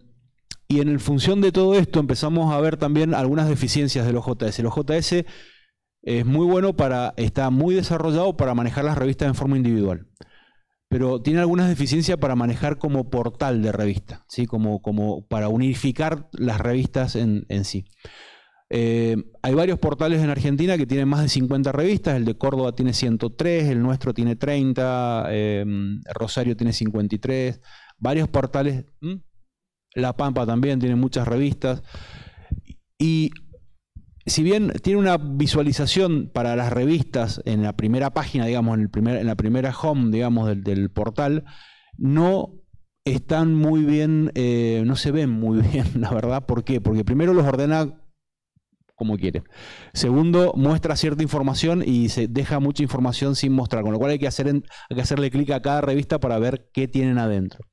y en función de todo esto empezamos a ver también algunas deficiencias del OJS. El OJS es muy bueno para, está muy desarrollado para manejar las revistas en forma individual. Pero tiene algunas deficiencias para manejar como portal de revista, ¿sí? como, como para unificar las revistas en, sí. Eh, hay varios portales en Argentina que tienen más de 50 revistas, el de Córdoba tiene 103, el nuestro tiene 30, eh, Rosario tiene 53, varios portales... La Pampa también tiene muchas revistas. Y si bien tiene una visualización para las revistas en la primera página, digamos, en, el primer, en la primera home, digamos, del, portal, no están muy bien, eh, no se ven muy bien, la verdad. ¿Por qué? Porque primero los ordena como quiere. Segundo, muestra cierta información y se deja mucha información sin mostrar, con lo cual hay que, hacer hay que hacerle clic a cada revista para ver qué tienen adentro.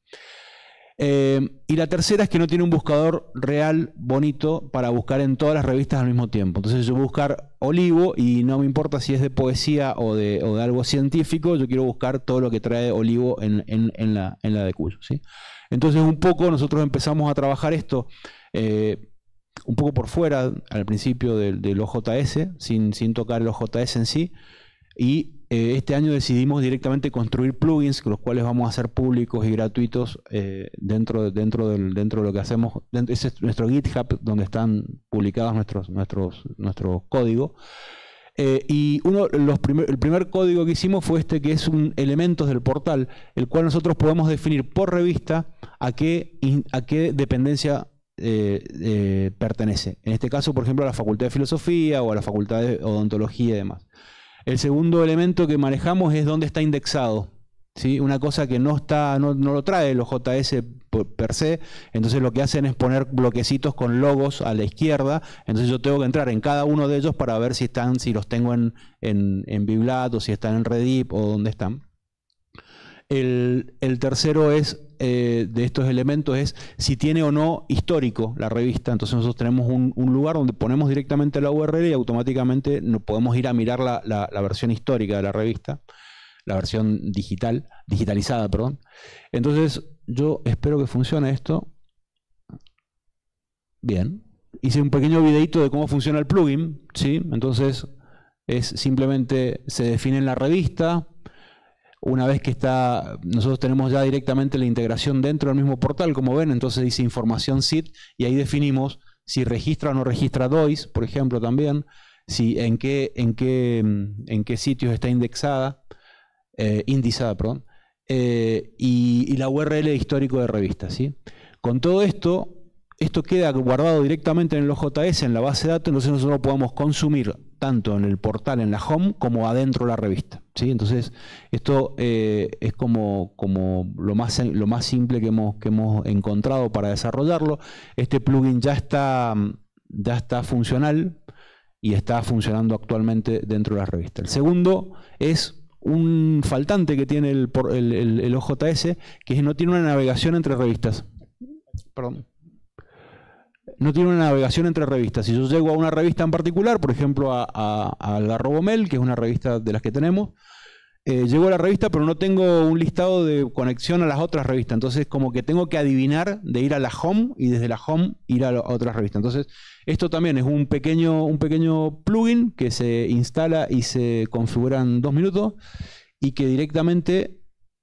Eh, y la tercera es que no tiene un buscador real bonito para buscar en todas las revistas al mismo tiempo. Entonces yo buscar Olivo y no me importa si es de poesía o de, algo científico, yo quiero buscar todo lo que trae Olivo en, la, en de Cuyo. Entonces un poco nosotros empezamos a trabajar esto. Eh, un poco por fuera al principio del, los OJS, sin, tocar el OJS en sí, y eh, este año decidimos directamente construir plugins, los cuales vamos a hacer públicos y gratuitos eh, dentro, dentro, del, dentro de lo que hacemos. Ese es nuestro GitHub, donde están publicados nuestros, nuestros, nuestros códigos. Eh, y uno, los primer, el primer código que hicimos fue este, que es un elementos del portal, el cual nosotros podemos definir por revista a qué, a qué dependencia pertenece. En este caso, por ejemplo, a la Facultad de Filosofía o a la Facultad de Odontología y demás. El segundo elemento que manejamos es dónde está indexado. ¿sí? Una cosa que no, está, no, lo trae los JS per se, entonces lo que hacen es poner bloquecitos con logos a la izquierda, entonces yo tengo que entrar en cada uno de ellos para ver si están, si los tengo en, en, en Biblat o si están en Redip o dónde están. El, tercero es, eh, de estos elementos, es si tiene o no histórico la revista. Entonces nosotros tenemos un, lugar donde ponemos directamente la URL y automáticamente podemos ir a mirar la, versión histórica de la revista, la versión digital, digitalizada, perdón. Entonces yo espero que funcione esto. Bien. Hice un pequeño videito de cómo funciona el plugin, ¿sí? Entonces es simplemente se define en la revista, una vez que está, nosotros tenemos ya directamente la integración dentro del mismo portal, como ven, entonces dice información SIT y ahí definimos si registra o no registra DOIS, por ejemplo, también, si en qué, en mm, en qué sitios está indexada, eh, indizada, perdón, eh, y, la URL histórico de revista, ¿sí? Con todo esto, esto queda guardado directamente en el OJS, en la base de datos, entonces nosotros lo podemos consumir tanto en el portal, en la home, como adentro de la revista. Entonces, esto eh, es como, como lo, más, lo más simple que hemos, que hemos encontrado para desarrollarlo. Este plugin ya está, ya está funcional y está funcionando actualmente dentro de la revista. El segundo es un faltante que tiene el, el, el, el OJS, que no tiene una navegación entre revistas. Perdón no tiene una navegación entre revistas. Si yo llego a una revista en particular, por ejemplo a, la Robomel, que es una revista de las que tenemos, eh, llego a la revista pero no tengo un listado de conexión a las otras revistas. Entonces como que tengo que adivinar de ir a la home y desde la home ir a, la, otras revistas. Entonces esto también es un pequeño, un pequeño plugin que se instala y se configura en dos minutos y que directamente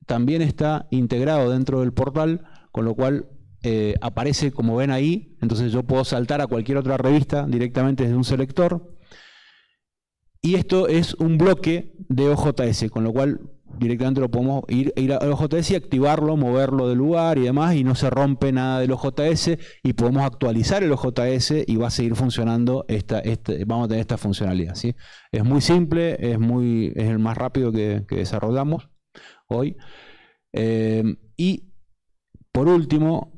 también está integrado dentro del portal, con lo cual eh, aparece como ven ahí, entonces yo puedo saltar a cualquier otra revista directamente desde un selector. Y esto es un bloque de OJS, con lo cual directamente lo podemos ir, ir a OJS y activarlo, moverlo del lugar y demás, y no se rompe nada del OJS, y podemos actualizar el OJS y va a seguir funcionando, esta, este, vamos a tener esta funcionalidad. ¿sí? Es muy simple, es, muy, es el más rápido que, desarrollamos hoy. Eh, y por último,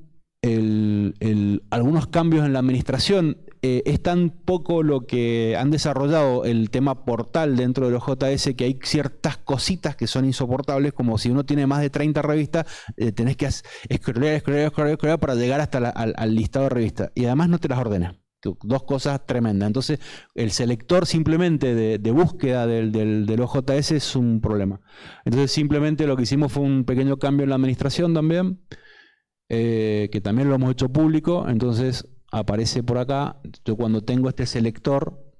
algunos cambios en la administración. Eh, es tan poco lo que han desarrollado el tema portal dentro de los JS que hay ciertas cositas que son insoportables, como si uno tiene más de 30 revistas, eh, tenés que escribir, escribir, escribir para llegar hasta la, al, listado de revistas. Y además no te las ordena. Dos cosas tremendas. Entonces, el selector simplemente de, búsqueda del, del, del OJS es un problema. Entonces, simplemente lo que hicimos fue un pequeño cambio en la administración también. Eh, que también lo hemos hecho público, entonces aparece por acá, yo cuando tengo este selector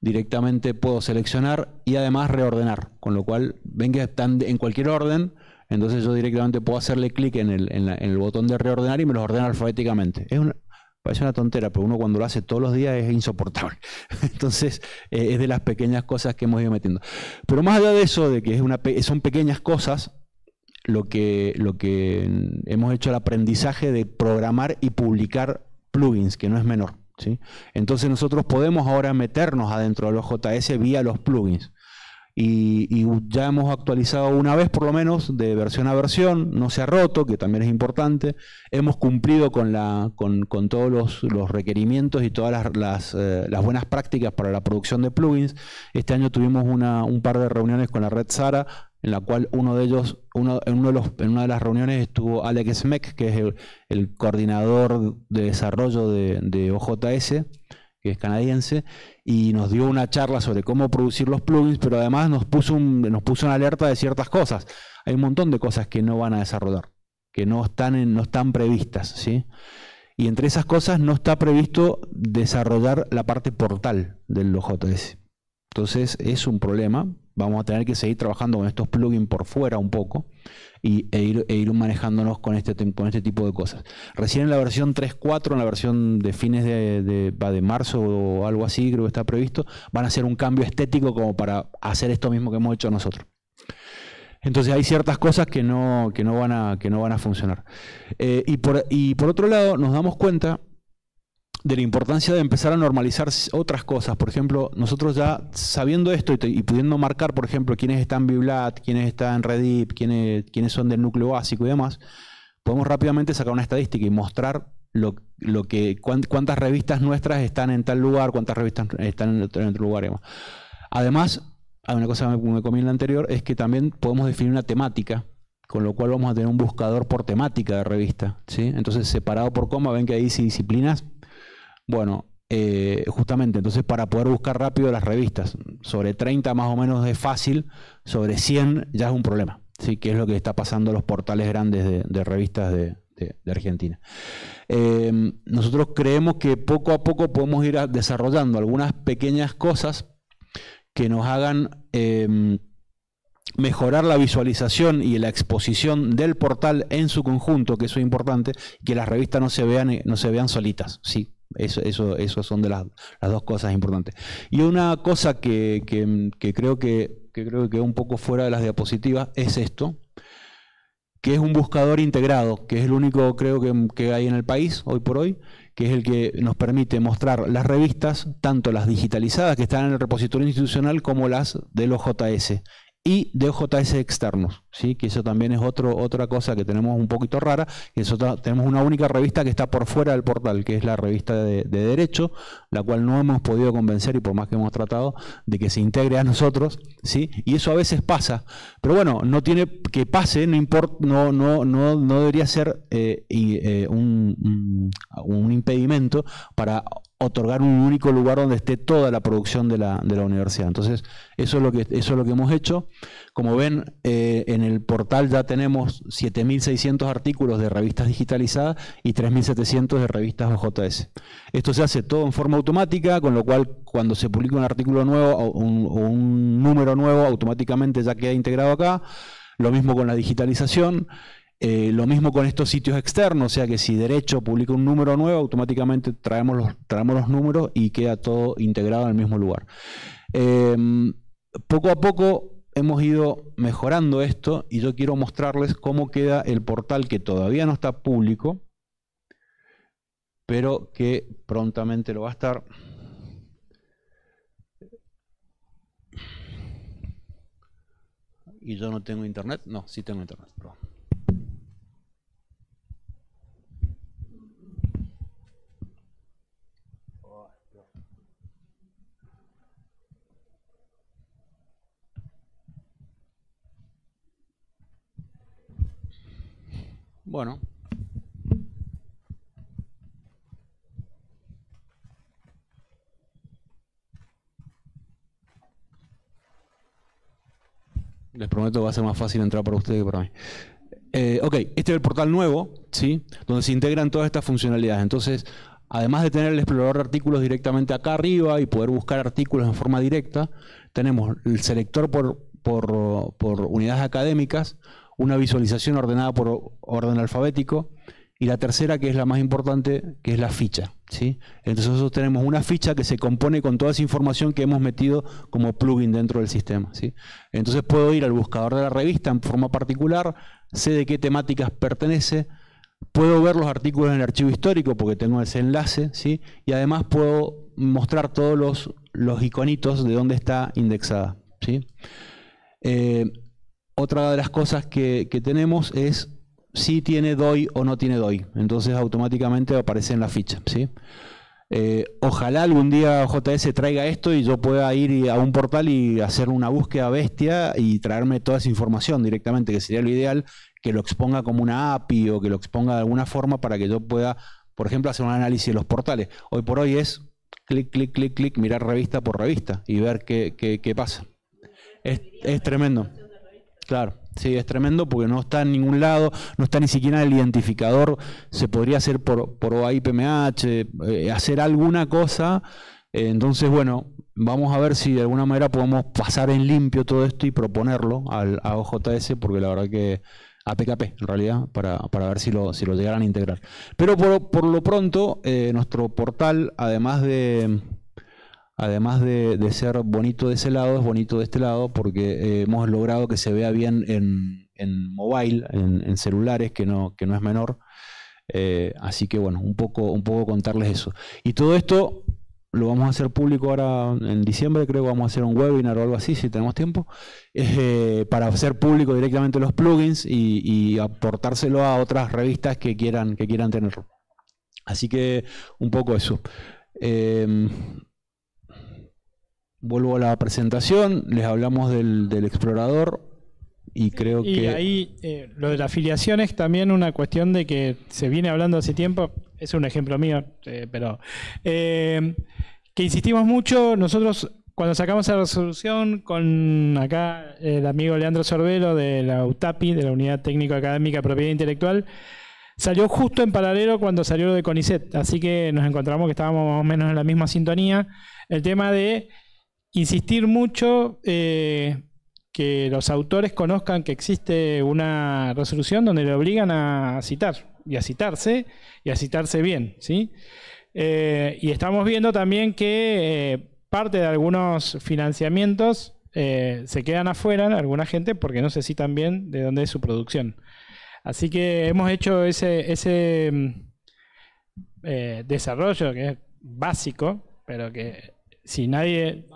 directamente puedo seleccionar y además reordenar, con lo cual ven que están en cualquier orden, entonces yo directamente puedo hacerle clic en el, botón de reordenar y me los ordena alfabéticamente. Es una, parece una tontera, pero uno cuando lo hace todos los días es insoportable. Entonces eh, es de las pequeñas cosas que hemos ido metiendo. Pero más allá de eso, de que es una, son pequeñas cosas, lo que, lo que hemos hecho el aprendizaje de programar y publicar plugins, que no es menor. ¿sí? Entonces nosotros podemos ahora meternos adentro de los JS vía los plugins. Y, ya hemos actualizado una vez por lo menos de versión a versión, no se ha roto, que también es importante, hemos cumplido con, la, con, todos los, requerimientos y todas eh, las, buenas prácticas para la producción de plugins. Este año tuvimos un par de reuniones con la red Sara en la cual uno de ellos, en, una de las reuniones estuvo Alex Smek, que es el, coordinador de desarrollo de, OJS, que es canadiense, y nos dio una charla sobre cómo producir los plugins, pero además nos puso, nos puso una alerta de ciertas cosas. Hay un montón de cosas que no van a desarrollar, que no están, no están previstas, ¿sí? Y entre esas cosas no está previsto desarrollar la parte portal del OJS. Entonces es un problema, vamos a tener que seguir trabajando con estos plugins por fuera un poco y, e, ir, e manejándonos con este, con este tipo de cosas. Recién en la versión 3.4, en la versión de fines de, de, marzo o algo así, creo que está previsto, van a hacer un cambio estético como para hacer esto mismo que hemos hecho nosotros. Entonces hay ciertas cosas que no, que no, van, a, que no van a funcionar. Eh, y, por, y por otro lado, nos damos cuenta de la importancia de empezar a normalizar otras cosas. Por ejemplo, nosotros ya sabiendo esto y, pudiendo marcar, por ejemplo, quiénes están en Biblat, quiénes están en Redip, quiénes, quiénes son del núcleo básico y demás, podemos rápidamente sacar una estadística y mostrar lo, lo que cuántas revistas nuestras están en tal lugar, cuántas revistas están en otro, lugar. Y demás. Además, hay una cosa que me, comí en la anterior, es que también podemos definir una temática con lo cual vamos a tener un buscador por temática de revista. ¿sí? Entonces, separado por coma, ven que hay disciplinas bueno, eh, justamente, entonces para poder buscar rápido las revistas, sobre 30 más o menos es fácil, sobre 100 ya es un problema, ¿sí? que es lo que está pasando en los portales grandes de, revistas de, Argentina. Em, nosotros creemos que poco a poco podemos ir desarrollando algunas pequeñas cosas que nos hagan... Em, mejorar la visualización y la exposición del portal en su conjunto, que eso es importante, que las revistas no se vean, eh, no se vean solitas, ¿sí? Eso, son de las, dos cosas importantes. Y una cosa que, creo que, que creo que un poco fuera de las diapositivas es esto, que es un buscador integrado, que es el único creo que, que, hay en el país hoy por hoy, que es el que nos permite mostrar las revistas, tanto las digitalizadas que están en el repositorio institucional como las de los JS y de OJS externos, ¿sí? que eso también es otro, otra cosa que tenemos un poquito rara, que tenemos una única revista que está por fuera del portal, que es la revista de, Derecho, la cual no hemos podido convencer y por más que hemos tratado de que se integre a nosotros, ¿sí? y eso a veces pasa, pero bueno, no tiene que pase, no, importa, no, no, no, no debería ser eh, eh, un, un impedimento para otorgar un único lugar donde esté toda la producción de la, de la universidad. Entonces, eso es, lo que, eso es lo que hemos hecho. Como ven, eh, en el portal ya tenemos 7.600 artículos de revistas digitalizadas y 3.700 de revistas OJS. Esto se hace todo en forma automática, con lo cual cuando se publica un artículo nuevo o un número nuevo, automáticamente ya queda integrado acá. Lo mismo con la digitalización. Eh, lo mismo con estos sitios externos, o sea que si derecho publica un número nuevo, automáticamente traemos los, traemos los números y queda todo integrado en el mismo lugar. Em, poco a poco hemos ido mejorando esto y yo quiero mostrarles cómo queda el portal que todavía no está público, pero que prontamente lo va a estar. Y yo no tengo internet, no, sí tengo internet, perdón. Bueno. Les prometo que va a ser más fácil entrar para ustedes que para mí. Eh, ok, este es el portal nuevo, ¿sí? Donde se integran todas estas funcionalidades. Entonces, además de tener el explorador de artículos directamente acá arriba y poder buscar artículos en forma directa, tenemos el selector por, por unidades académicas, una visualización ordenada por orden alfabético y la tercera, que es la más importante, que es la ficha. ¿sí? Entonces nosotros tenemos una ficha que se compone con toda esa información que hemos metido como plugin dentro del sistema. ¿sí? Entonces puedo ir al buscador de la revista en forma particular, sé de qué temáticas pertenece, puedo ver los artículos en el archivo histórico porque tengo ese enlace, ¿sí? y además puedo mostrar todos los, los iconitos de dónde está indexada. ¿sí? Eh, otra de las cosas que, tenemos es si tiene DOI o no tiene DOI. Entonces automáticamente aparece en la ficha. ¿sí? Eh, ojalá algún día JS traiga esto y yo pueda ir a un portal y hacer una búsqueda bestia y traerme toda esa información directamente, que sería lo ideal, que lo exponga como una API o que lo exponga de alguna forma para que yo pueda, por ejemplo, hacer un análisis de los portales. Hoy por hoy es clic, clic, clic, clic, mirar revista por revista y ver qué, pasa. Es, es tremendo. Claro, sí, es tremendo porque no está en ningún lado, no está ni siquiera el identificador. Se podría hacer por, por eh, hacer alguna cosa. Eh, entonces, bueno, vamos a ver si de alguna manera podemos pasar en limpio todo esto y proponerlo al, a OJS, porque la verdad que a PKP en realidad, para, para ver si lo, si lo llegaran a integrar. Pero por, por lo pronto, eh, nuestro portal, además de además de, ser bonito de ese lado, es bonito de este lado porque eh, hemos logrado que se vea bien en, mobile, en, celulares, que no, no es menor. Eh, así que bueno, un poco, un poco contarles eso. Y todo esto lo vamos a hacer público ahora en diciembre, creo que vamos a hacer un webinar o algo así, si tenemos tiempo, eh, para hacer público directamente los plugins y, aportárselo a otras revistas que quieran, que quieran tenerlo. Así que un poco eso. Vuelvo a la presentación, les hablamos del, explorador y creo y que... ahí eh, lo de la afiliación es también una cuestión de que se viene hablando hace tiempo, es un ejemplo mío, eh, pero... Eh, que insistimos mucho, nosotros cuando sacamos la resolución con acá el amigo Leandro Sorbelo de la UTAPI, de la Unidad Técnico Académica Propiedad Intelectual, salió justo en paralelo cuando salió lo de CONICET, así que nos encontramos que estábamos más o menos en la misma sintonía. El tema de insistir mucho eh, que los autores conozcan que existe una resolución donde le obligan a citar y a citarse y a citarse bien, ¿sí? Eh, y estamos viendo también que eh, parte de algunos financiamientos se quedan afuera alguna gente porque no se citan bien de dónde es su producción. Así que hemos hecho ese, mm, desarrollo que es básico, pero que si nadie...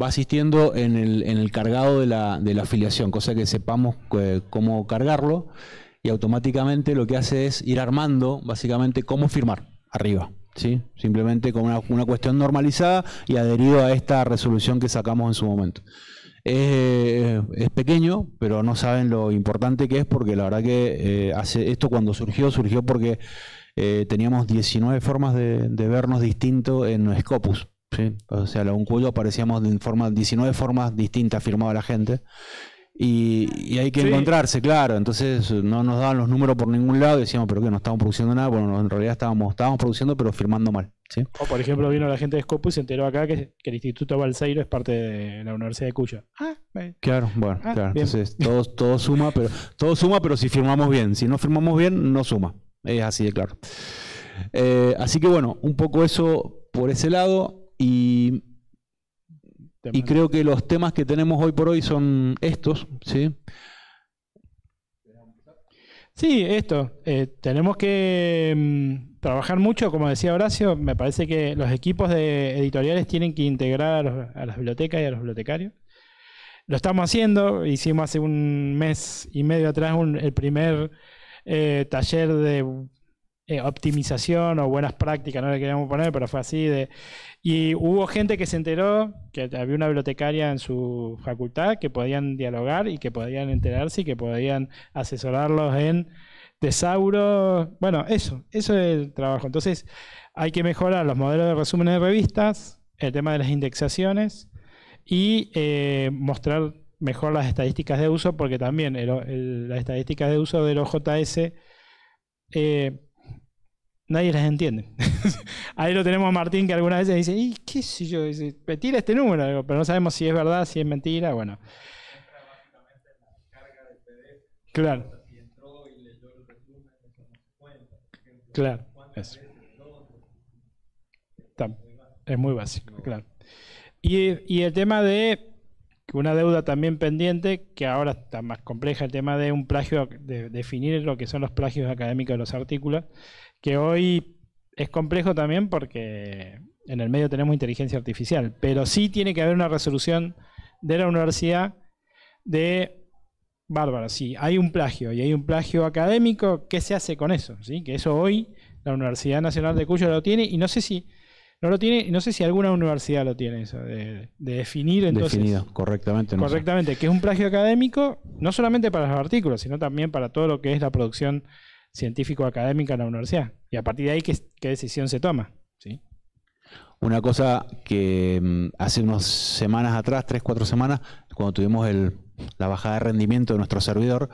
Va asistiendo en el, cargado de la, afiliación, cosa que sepamos eh, cómo cargarlo y automáticamente lo que hace es ir armando básicamente cómo firmar arriba. ¿sí? Simplemente con una, cuestión normalizada y adherido a esta resolución que sacamos en su momento. es eh, pequeño, pero no saben lo importante que es porque la verdad que eh, hace, esto cuando surgió, surgió porque eh, teníamos 19 formas de, vernos distinto en Scopus. O sea, un cuello aparecíamos de forma, 19 formas distintas, firmaba la gente. Y, hay que encontrarse, claro. Entonces no nos daban los números por ningún lado y decíamos, pero que no estamos produciendo nada. Bueno, en realidad estábamos, estábamos produciendo, pero firmando mal. O por ejemplo, vino la gente de Scopus y se enteró acá que, el Instituto Balseiro es parte de la Universidad de Cuyo. Ah, claro, bueno, ah, claro. Entonces todo suma, pero todo suma, pero si firmamos bien. Si no firmamos bien, no suma. Es así de claro. Eh, así que bueno, un poco eso por ese lado. Y, y creo que los temas que tenemos hoy por hoy son estos, ¿sí? Sí, esto. Eh, tenemos que mm, trabajar mucho, como decía Horacio, me parece que los equipos de editoriales tienen que integrar a, las bibliotecas y a los bibliotecarios. Lo estamos haciendo, hicimos hace un mes y medio atrás el primer eh, taller de eh, optimización o buenas prácticas, no le queríamos poner, pero fue así. De, y hubo gente que se enteró que había una bibliotecaria en su facultad que podían dialogar y que podían enterarse y que podían asesorarlos en tesauro. Bueno, eso, eso es el trabajo. Entonces, hay que mejorar los modelos de resúmenes de revistas, el tema de las indexaciones y eh, mostrar mejor las estadísticas de uso, porque también las estadísticas de uso de los JS eh, nadie las entiende. Ahí lo tenemos Martín que algunas veces dice, ¿y qué sé yo? Me este número, pero no sabemos si es verdad, si es mentira, bueno. Claro. Claro. Es muy básico, claro. Y, y el tema de una deuda también pendiente, que ahora está más compleja el tema de un plagio, de definir lo que son los plagios académicos de los artículos, que hoy es complejo también porque en el medio tenemos inteligencia artificial, pero sí tiene que haber una resolución de la universidad de bárbaro, Si hay un plagio y hay un plagio académico, ¿qué se hace con eso? ¿Sí? Que eso hoy la Universidad Nacional de Cuyo lo tiene y no sé si no lo tiene, no sé si alguna universidad lo tiene eso, de, de definir entonces. Definido, correctamente. No correctamente, que es un plagio académico, no solamente para los artículos, sino también para todo lo que es la producción científico-académica en la universidad. Y a partir de ahí, ¿qué, qué decisión se toma? ¿Sí? Una cosa que mm, hace unas semanas atrás, tres, cuatro semanas, cuando tuvimos la bajada de rendimiento de nuestro servidor,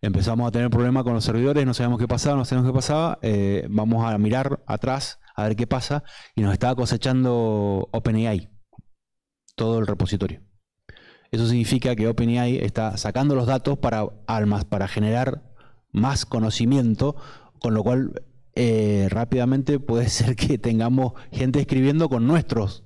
empezamos a tener problemas con los servidores, no sabíamos qué pasaba, no sabíamos qué pasaba, eh, vamos a mirar atrás a ver qué pasa, y nos estaba cosechando OpenAI, todo el repositorio. Eso significa que OpenAI está sacando los datos para, almas, para generar más conocimiento, con lo cual eh, rápidamente puede ser que tengamos gente escribiendo con nuestros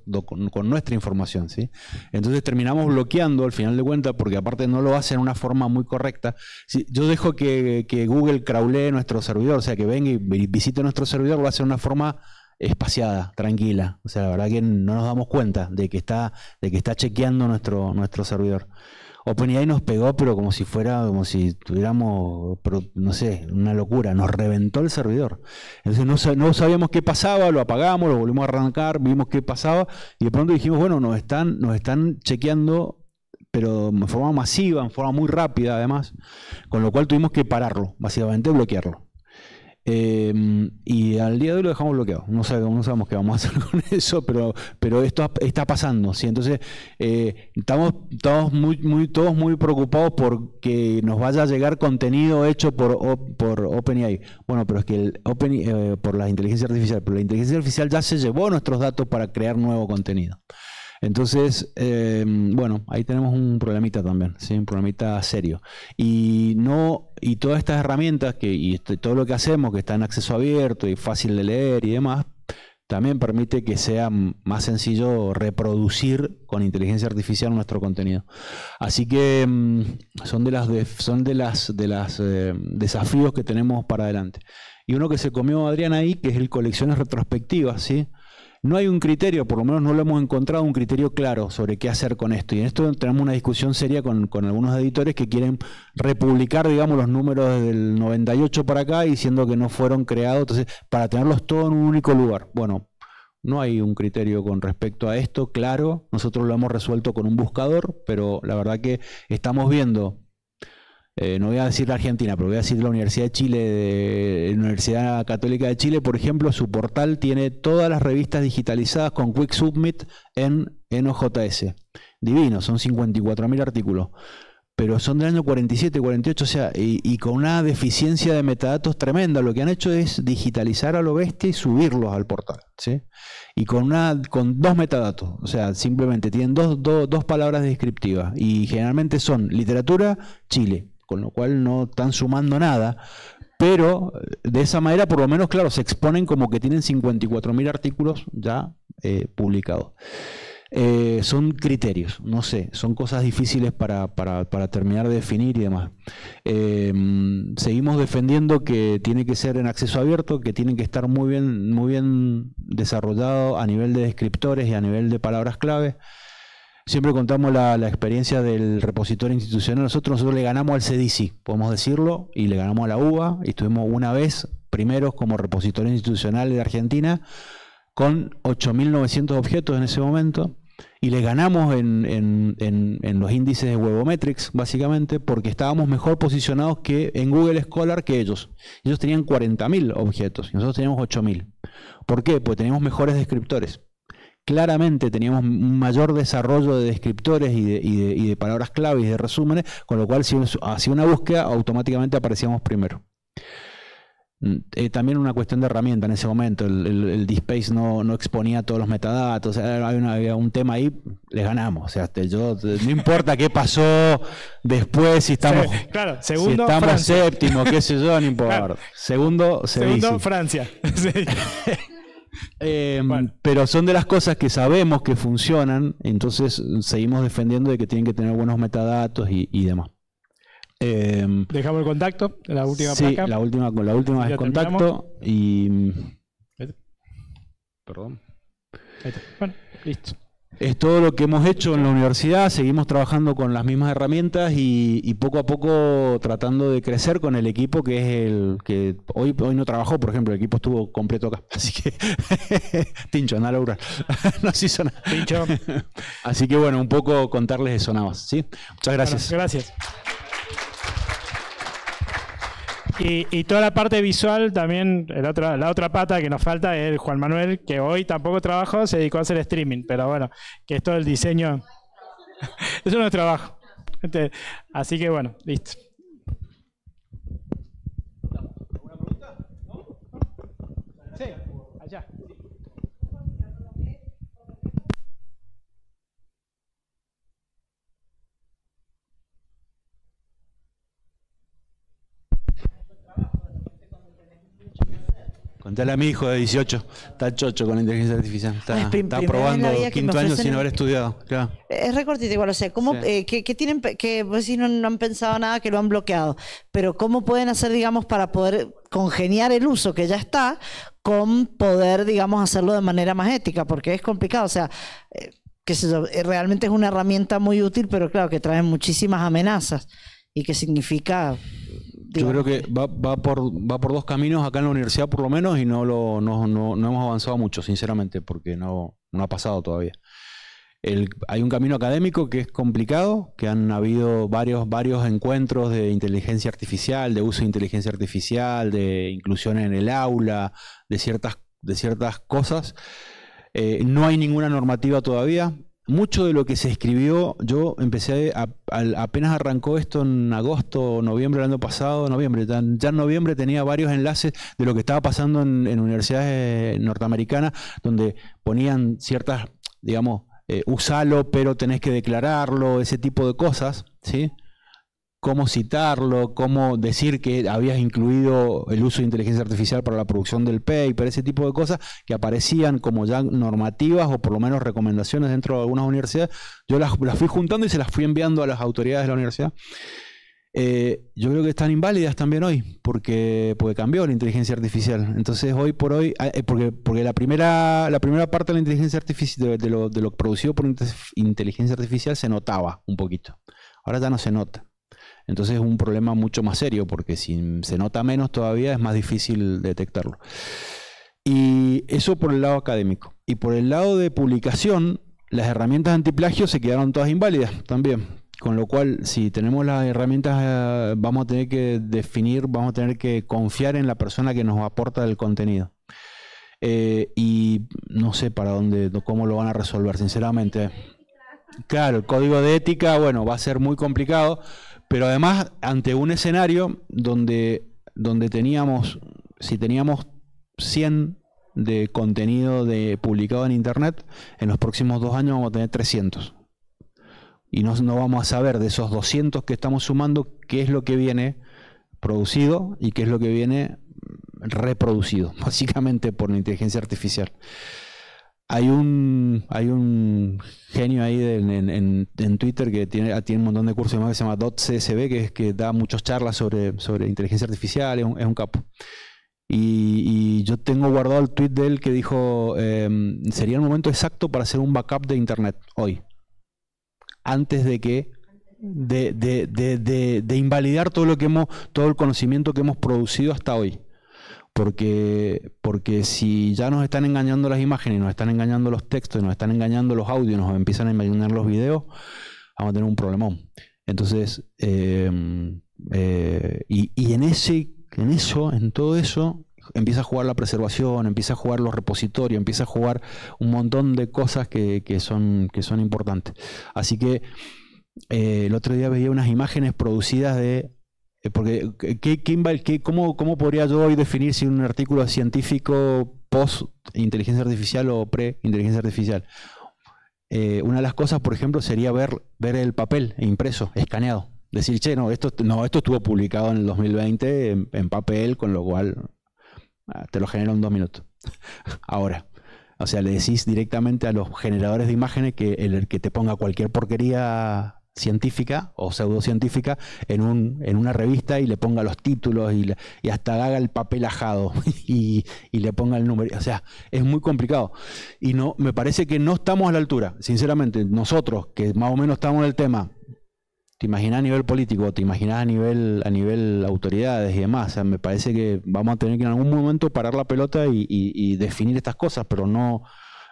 con, nuestra información ¿sí? entonces terminamos bloqueando al final de cuentas porque aparte no lo hacen de una forma muy correcta si, yo dejo que, Google crawlee nuestro servidor o sea que venga y visite nuestro servidor lo hace de una forma espaciada, tranquila. O sea, la verdad que no nos damos cuenta de que está, de que está chequeando nuestro, nuestro servidor. OpenAI nos pegó, pero como si fuera, como si tuviéramos, no sé, una locura. Nos reventó el servidor. Entonces no, sabíamos qué pasaba, lo apagamos, lo volvimos a arrancar, vimos qué pasaba y de pronto dijimos, bueno, nos están, nos están chequeando pero en forma masiva, en forma muy rápida además, con lo cual tuvimos que pararlo, básicamente bloquearlo. Em, y al día de hoy lo dejamos bloqueado. No sabemos, qué vamos a hacer con eso, pero, pero esto está pasando. ¿sí? Entonces, eh, estamos, muy, muy, todos muy preocupados porque nos vaya a llegar contenido hecho por, por OpenAI. Bueno, pero es que eh, por la inteligencia artificial, pero la inteligencia artificial ya se llevó nuestros datos para crear nuevo contenido. Entonces, em, bueno, ahí tenemos un problemita también, ¿sí? un problemita serio. Y no y todas estas herramientas que, y este, todo lo que hacemos, que está en acceso abierto y fácil de leer y demás, también permite que sea más sencillo reproducir con inteligencia artificial nuestro contenido. Así que em, son de las son de las de las em, desafíos que tenemos para adelante. Y uno que se comió Adrián ahí, que es el colecciones retrospectivas, ¿sí? No hay un criterio, por lo menos no lo hemos encontrado, un criterio claro sobre qué hacer con esto. Y en esto tenemos una discusión seria con, algunos editores que quieren republicar, digamos, los números del 98 para acá, diciendo que no fueron creados, entonces, para tenerlos todos en un único lugar. Bueno, no hay un criterio con respecto a esto, claro, nosotros lo hemos resuelto con un buscador, pero la verdad que estamos viendo eh, no voy a decir la Argentina, pero voy a decir la Universidad de Chile, la Universidad Católica de Chile, por ejemplo, su portal tiene todas las revistas digitalizadas con Quick Submit en, en OJS. Divino, son 54.000 artículos. Pero son del año 47, 48, o sea, y, con una deficiencia de metadatos tremenda. Lo que han hecho es digitalizar a lo bestia y subirlos al portal, Y con, una, con dos metadatos, o sea, simplemente tienen dos palabras descriptivas. Y generalmente son literatura, Chile, con lo cual no están sumando nada. Pero eh, de esa manera, por lo menos, claro, se exponen como que tienen 54.000 artículos ya eh, publicados. Eh, son criterios, no sé, son cosas difíciles para, terminar de definir y demás. seguimos defendiendo que tiene que ser en acceso abierto, que tiene que estar muy bien, muy bien desarrollado a nivel de descriptores y a nivel de palabras clave siempre contamos la, experiencia del repositorio institucional. Nosotros, le ganamos al CDC, podemos decirlo, y le ganamos a la UBA, y estuvimos una vez primeros como repositorio institucional de Argentina, con 8.900 objetos en ese momento, y le ganamos en, los índices de Webometrics, básicamente, porque estábamos mejor posicionados que en Google Scholar que ellos. Ellos tenían 40.000 objetos, y nosotros teníamos 8.000. ¿Por qué? Porque teníamos mejores descriptores claramente teníamos un mayor desarrollo de descriptores y de, palabras claves y de resúmenes, con lo cual si hacía una búsqueda automáticamente aparecíamos primero. Mm, eh, también una cuestión de herramienta en ese momento, el, el, no, exponía todos los metadatos, hay una, había un tema ahí, les ganamos, o sea, yo, no importa qué pasó después, si estamos, segundo, si estamos séptimo, qué sé yo, no importa. Segundo, se segundo Francia. Sí. Em, pero son de las cosas que sabemos que funcionan, entonces seguimos defendiendo de que tienen que tener buenos metadatos y, demás. Em, Dejamos el contacto, la última sí, La última, la última contacto y. Perdón. Bueno, listo. Es todo lo que hemos hecho en la universidad, seguimos trabajando con las mismas herramientas y, poco a poco tratando de crecer con el equipo que es el que hoy, hoy no trabajó, por ejemplo, el equipo estuvo completo acá. Así que, Tincho, anda a no Así que bueno, un poco contarles de nada ¿sí? Muchas gracias. gracias. Y, toda la parte visual también, la otra pata que nos falta es el Juan Manuel, que hoy tampoco trabajo se dedicó a hacer streaming, pero bueno, que es todo el diseño. Eso no es trabajo. Este, así que bueno, listo. Contale a mi hijo de 18, está chocho con la inteligencia artificial. Está, ah, probando quinto año sin haber estudiado. Es recortito igual, o sea, ¿cómo, eh, tienen, que pues, si no, han pensado nada, que lo han bloqueado, pero ¿cómo pueden hacer, digamos, para poder congeniar el uso que ya está con poder, digamos, hacerlo de manera más ética? Porque es complicado, o sea... Eh, que eh, realmente es una herramienta muy útil, pero claro, que trae muchísimas amenazas y que significa yo creo que va, va, por, va por dos caminos acá en la universidad por lo menos y no, lo, no, no, hemos avanzado mucho, sinceramente, porque no, no ha pasado todavía. El, hay un camino académico que es complicado, que han habido varios, varios encuentros de inteligencia artificial, de uso de inteligencia artificial, de inclusión en el aula, de ciertas, de ciertas cosas. Eh, no hay ninguna normativa todavía mucho de lo que se escribió, yo empecé a, apenas arrancó esto en agosto, noviembre del año pasado, noviembre, ya en noviembre tenía varios enlaces de lo que estaba pasando en, universidades eh, norteamericanas, donde ponían ciertas, digamos, eh, usalo, pero tenés que declararlo, ese tipo de cosas, ¿sí? cómo citarlo, cómo decir que habías incluido el uso de inteligencia artificial para la producción del paper, ese tipo de cosas que aparecían como ya normativas o por lo menos recomendaciones dentro de algunas universidades. Yo las, las fui juntando y se las fui enviando a las autoridades de la universidad. Eh, yo creo que están inválidas también hoy, porque, cambió la inteligencia artificial. Entonces, hoy por hoy, ah, eh, porque, porque la, primera, la primera parte de la inteligencia artificial, lo, de lo producido por inteligencia artificial, se notaba un poquito. Ahora ya no se nota. Entonces es un problema mucho más serio porque si se nota menos todavía es más difícil detectarlo. Y eso por el lado académico. Y por el lado de publicación, las herramientas antiplagio se quedaron todas inválidas también. Con lo cual, si tenemos las herramientas, eh, vamos a tener que definir, vamos a tener que confiar en la persona que nos aporta el contenido. Eh, y no sé para dónde, cómo lo van a resolver, sinceramente. Claro, el código de ética, bueno, va a ser muy complicado. Pero además, ante un escenario donde, donde teníamos, si teníamos 100 de contenido de, publicado en Internet, en los próximos dos años vamos a tener 300. Y no, no vamos a saber de esos 200 que estamos sumando qué es lo que viene producido y qué es lo que viene reproducido, básicamente por la inteligencia artificial. Hay un, hay un genio ahí en, Twitter que tiene, ah, tiene un montón de cursos más que se llama .csb, que es que da muchas charlas sobre, sobre inteligencia artificial, es un, es capo. Y, yo tengo guardado el tweet de él que dijo, em, sería el momento exacto para hacer un backup de Internet hoy, antes de que de, de, de, de, invalidar todo lo que hemos, todo el conocimiento que hemos producido hasta hoy. Porque, porque si ya nos están engañando las imágenes, nos están engañando los textos, nos están engañando los audios, nos empiezan a engañar los videos, vamos a tener un problemón. Entonces, em, eh, y, en, ese, en eso, en todo eso, empieza a jugar la preservación, empieza a jugar los repositorios, empieza a jugar un montón de cosas que, que son, que son importantes. Así que eh, el otro día veía unas imágenes producidas de eh, porque, eh, ¿qué, cómo, podría yo hoy definir si un artículo científico post inteligencia artificial o pre inteligencia artificial? Eh, una de las cosas, por ejemplo, sería ver, el papel impreso, escaneado. Decir, che, no, esto, no, esto estuvo publicado en el 2020 en, papel, con lo cual ah, te lo genero en dos minutos. Ahora. O sea, le decís directamente a los generadores de imágenes que el que te ponga cualquier porquería científica o pseudocientífica en, un, en una revista y le ponga los títulos y, y hasta haga el papel ajado y, le ponga el número. O sea, es muy complicado. Y no, me parece que no estamos a la altura, sinceramente, nosotros que más o menos estamos en el tema. Te imaginas a nivel político, te imaginas a nivel, a nivel autoridades y demás. me parece que vamos a tener que en algún momento parar la pelota y, y definir estas cosas, pero no,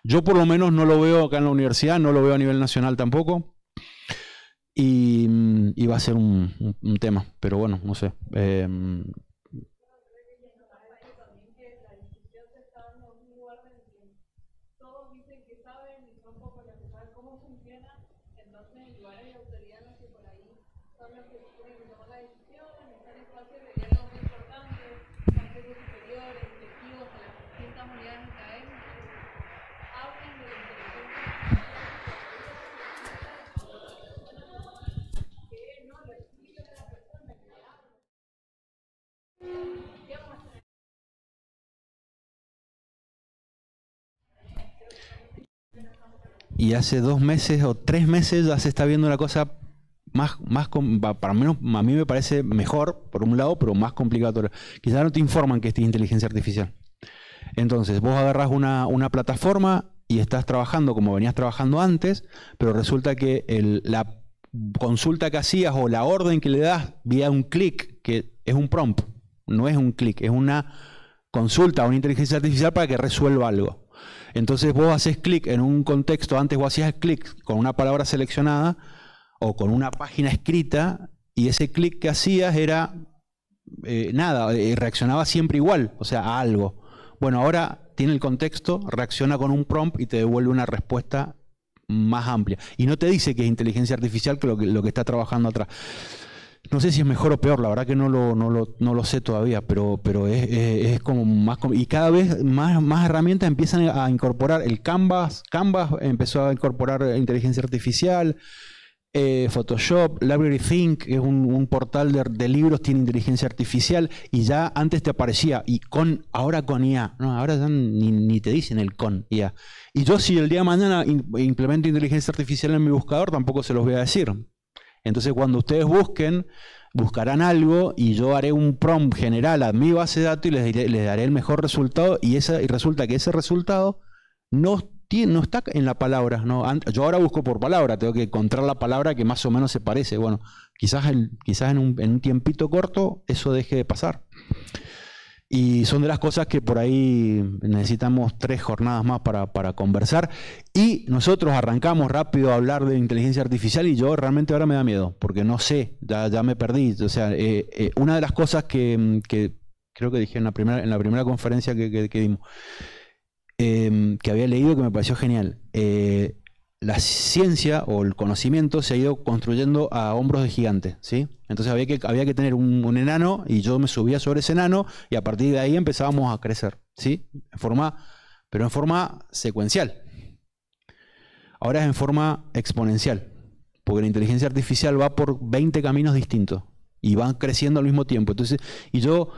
yo por lo menos no lo veo acá en la universidad, no lo veo a nivel nacional tampoco Mm, y, va a ser un, tema, pero bueno, no sé. Em, Y hace dos meses o tres meses ya se está viendo una cosa más, más para menos a mí me parece mejor por un lado, pero más complicado. Quizás no te informan que es inteligencia artificial. Entonces, vos agarras una, una, plataforma y estás trabajando como venías trabajando antes, pero resulta que la consulta que hacías o la orden que le das vía un clic, que es un prompt, no es un clic, es una consulta a una inteligencia artificial para que resuelva algo. Entonces vos haces clic en un contexto, antes vos hacías clic con una palabra seleccionada o con una página escrita y ese clic que hacías era eh, nada, eh, reaccionaba siempre igual, o sea, a algo. Bueno, ahora tiene el contexto, reacciona con un prompt y te devuelve una respuesta más amplia. Y no te dice que es inteligencia artificial que, lo que está trabajando atrás no sé si es mejor o peor, la verdad que no lo, no lo, sé todavía, pero, pero es, como más... Y cada vez más, más herramientas empiezan a incorporar el Canvas, Canvas empezó a incorporar inteligencia artificial, eh, Photoshop, Library Think, que es un, portal de, libros, tiene inteligencia artificial y ya antes te aparecía y con, ahora con IA, no, ahora ya ni, te dicen el con IA. Y yo si el día de mañana implemento inteligencia artificial en mi buscador, tampoco se los voy a decir, entonces cuando ustedes busquen, buscarán algo y yo haré un prompt general a mi base de datos y les, daré el mejor resultado y, resulta que ese resultado no está en la palabra. yo ahora busco por palabra, tengo que encontrar la palabra que más o menos se parece. Bueno, quizás, quizás en, un, en un tiempito corto eso deje de pasar. Y son de las cosas que por ahí necesitamos tres jornadas más para, conversar. Y nosotros arrancamos rápido a hablar de inteligencia artificial y yo realmente ahora me da miedo, porque no sé, ya, ya me perdí. O sea, eh, eh, una de las cosas mm, que, creo que dije en la primera, en la primera conferencia que, que, dimos, eh, que había leído que me pareció genial la ciencia o el conocimiento se ha ido construyendo a hombros de gigantes. ¿sí? Entonces había que, había que tener un, enano y yo me subía sobre ese enano y a partir de ahí empezábamos a crecer, ¿sí? En forma, pero en forma secuencial. Ahora es en forma exponencial, porque la inteligencia artificial va por 20 caminos distintos y van creciendo al mismo tiempo. Entonces, y yo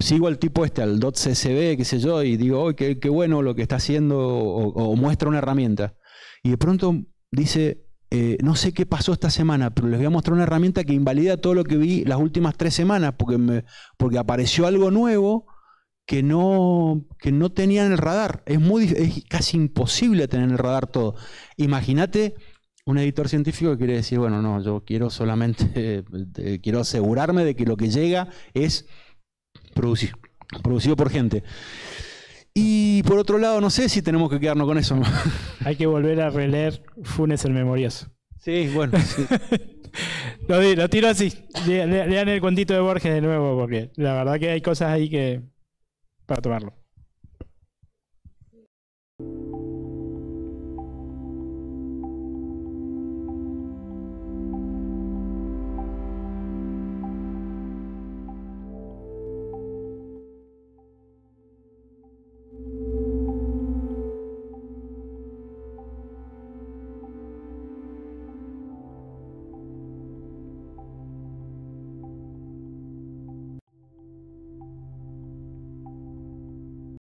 sigo al tipo este, al dot .ccb, qué sé yo, y digo, qué, bueno lo que está haciendo, o muestra una herramienta y de pronto dice, eh, no sé qué pasó esta semana, pero les voy a mostrar una herramienta que invalida todo lo que vi las últimas tres semanas, porque, me, porque apareció algo nuevo que no, que no tenía en el radar. Es, muy, es casi imposible tener en el radar todo. Imagínate un editor científico que quiere decir, bueno, no, yo quiero solamente, quiero asegurarme de que lo que llega es producido por gente. Y por otro lado, no sé si tenemos que quedarnos con eso. Hay que volver a releer Funes el Memorioso. Sí, bueno. lo, tiro así. lean el cuentito de Borges de nuevo, porque la verdad que hay cosas ahí que. para tomarlo.